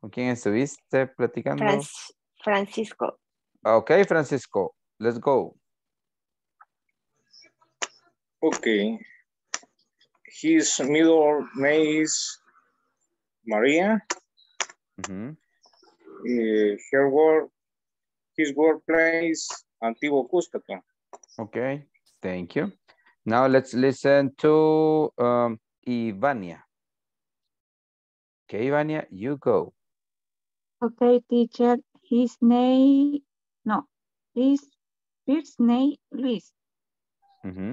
¿Con quién estuviste platicando? Franz Francisco. Okay, Francisco, let's go. Okay. His middle name is Maria. Mm -hmm. uh, her work, his workplace, Antiguo Cuscatlán. Okay, thank you. Now let's listen to um, Ivania. Okay, Ivania, you go. Okay, teacher. His name, no, his first name Luis. Mm -hmm.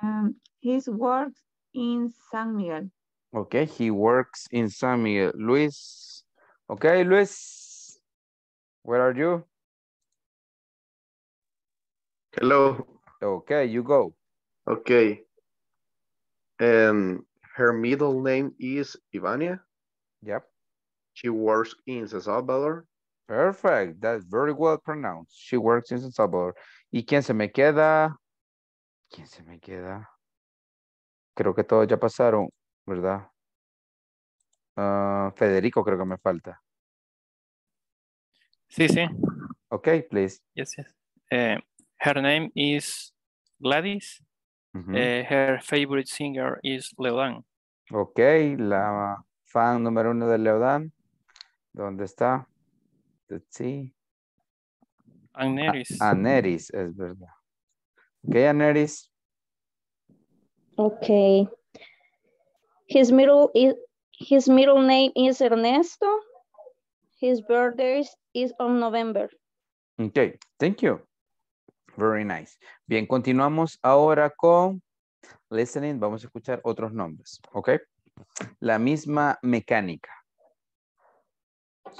um, he works in San Miguel. Okay, he works in San Miguel. Luis, okay, Luis, where are you? Hello. Okay, you go. Okay. And um, her middle name is Ivania. Yep. She works in San Salvador. Perfect. That's very well pronounced. She works in San Salvador. ¿Y quién se me queda? ¿Quién se me queda? Creo que todos ya pasaron, ¿verdad? Ah, Federico creo que me falta. Sí, sí. Ok, please. Yes, yes. Eh, her name is Gladys. Eh, her favorite singer is Leodan. Ok, la fan número uno de Leodan. ¿Dónde está? Let's este, Aneris. A Aneris, es verdad. Ok, Aneris. Okay. His middle his middle name is Ernesto. His birthday is on November. ok thank you. Very nice. Bien, continuamos ahora con listening. Vamos a escuchar otros nombres, ¿ok? La misma mecánica.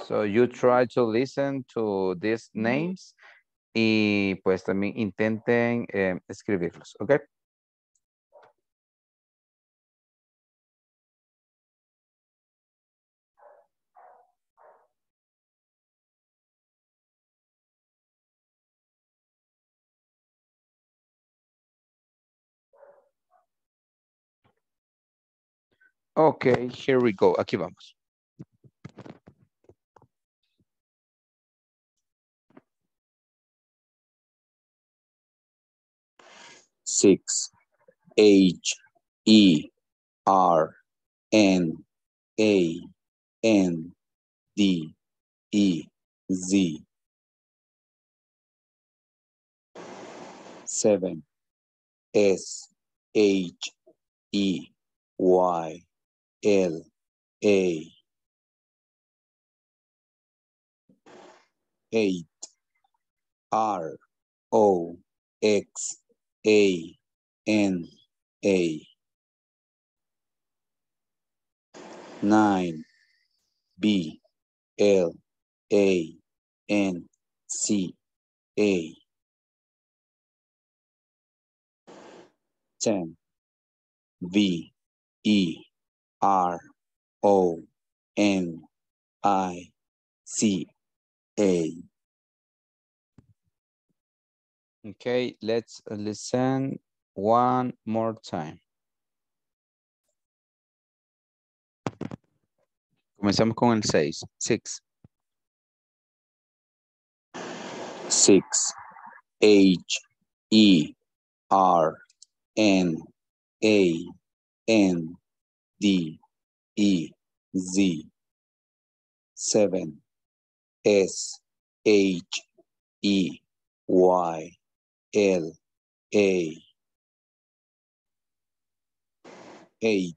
So you try to listen to these mm-hmm. names y pues también intenten eh, escribirlos, ¿ok? Ok, here we go. Aquí vamos. six H E R N A N D E Z seven S H E Y L A eight R O X a, N, A. Nine, B, L, A, N, C, A. Ten, V, E, R, O, N, I, C, A. Okay, let's listen one more time. Comenzamos con el 6. 6. 6. H E R N A N D E Z. 7. S H E Y L A eight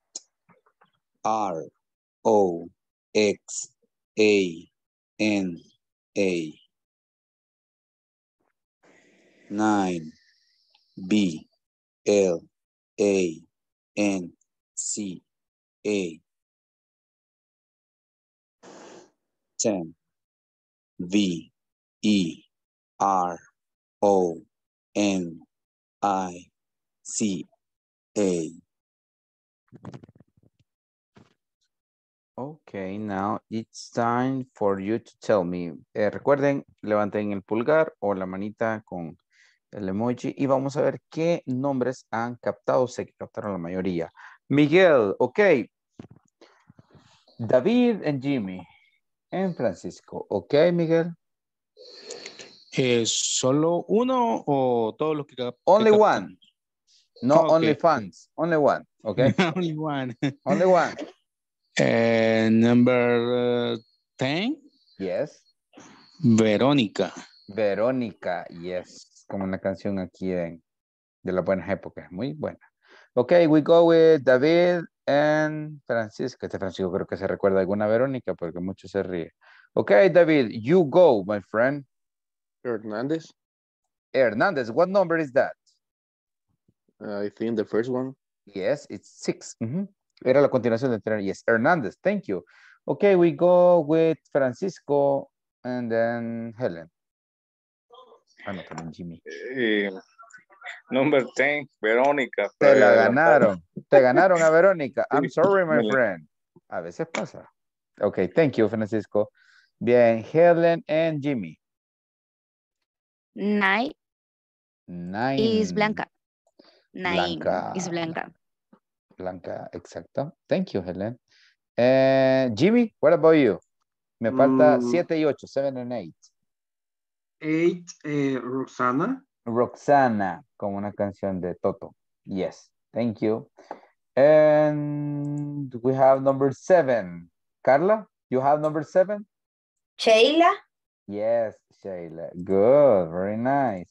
R O X A N A nine B L A N C A ten V E R O N I C A. Okay, now it's time for you to tell me. Eh, recuerden, levanten el pulgar o la manita con el emoji y vamos a ver qué nombres han captado. Sé que captaron la mayoría. Miguel, ok. David and Jimmy. En Francisco, ok, Miguel. Eh, ¿Solo uno o todos los que... Only one. No ah, only fans. Only one. Okay. only one. only one. Eh, number eh, ten Yes. Verónica. Verónica, yes. Como una canción aquí en, de las buenas épocas. Muy buena. Ok, we go with David and Francisco. Este Francisco creo que se recuerda alguna Verónica porque mucho se ríe. Ok, David, you go, my friend. ¿Hernández? ¿Hernández? what number is that? Creo I think the first one. Yes, it's six. Era la continuación de tener. Yes, Hernández, thank you. Okay, we go with Francisco and then Helen. Ah, no, también Jimmy. Eh, number 10, Verónica. Te la ganaron. Te ganaron a Verónica. I'm sorry, my friend. A veces pasa. Okay, thank you, Francisco. Bien, Helen and Jimmy. 9 Nine. Is Blanca. Nine Blanca. is Blanca. Blanca, exacto. Thank you, Helen. Eh, Jimmy, what about you? Me falta 7 mm. y 8, 7 and 8. 8, eh, Roxana. Roxana, como una canción de Toto. Yes, thank you. And we have number 7. Carla, you have number 7? Sheila. Yes, Sheila. Good, very nice.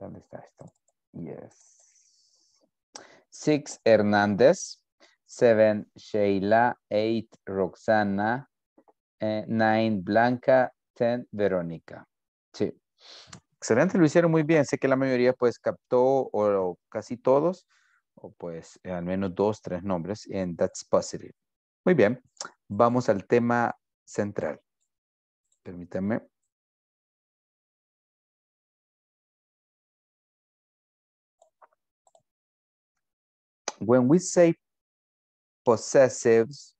¿Dónde está esto? Yes. Six, Hernández. Seven, Sheila. Eight, Roxana. Eh, nine, Blanca. Ten, Verónica. Sí. Excelente, lo hicieron muy bien. Sé que la mayoría pues captó o, casi todos o pues al menos dos, tres nombres and that's positive. Muy bien, vamos al tema central. Permítanme. When we say possessives,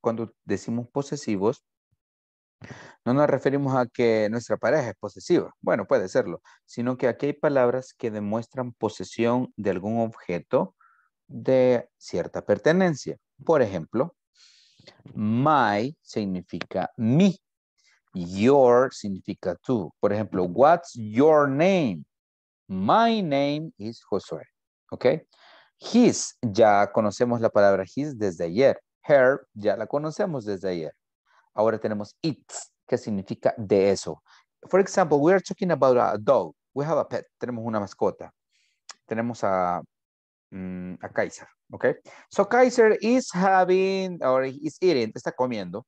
cuando decimos posesivos, no nos referimos a que nuestra pareja es posesiva, bueno, puede serlo, sino que aquí hay palabras que demuestran posesión de algún objeto de cierta pertenencia. Por ejemplo, my significa mi Your significa tú. Por ejemplo, what's your name? My name is Josué. ¿Ok? His, ya conocemos la palabra his desde ayer. Her, ya la conocemos desde ayer. Ahora tenemos its, que significa de eso. For example, we are talking about a dog. We have a pet. Tenemos una mascota. Tenemos a, mm, a Kaiser, ¿ok? So Kaiser is having, or is eating, está comiendo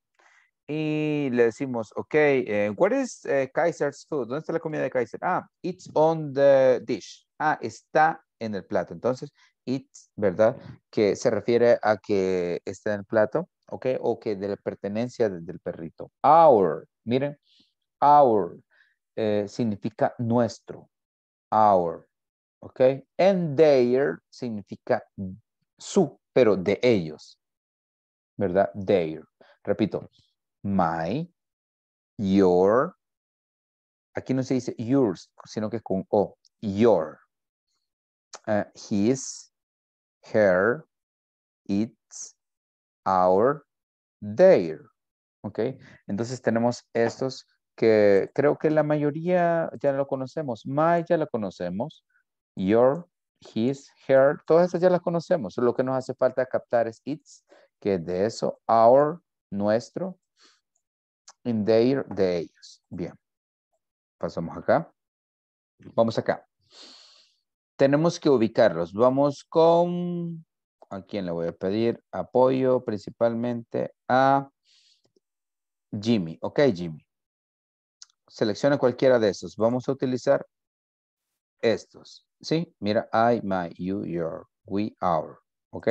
y le decimos, ok, eh, what is eh, Kaiser's food? ¿Dónde está la comida de Kaiser? Ah, it's on the dish. Ah, está en el plato. Entonces, it's, ¿verdad? Que se refiere a que está en el plato, ok, o que de la pertenencia del perrito. Our, miren, our eh, significa nuestro. Our, ok. And their significa su, pero de ellos, ¿verdad? Their. Repito, my, your. Aquí no se dice yours, sino que es con O. Your. Eh, his, her, its, our, their. ¿Ok? Entonces tenemos estos que creo que la mayoría ya lo conocemos. My ya lo conocemos. Your, his, her, todas estas ya las conocemos. Lo que nos hace falta captar es its, que de eso, our, nuestro, in their, de ellos. Bien. Pasamos acá. Vamos acá. Tenemos que ubicarlos. Vamos con, ¿a quién le voy a pedir? Apoyo principalmente a Jimmy. Ok, Jimmy. Selecciona cualquiera de estos. Vamos a utilizar estos. ¿Sí? Mira, I, my, you, your, we, our. ¿Ok?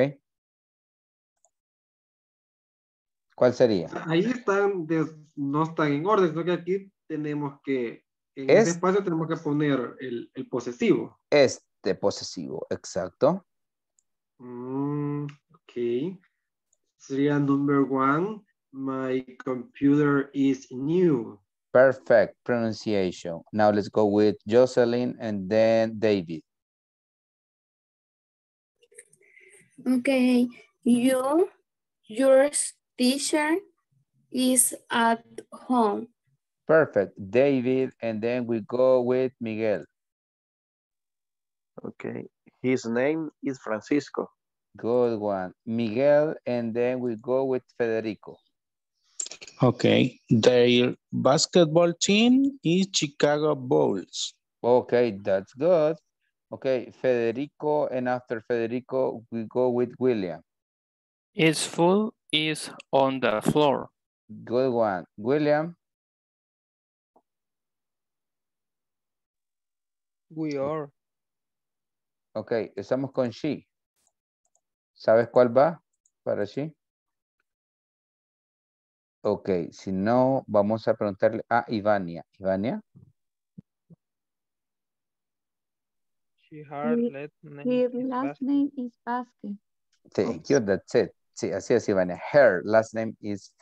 ¿Cuál sería? Ahí están, no están en orden, sino que aquí tenemos que, en este espacio tenemos que poner el, posesivo. Este posesivo, exacto. Mm, ok. Sería number one, my computer is new. Perfect pronunciation. Now let's go with Jocelyn and then David. Okay, yo yours, teacher is at home. Perfect. David, and then we go with Miguel. Okay. His name is Francisco. Good one. Miguel, and then we go with Federico. Okay. Their basketball team is Chicago Bulls. Okay, that's good. Okay, Federico, and after Federico, we go with William. It's full is on the floor. Good one. William? We are. Ok, estamos con she. ¿Sabes cuál va para she? Ok, si no, vamos a preguntarle a Ivania. Ivania? She, her last name is Basque. Thank you, that's it. Sí, así es, Ivana. Her last name is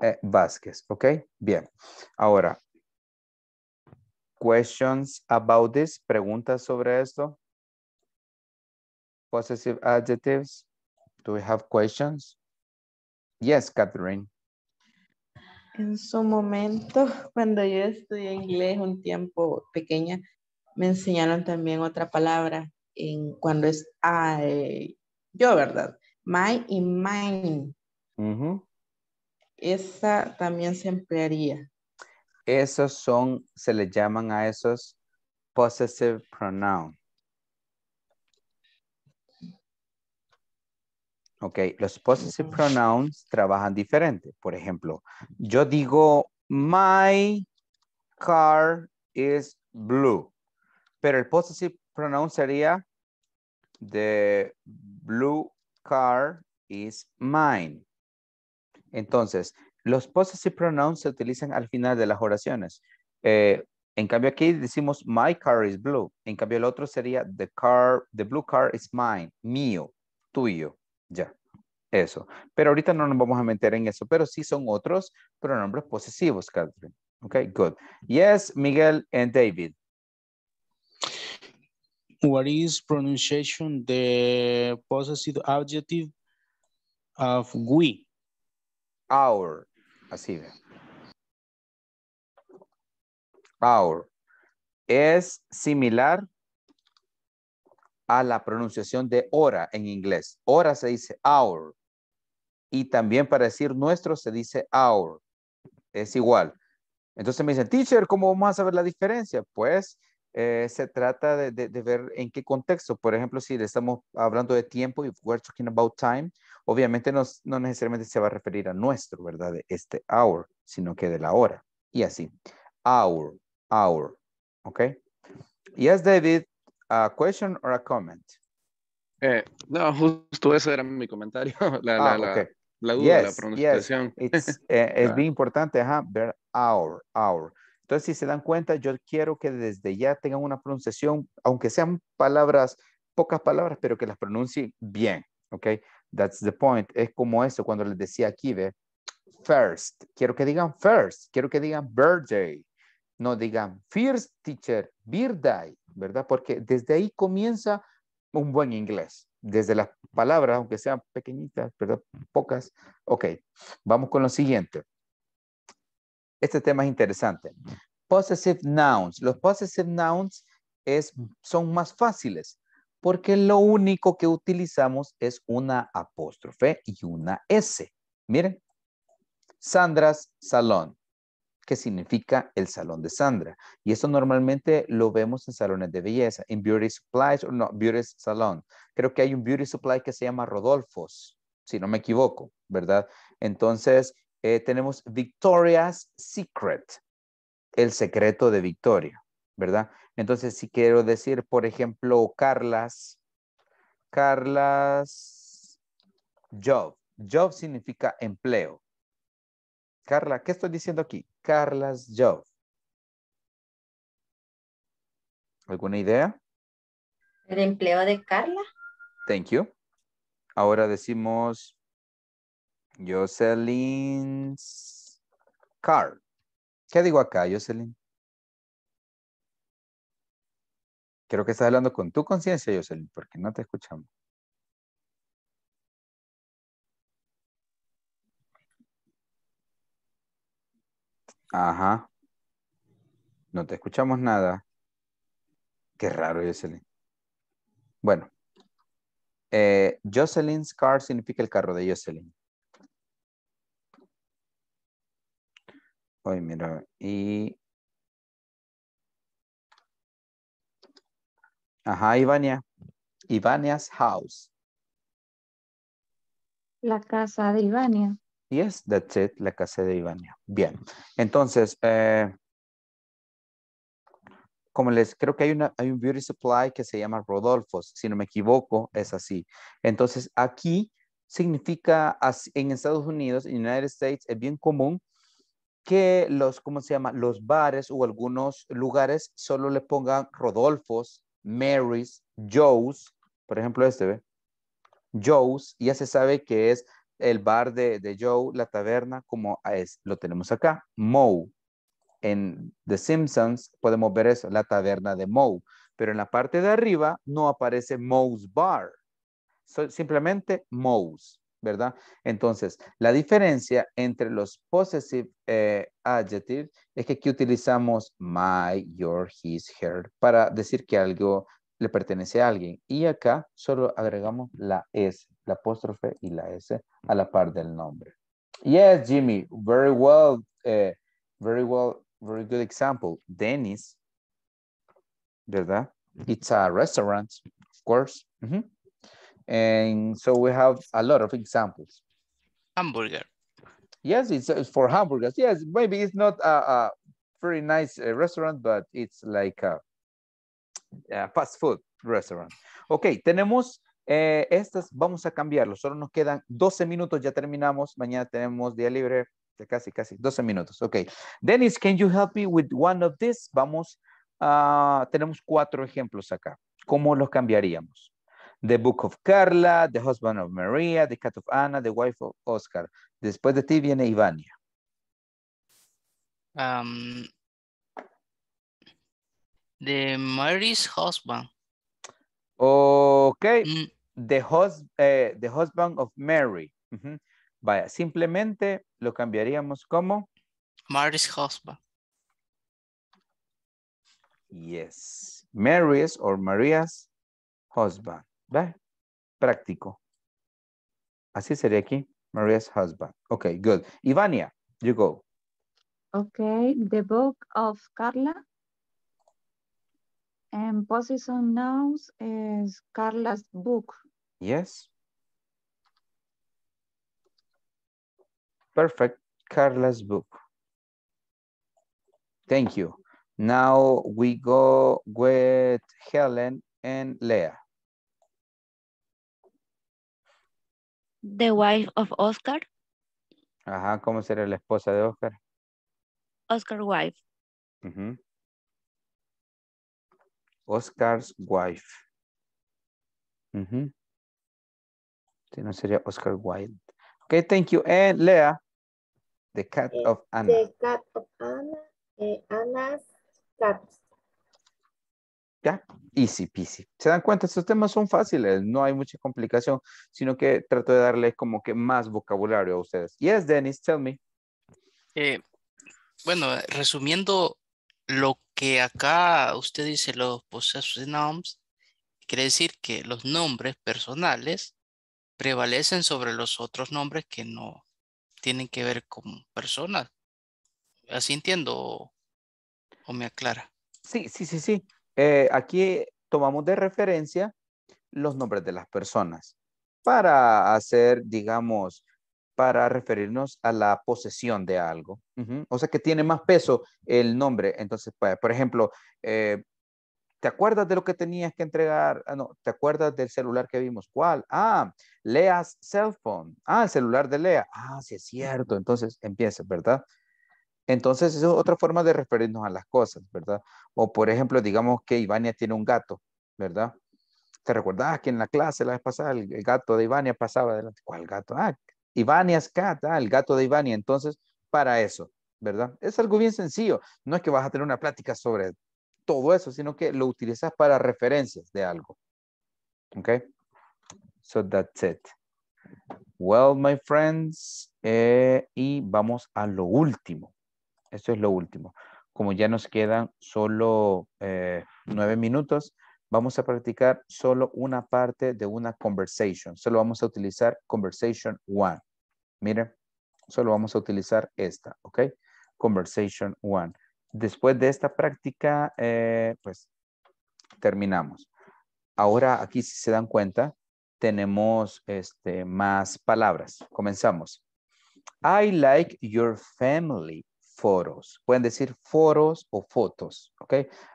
eh, Vázquez, ¿ok? Bien. Ahora, questions about this, preguntas sobre esto. Possessive adjectives. Do we have questions? Yes, Catherine. En su momento, cuando yo estudié inglés un tiempo pequeña, me enseñaron también otra palabra cuando es I, ah, eh, yo, ¿verdad? My y mine. Esa también se emplearía. Esos son, se le llaman a esos possessive pronoun. Ok, los possessive pronouns trabajan diferente. Por ejemplo, yo digo, my car is blue. Pero el possessive pronoun sería the blue car is mine. Entonces, los possessive pronouns se utilizan al final de las oraciones. Eh, en cambio aquí decimos my car is blue. En cambio el otro sería the car, the blue car is mine, mío, tuyo. Ya, eso. Pero ahorita no nos vamos a meter en eso, pero sí son otros pronombres posesivos, Catherine. Ok, good. Yes, Miguel and David what is pronunciation the possessive adjective of we? Our, así ve. Our es similar a la pronunciación de hora en inglés. Hora se dice our. Y también para decir nuestro se dice our. Es igual. Entonces me dicen, teacher, ¿cómo vamos a saber la diferencia? Pues eh, se trata de, ver en qué contexto. Por ejemplo, si le estamos hablando de tiempo y we're talking about time, obviamente no, no necesariamente se va a referir a nuestro, ¿verdad? De este hour, sino que de la hora. Y así. Hour, hour. ¿Ok? Yes, David, a question or a comment? Eh, no, justo ese era mi comentario. Ah, la, la, la, duda, la pronunciación. Eh, es ah. bien importante, ver hour, hour. Entonces, si se dan cuenta, yo quiero que desde ya tengan una pronunciación, aunque sean palabras, pocas palabras, pero que las pronuncien bien, ¿ok? That's the point. Es como eso cuando les decía aquí, ve, first. Quiero que digan first, quiero que digan birthday. No digan first teacher, birthday, ¿verdad? Porque desde ahí comienza un buen inglés. Desde las palabras, aunque sean pequeñitas, ¿verdad? Pocas. Ok, vamos con lo siguiente este tema es interesante. Possessive nouns. Los possessive nouns son más fáciles porque lo único que utilizamos es una apóstrofe y una S. Miren, Sandra's Salon. que significa el salón de Sandra. Y eso normalmente lo vemos en salones de belleza, en beauty supplies o no, beauty salon. Creo que hay un beauty supply que se llama Rodolfo's, si no me equivoco, ¿verdad? Entonces, eh, tenemos Victoria's Secret, el secreto de Victoria, ¿verdad? Entonces, si quiero decir, por ejemplo, Carlas, Carlas Job. Job significa empleo. Carla, ¿qué estoy diciendo aquí? Carlas Job. ¿Alguna idea? El empleo de Carla. Thank you. Ahora decimos Jocelyn's car. ¿Qué digo acá, Jocelyn? Creo que estás hablando con tu conciencia, Jocelyn, porque no te escuchamos. Ajá. No te escuchamos nada. Qué raro, Jocelyn. Bueno. Eh, Jocelyn's car significa el carro de Jocelyn. mira, y... Ajá, Ivania. Ivania's house. La casa de Ivania. Yes, that's it, la casa de Ivania. Bien, entonces, eh, como les creo que hay, una, hay un beauty supply que se llama Rodolfo's, si no me equivoco, es así. Entonces, aquí significa en Estados Unidos, en United States, es bien común que los, ¿cómo se llama? Los bares o algunos lugares solo le pongan Rodolfos, Marys, Joe's, por ejemplo este, ¿ve? Joe's, ya se sabe que es el bar de, Joe, la taberna, como es, lo tenemos acá, Moe. En The Simpsons podemos ver eso, la taberna de Moe, pero en la parte de arriba no aparece Moe's Bar, simplemente Moe's. ¿verdad? Entonces, la diferencia entre los possessive eh, adjectives es que aquí utilizamos my, your, his, her para decir que algo le pertenece a alguien. Y acá solo agregamos la S, la apóstrofe y la S a la par del nombre. Yes, Jimmy, very well, eh, very well, very good example. Dennis, ¿verdad? It's a restaurant, of course. And so we have a lot of examples. Hamburger. Yes, it's, for hamburgers. Yes, maybe it's not a, very nice uh, restaurant, but it's like a, fast food restaurant. Ok, tenemos eh, estas, vamos a cambiarlo. Solo nos quedan 12 minutos, ya terminamos. Mañana tenemos día libre, casi, casi, 12 minutos. Ok, Dennis, can you help me with one of these? Vamos, tenemos cuatro ejemplos acá. ¿Cómo los cambiaríamos? The Book of Carla, The Husband of Maria, The Cat of Anna, The Wife of Oscar. Después de ti viene Ivania. Um, the Mary's Husband. Ok. Mm. Eh, the, Husband of Mary. Vaya, simplemente lo cambiaríamos como... Mary's Husband. Yes. Mary's or Maria's husband. ¿Ve? Práctico. Así sería aquí. Maria's husband. Okay, good. Ivania, you go. Okay, the book of Carla. And position nouns is Carla's book. Yes. Perfect. Carla's book. Thank you. Now we go with Helen and Leah. The wife of Oscar. Ajá, ¿cómo sería la esposa de Oscar? Oscar wife. Oscar's wife. Sí, no sería Oscar Wilde. Ok, thank you. And eh, Lea, the cat eh, of Anna. The cat of Anna, eh, Anna's cat easy peasy. Se dan cuenta, estos temas son fáciles, no hay mucha complicación, sino que trato de darle como que más vocabulario a ustedes. Yes, Dennis, tell me. Eh, bueno, resumiendo lo que acá usted dice, los possessive nouns, quiere decir que los nombres personales prevalecen sobre los otros nombres que no tienen que ver con personas. Así entiendo o me aclara. Sí, sí, sí, sí. Eh, aquí tomamos de referencia los nombres de las personas para hacer, digamos, para referirnos a la posesión de algo. O sea que tiene más peso el nombre. Entonces, pues, por ejemplo, eh, ¿te acuerdas de lo que tenías que entregar? Ah, no, ¿te acuerdas del celular que vimos? ¿Cuál? Ah, Lea's cell phone. Ah, el celular de Lea. Ah, sí es cierto. Entonces empieza, ¿verdad? Entonces, eso es otra forma de referirnos a las cosas, ¿verdad? O, por ejemplo, digamos que Ivania tiene un gato, ¿verdad? ¿Te recordás que en la clase la vez pasada el, gato de Ivania pasaba adelante? ¿Cuál gato? Ah, Ivania's cat, ah, el gato de Ivania. Entonces, para eso, ¿verdad? Es algo bien sencillo. No es que vas a tener una plática sobre todo eso, sino que lo utilizas para referencias de algo. ¿Ok? So that's it. Well, my friends, eh, y vamos a lo último. Esto es lo último. Como ya nos quedan solo eh, nueve minutos, vamos a practicar solo una parte de una conversation. Solo vamos a utilizar conversation one. Miren, solo vamos a utilizar esta, ¿ok? Conversation one. Después de esta práctica, eh, pues terminamos. Ahora aquí si se dan cuenta, tenemos este, más palabras. Comenzamos. I like your family. Pueden decir foros o fotos, ¿ok?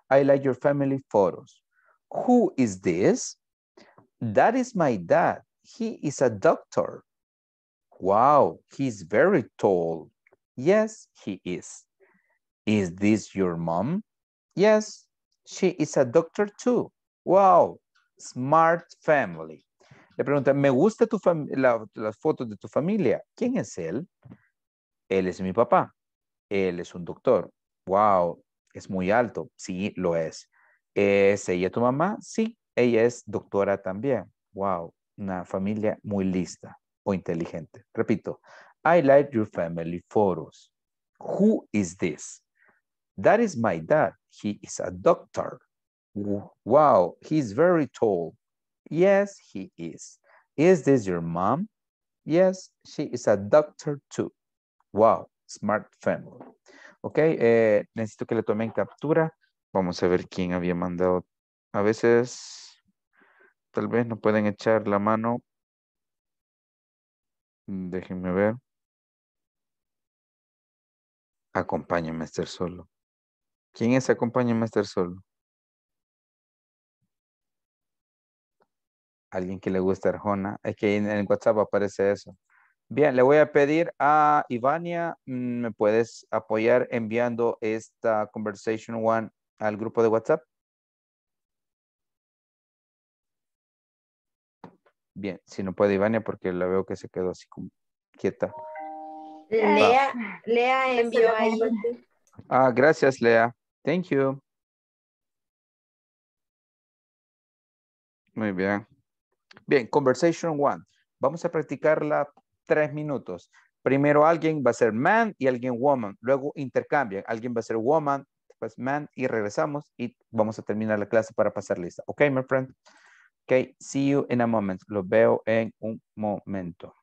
I like your family photos. Who is this? That is my dad. He is a doctor. Wow, he is very tall. Yes, he is. Is this your mom? Yes, she is a doctor too. Wow, smart family. Le pregunta, me gusta las fotos de tu familia. ¿Quién es él? Él es mi papá él es un doctor. Wow, es muy alto. Sí, lo es. ¿Es ella tu mamá? Sí, ella es doctora también. Wow, una familia muy lista o inteligente. Repito, I like your family photos. Who is this? That is my dad. He is a doctor. Wow, he's very tall. Yes, he is. Is this your mom? Yes, she is a doctor too. Wow, Smart Family. Ok, eh, necesito que le tomen captura. Vamos a ver quién había mandado. A veces, tal vez no pueden echar la mano. Déjenme ver. Acompáñame a estar solo. ¿Quién es acompáñame a estar solo? Alguien que le gusta Arjona. Es que en WhatsApp aparece eso. Bien, le voy a pedir a Ivania, mm, ¿me puedes apoyar enviando esta Conversation One al grupo de WhatsApp? Bien, si no puede Ivania porque la veo que se quedó así como quieta. Lea, Lea envió ahí. Ah, gracias Lea. Thank you. Muy bien. Bien, conversation one. Vamos a practicar la tres minutos. Primero alguien va a ser man y alguien woman. Luego intercambian. Alguien va a ser woman, después man y regresamos y vamos a terminar la clase para pasar lista. Ok, my friend. Ok, see you in a moment. Lo veo en un momento.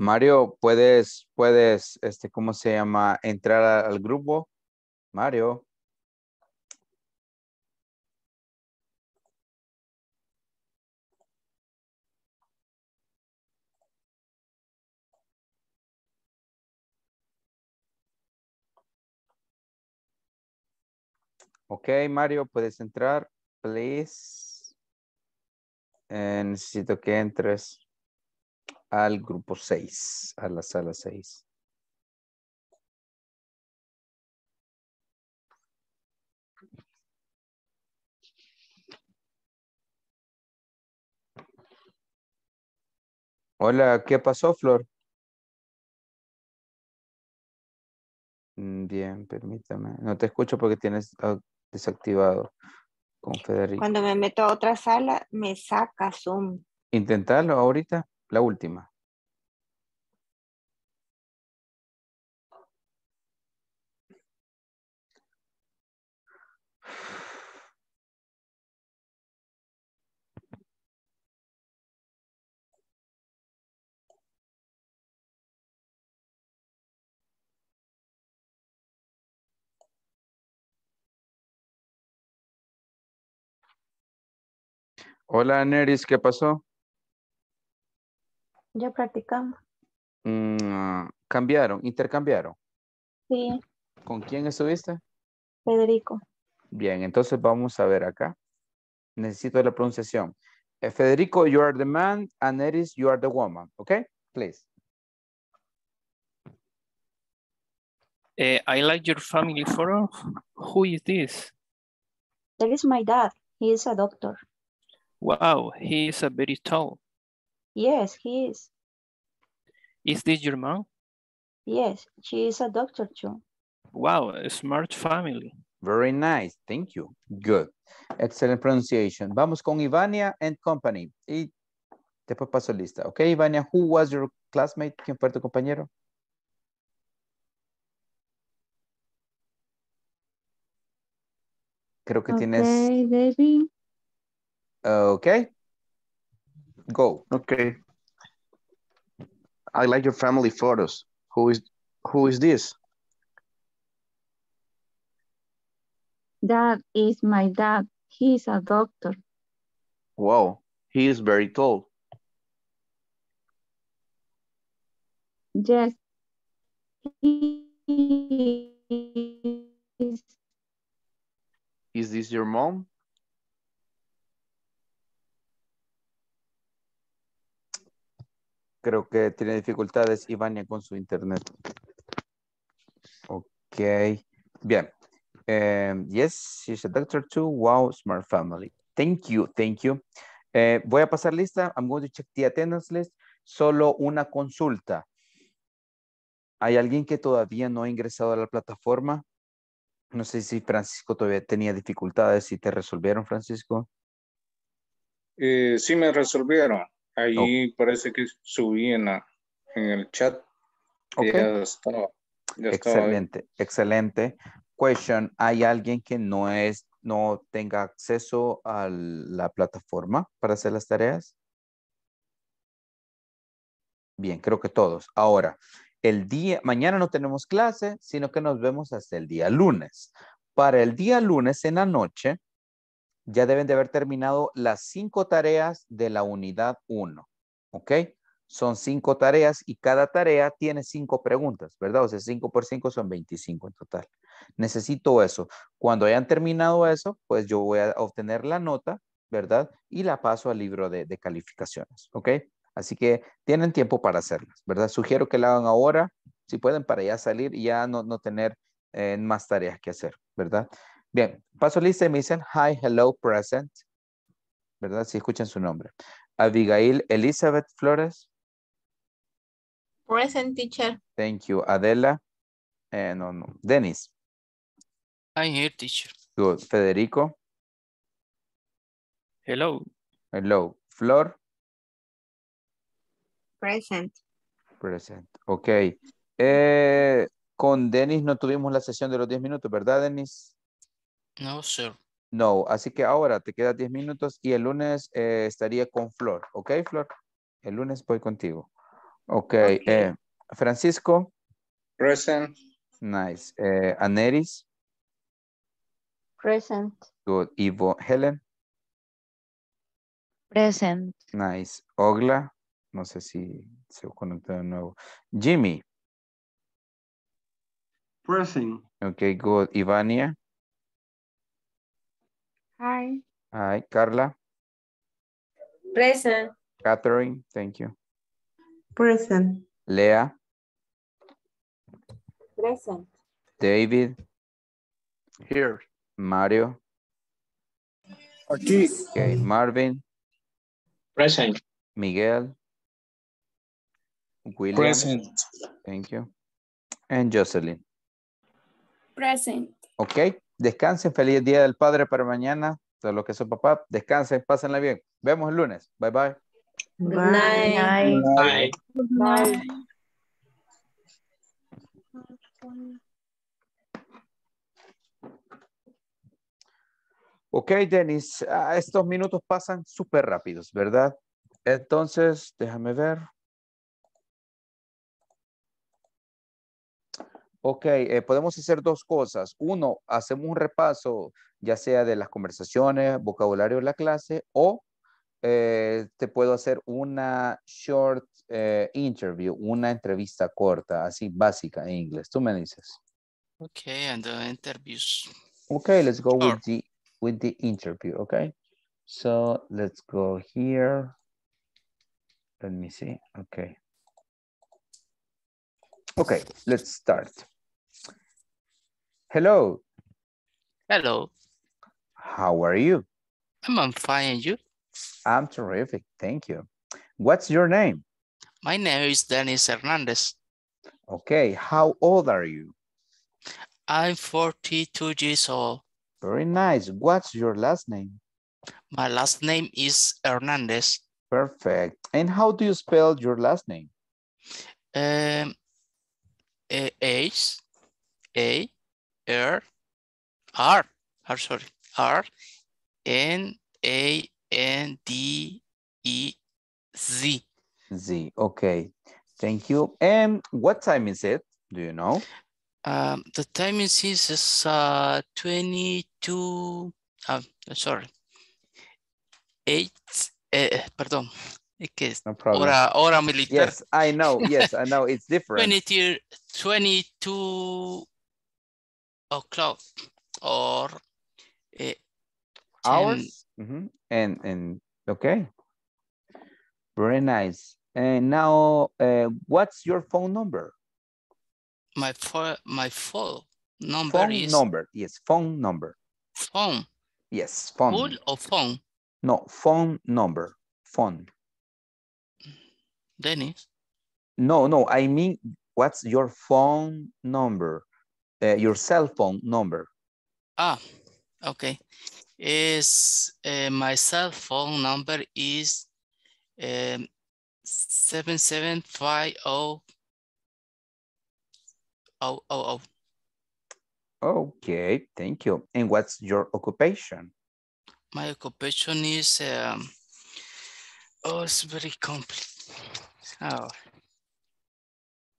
Mario, puedes, puedes, este, ¿cómo se llama? Entrar al grupo. Mario. Ok, Mario, puedes entrar, please. Eh, necesito que entres al grupo 6, a la sala 6. Hola, ¿qué pasó, Flor? Mm, bien, permítame. No te escucho porque tienes ah, desactivado con Federico. Cuando me meto a otra sala, me saca Zoom. Intentarlo ahorita la última. Hola, Neris, ¿qué pasó? Ya practicamos. Mm, ah, cambiaron, intercambiaron. Sí. ¿Con quién estuviste? Federico. Bien, entonces vamos a ver acá. Necesito la pronunciación. Eh, Federico, you are the man, and Eris, you are the woman. ¿Ok? please. Eh, I like your family photo. Who is this? That is my dad. He is a doctor. Wow, he is a very tall. Yes, he is. Is this your mom? Yes, she is a doctor too. Wow, a smart family. Very nice, thank you. Good, excellent pronunciation. Vamos con Ivania and company. Y después paso lista. Ok, Ivania, who was your classmate? ¿Quién fue tu compañero? Creo que okay, tienes... David. Ok, Go. Okay. I like your family photos. Who is who is this? That is my dad. He's a doctor. Wow, he is very tall. Yes, he is. Is this your mom? Creo que tiene dificultades Ivania con su internet. Ok. Bien. Em, yes, she's a doctor too. Wow, smart family. Thank you, thank you. Eh, voy a pasar lista. I'm going to check the attendance list. Solo una consulta. ¿Hay alguien que todavía no ha ingresado a la plataforma? No sé si Francisco todavía tenía dificultades. y te resolvieron, Francisco? Eh, sí, me resolvieron. Ahí parece que subí en, el chat. Okay. excelente, excelente. Question, ¿hay alguien que no es no tenga acceso a la plataforma para hacer las tareas? Bien, creo que todos. Ahora, el día, mañana no tenemos clase, sino que nos vemos hasta el día lunes. Para el día lunes en la noche, ya deben de haber terminado las cinco tareas de la unidad 1. ¿Ok? Son cinco tareas y cada tarea tiene cinco preguntas, ¿verdad? O sea, 5 por cinco son 25 en total. Necesito eso. Cuando hayan terminado eso, pues yo voy a obtener la nota, ¿verdad? Y la paso al libro de, calificaciones, ¿ok? Así que tienen tiempo para hacerlas, ¿verdad? Sugiero que la hagan ahora, si pueden, para ya salir y ya no, tener eh, más tareas que hacer, ¿verdad? Bien, paso lista y me dicen hi, hello, present. ¿Verdad? Si escuchan su nombre. Abigail Elizabeth Flores. Present teacher. Thank you. Adela. Eh, no, no. Dennis. I'm here teacher. Federico. Hello. Hello. Flor. Present. Present. Ok. Eh, con Denis no tuvimos la sesión de los 10 minutos, ¿verdad, Denis? No, sir. No, así que ahora te queda 10 minutos y el lunes eh, estaría con Flor. ¿Ok, Flor? El lunes voy contigo. Ok. Eh, Francisco. Present. Nice. Eh, Aneris. Present. Good. Helen. Present. Nice. Ogla. No sé si se conectó de nuevo. Jimmy. Present. Ok, good. Ivania. Hi. Hi, Carla. Present. Catherine, thank you. Present. Leah. Present. David. Here. Mario. Aquí. Okay, Marvin. Present. Miguel. William. Present. Thank you. And Jocelyn. Present. Okay, Descansen, feliz día del padre para mañana. Todo lo que son papá, descansen, pásenla bien. Vemos el lunes. Bye bye. Bye. night. Good Ok, Denis, ah, estos minutos pasan súper rápidos, ¿verdad? Entonces, déjame ver. Ok, eh, podemos hacer dos cosas. Uno, hacemos un repaso, ya sea de las conversaciones, vocabulario de la clase, o eh, te puedo hacer una short eh, interview, una entrevista corta, así básica en inglés. Tú me dices. Ok, and the interviews. Ok, let's go with the, with the interview, ok? So, let's go here. Let me see, ok. Okay, let's start. Hello. Hello. How are you? I'm fine, and you? I'm terrific, thank you. What's your name? My name is Dennis Hernandez. Okay, how old are you? I'm 42 years old. Very nice. What's your last name? My last name is Hernandez. Perfect. And how do you spell your last name? Um, H, A, R, R, R, sorry, R, N, A, N, D, E, Z. Z, okay. Thank you. And what time is it? Do you know? Um, the time is, is uh, 22, uh, sorry, 8, eh, eh pardon, Okay. No problem. Hora, hora militar. Yes, I know. Yes, I know. It's different. Twenty two. 22 o'clock or uh, hours. Mm -hmm. And and okay, very nice. And now, uh, what's your phone number? My phone, my phone number phone is number. Yes, phone number. Phone. Yes, phone. Phone or phone? No, phone number. Phone. Dennis. No, no. I mean, what's your phone number? uh, your cell phone number. Ah, okay. Is uh, my cell phone number is um, seven seven five oh oh oh oh. Okay, thank you. And what's your occupation? My occupation is um, oh, it's very complex. Oh,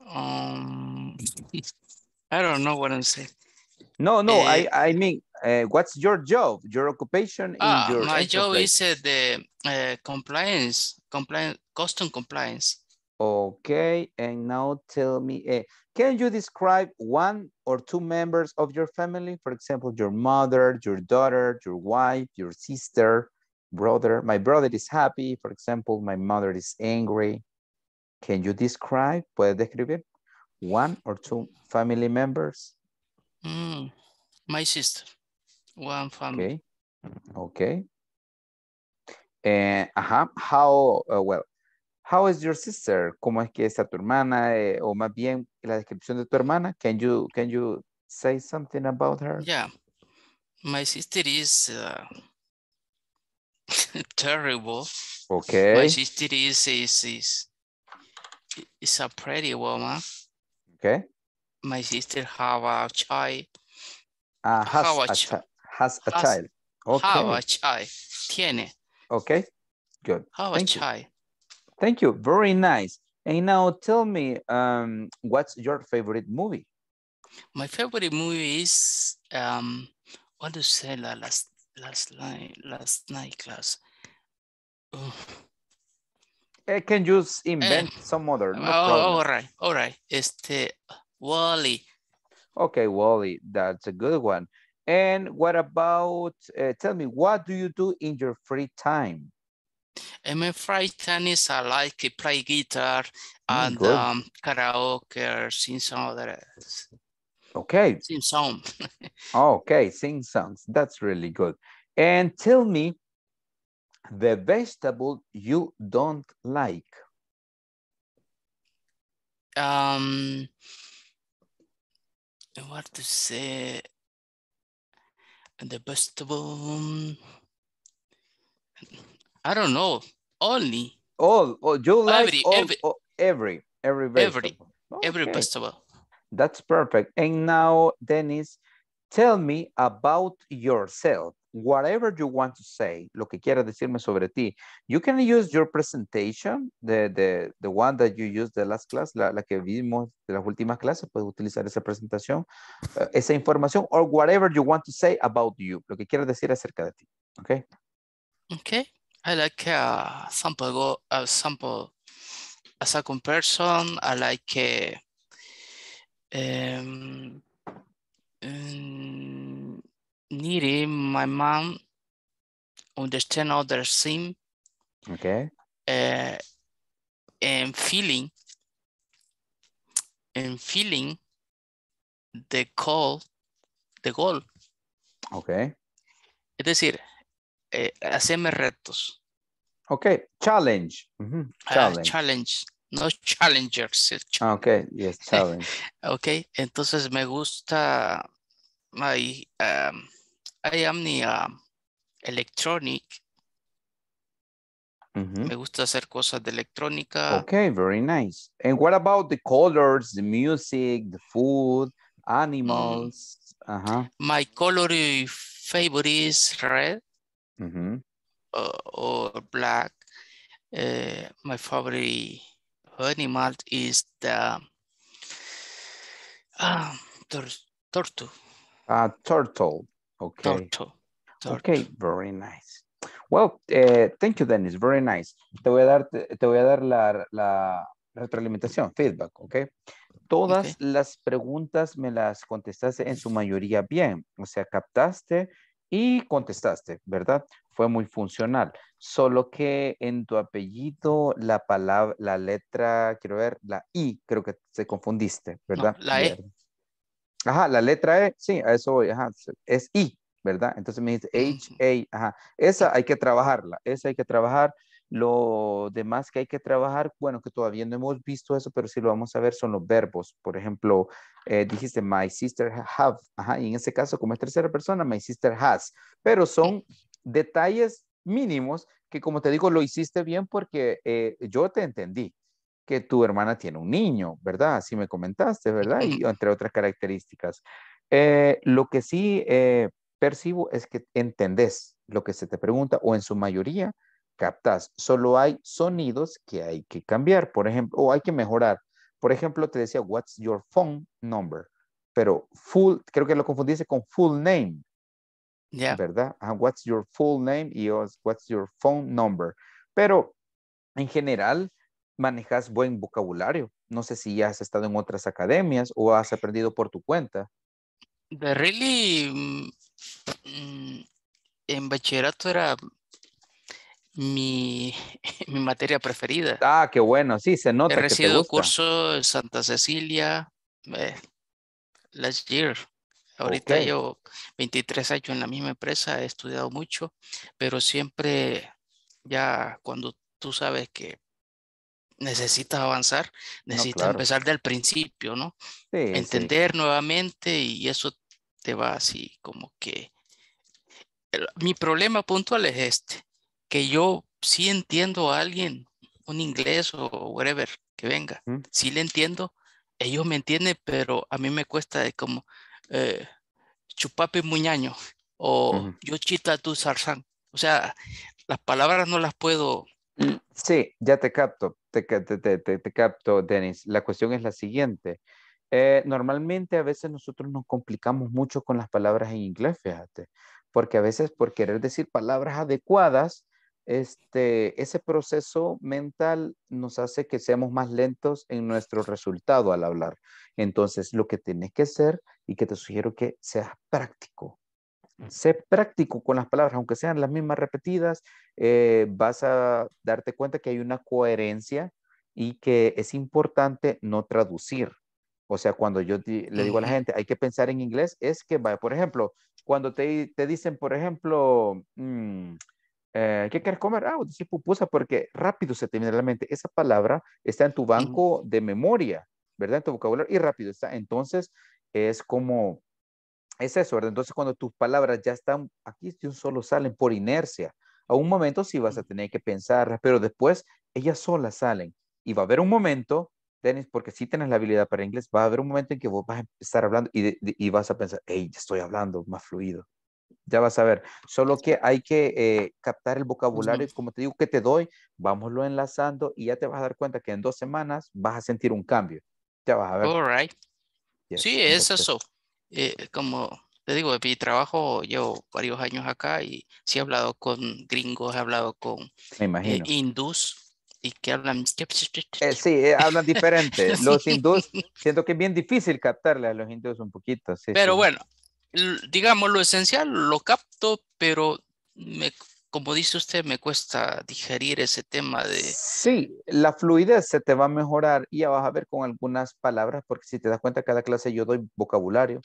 um. I don't know what I'm saying. No, no, uh, I, I mean, uh, what's your job, your occupation? Uh, in ah, your my job is eh, the compliance, compliance, custom compliance. Okay, and now tell me, can you describe one or two members of your family? For example, your mother, your daughter, your wife, your sister, brother. My brother is happy. For example, my mother is angry. Can you describe? ¿Puedes describir? one or two family members? Mm, my sister, one family. Okay. Okay. Eh, ajá. How, uh, well, how is your sister? ¿Cómo es que está tu hermana? Eh, o más bien, la descripción de tu hermana. Can you, can you say something about her? Yeah. My sister is uh, terrible. Okay. My sister is, is, is, is a pretty woman. Okay. My sister have a child. Uh, has, a, a has a has, child. Okay. Have a child. Tiene. Okay. Good. Have Thank a child. You. Thank you. Very nice. And now tell me, um, what's your favorite movie? My favorite movie is, um, what do you say last, last night, last night class? Oh. I eh, can just invent eh. some other. No oh, problem. all right, all right. Este, Wally. Okay, Wally, that's a good one. And what about, uh, tell me, what do you do in your free time? In my free time is I like to play guitar mm, and um, karaoke or sing some other. Okay. Sing song. okay, sing songs. That's really good. And tell me, the vegetable you don't like? Um, what to say? The vegetable. I don't know. Only. All. all oh, you like every, all, every, all, oh, every, every vegetable. Every, okay. every vegetable. That's perfect. And now, Dennis, tell me about yourself. whatever you want to say, lo que quieras decirme sobre ti. You can use your presentation, the, the, one that you used the last class, la, que vimos de las últimas clases, puedes utilizar esa presentación, eh, esa información, or whatever you want to say about you, lo que quieras decir acerca de ti. Ok Okay. I like a sample, a sample a comparison I like a, em, needy, my mom understand other sim. Okay. Uh, eh, and feeling, and feeling the call, the goal. Okay. Es decir, eh, hacerme retos. Ok. challenge. Ah, challenge. No challengers. Ok. Ah, okay, yes, challenge. okay, entonces me gusta my I am the um, electronic. Mm -hmm. Me gusta hacer cosas de electrónica. Okay, very nice. And what about the colors, the music, the food, animals? Mm. Uh -huh. My color favorite is red mm -hmm. uh, or black. Uh, my favorite animal is the uh, turtle. Uh, turtle. Okay. Okay, very nice. Well, eh, thank you, Dennis. Very nice. Te voy a dar, te voy a dar la, la retroalimentación, feedback, ¿ok? Todas las preguntas me las contestaste en su mayoría bien. O sea, captaste y contestaste, ¿verdad? Fue muy funcional. Solo que en tu apellido, la palabra, la letra, quiero ver, la I, creo que te confundiste, ¿verdad? la E. Ajá, la letra E, sí, a eso voy, ajá, es I, ¿verdad? Entonces me dice H, A, ajá, esa hay que trabajarla, esa hay que trabajar, lo demás que hay que trabajar, bueno, que todavía no hemos visto eso, pero sí lo vamos a ver, son los verbos, por ejemplo, eh, dijiste my sister have, ajá, y en ese caso, como es tercera persona, my sister has, pero son detalles mínimos que como te digo, lo hiciste bien porque eh, yo te entendí, que tu hermana tiene un niño, ¿verdad? Así me comentaste, ¿verdad? Y entre otras características. Eh, lo que sí eh, percibo es que entendés lo que se te pregunta o en su mayoría captás. Solo hay sonidos que hay que cambiar, por ejemplo, o hay que mejorar. Por ejemplo, te decía, what's your phone number? Pero full, creo que lo confundiste con full name. ¿Verdad? Uh, what's your full name y oh, what's your phone number. Pero en general, manejas buen vocabulario. No sé si ya has estado en otras academias o has aprendido por tu cuenta. De really, mm, mm, en bachillerato era mi, mi, materia preferida. Ah, qué bueno, sí, se nota. He recibido curso en Santa Cecilia eh, last year. Ahorita yo 23 años en la misma empresa, he estudiado mucho, pero siempre ya cuando tú sabes que Necesitas avanzar, necesita empezar del principio, ¿no? Entender nuevamente y eso te va así como que... mi problema puntual es este, que yo sí entiendo a alguien, un inglés o whatever que venga, sí le entiendo, ellos me entienden, pero a mí me cuesta de como eh, chupape muñaño o yo chita tu zarzán. O sea, las palabras no las puedo. Sí, ya te capto, te, capto, Dennis. La cuestión es la siguiente. Eh, normalmente a veces nosotros nos complicamos mucho con las palabras en inglés, fíjate, porque a veces por querer decir palabras adecuadas, este, ese proceso mental nos hace que seamos más lentos en nuestro resultado al hablar. Entonces, lo que tienes que hacer y que te sugiero que seas práctico, sé práctico con las palabras, aunque sean las mismas repetidas, eh, vas a darte cuenta que hay una coherencia y que es importante no traducir. O sea, cuando yo le digo a la gente, hay que pensar en inglés, es que, por ejemplo, cuando te, dicen, por ejemplo, mm, eh, ¿qué quieres comer? Ah, decir pupusa, porque rápido se te viene a la mente. Esa palabra está en tu banco de memoria, ¿verdad? En tu vocabulario y rápido está. Entonces, es como es eso, ¿verdad? Entonces, cuando tus palabras ya están aquí, de solo salen por inercia. A un momento sí vas a tener que pensar, pero después ellas solas salen. Y va a haber un momento, tenis porque si tienes la habilidad para inglés, va a haber un momento en que vos vas a estar hablando y, vas a pensar, hey, estoy hablando más fluido. Ya vas a ver. Solo que hay que eh, captar el vocabulario, como te digo, que te doy, vámoslo enlazando y ya te vas a dar cuenta que en dos semanas vas a sentir un cambio. Ya vas a ver. All right. sí, es eso. Eh, como te digo, de mi trabajo llevo varios años acá y sí he hablado con gringos, he hablado con eh, hindús y que hablan... Eh, sí, eh, hablan diferente. Los hindús, siento que es bien difícil captarle a los hindús un poquito. pero bueno, digamos lo esencial lo capto, pero me, como dice usted, me cuesta digerir ese tema de... Sí, la fluidez se te va a mejorar y ya vas a ver con algunas palabras, porque si te das cuenta, cada clase yo doy vocabulario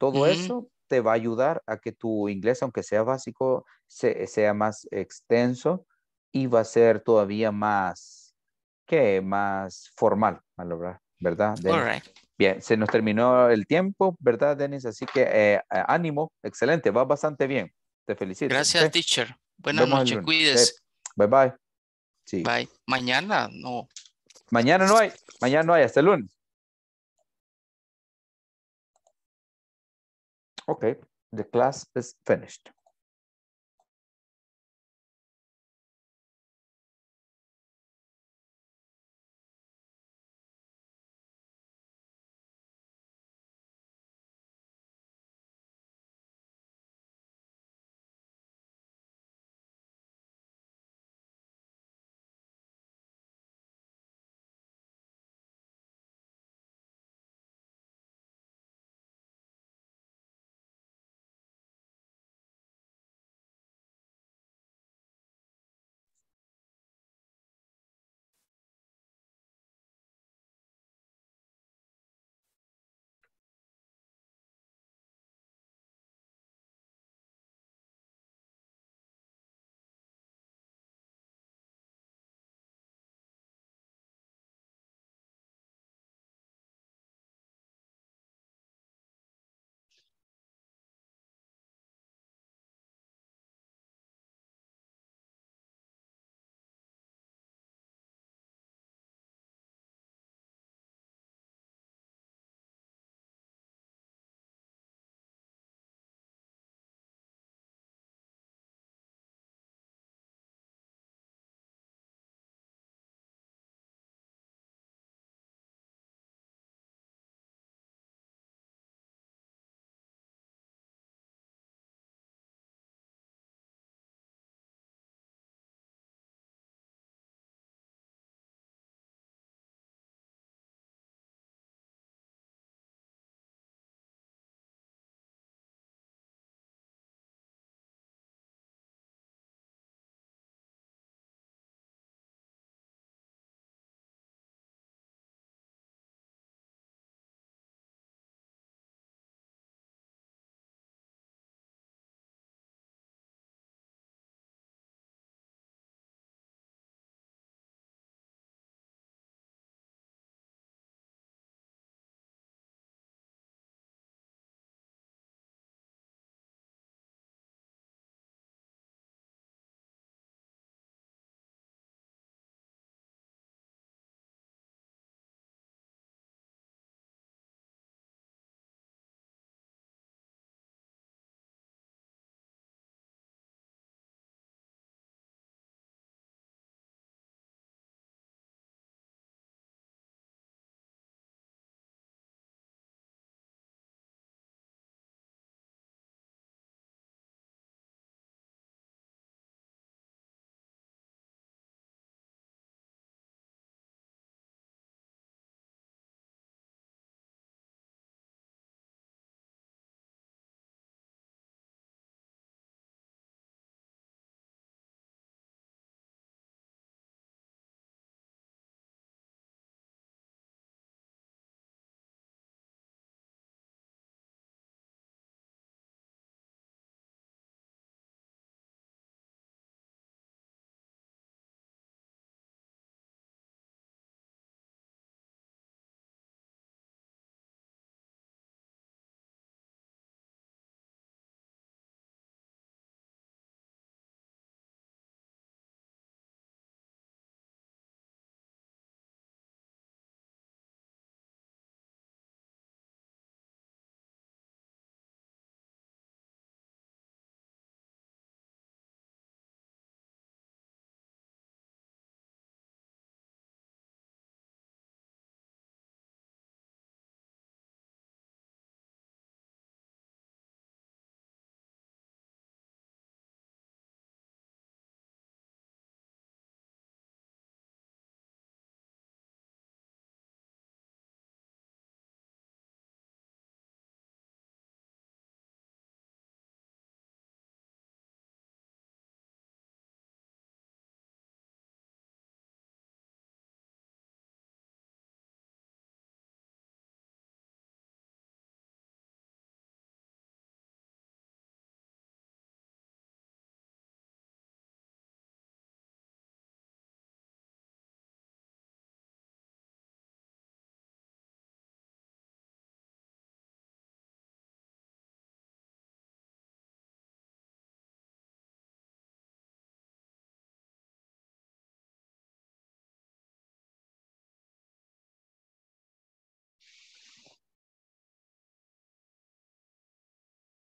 todo eso te va a ayudar a que tu inglés, aunque sea básico, sea más extenso y va a ser todavía más, ¿qué? Más formal, ¿verdad? Bien, se nos terminó el tiempo, ¿verdad, Denis? Así que eh, eh, ánimo, excelente, va bastante bien. Te felicito. Gracias, teacher. Buenas noches, cuídese. Bye, bye. Sí. Bye. Mañana no. Mañana no hay. Mañana no hay. Hasta el lunes. Okay, the class is finished.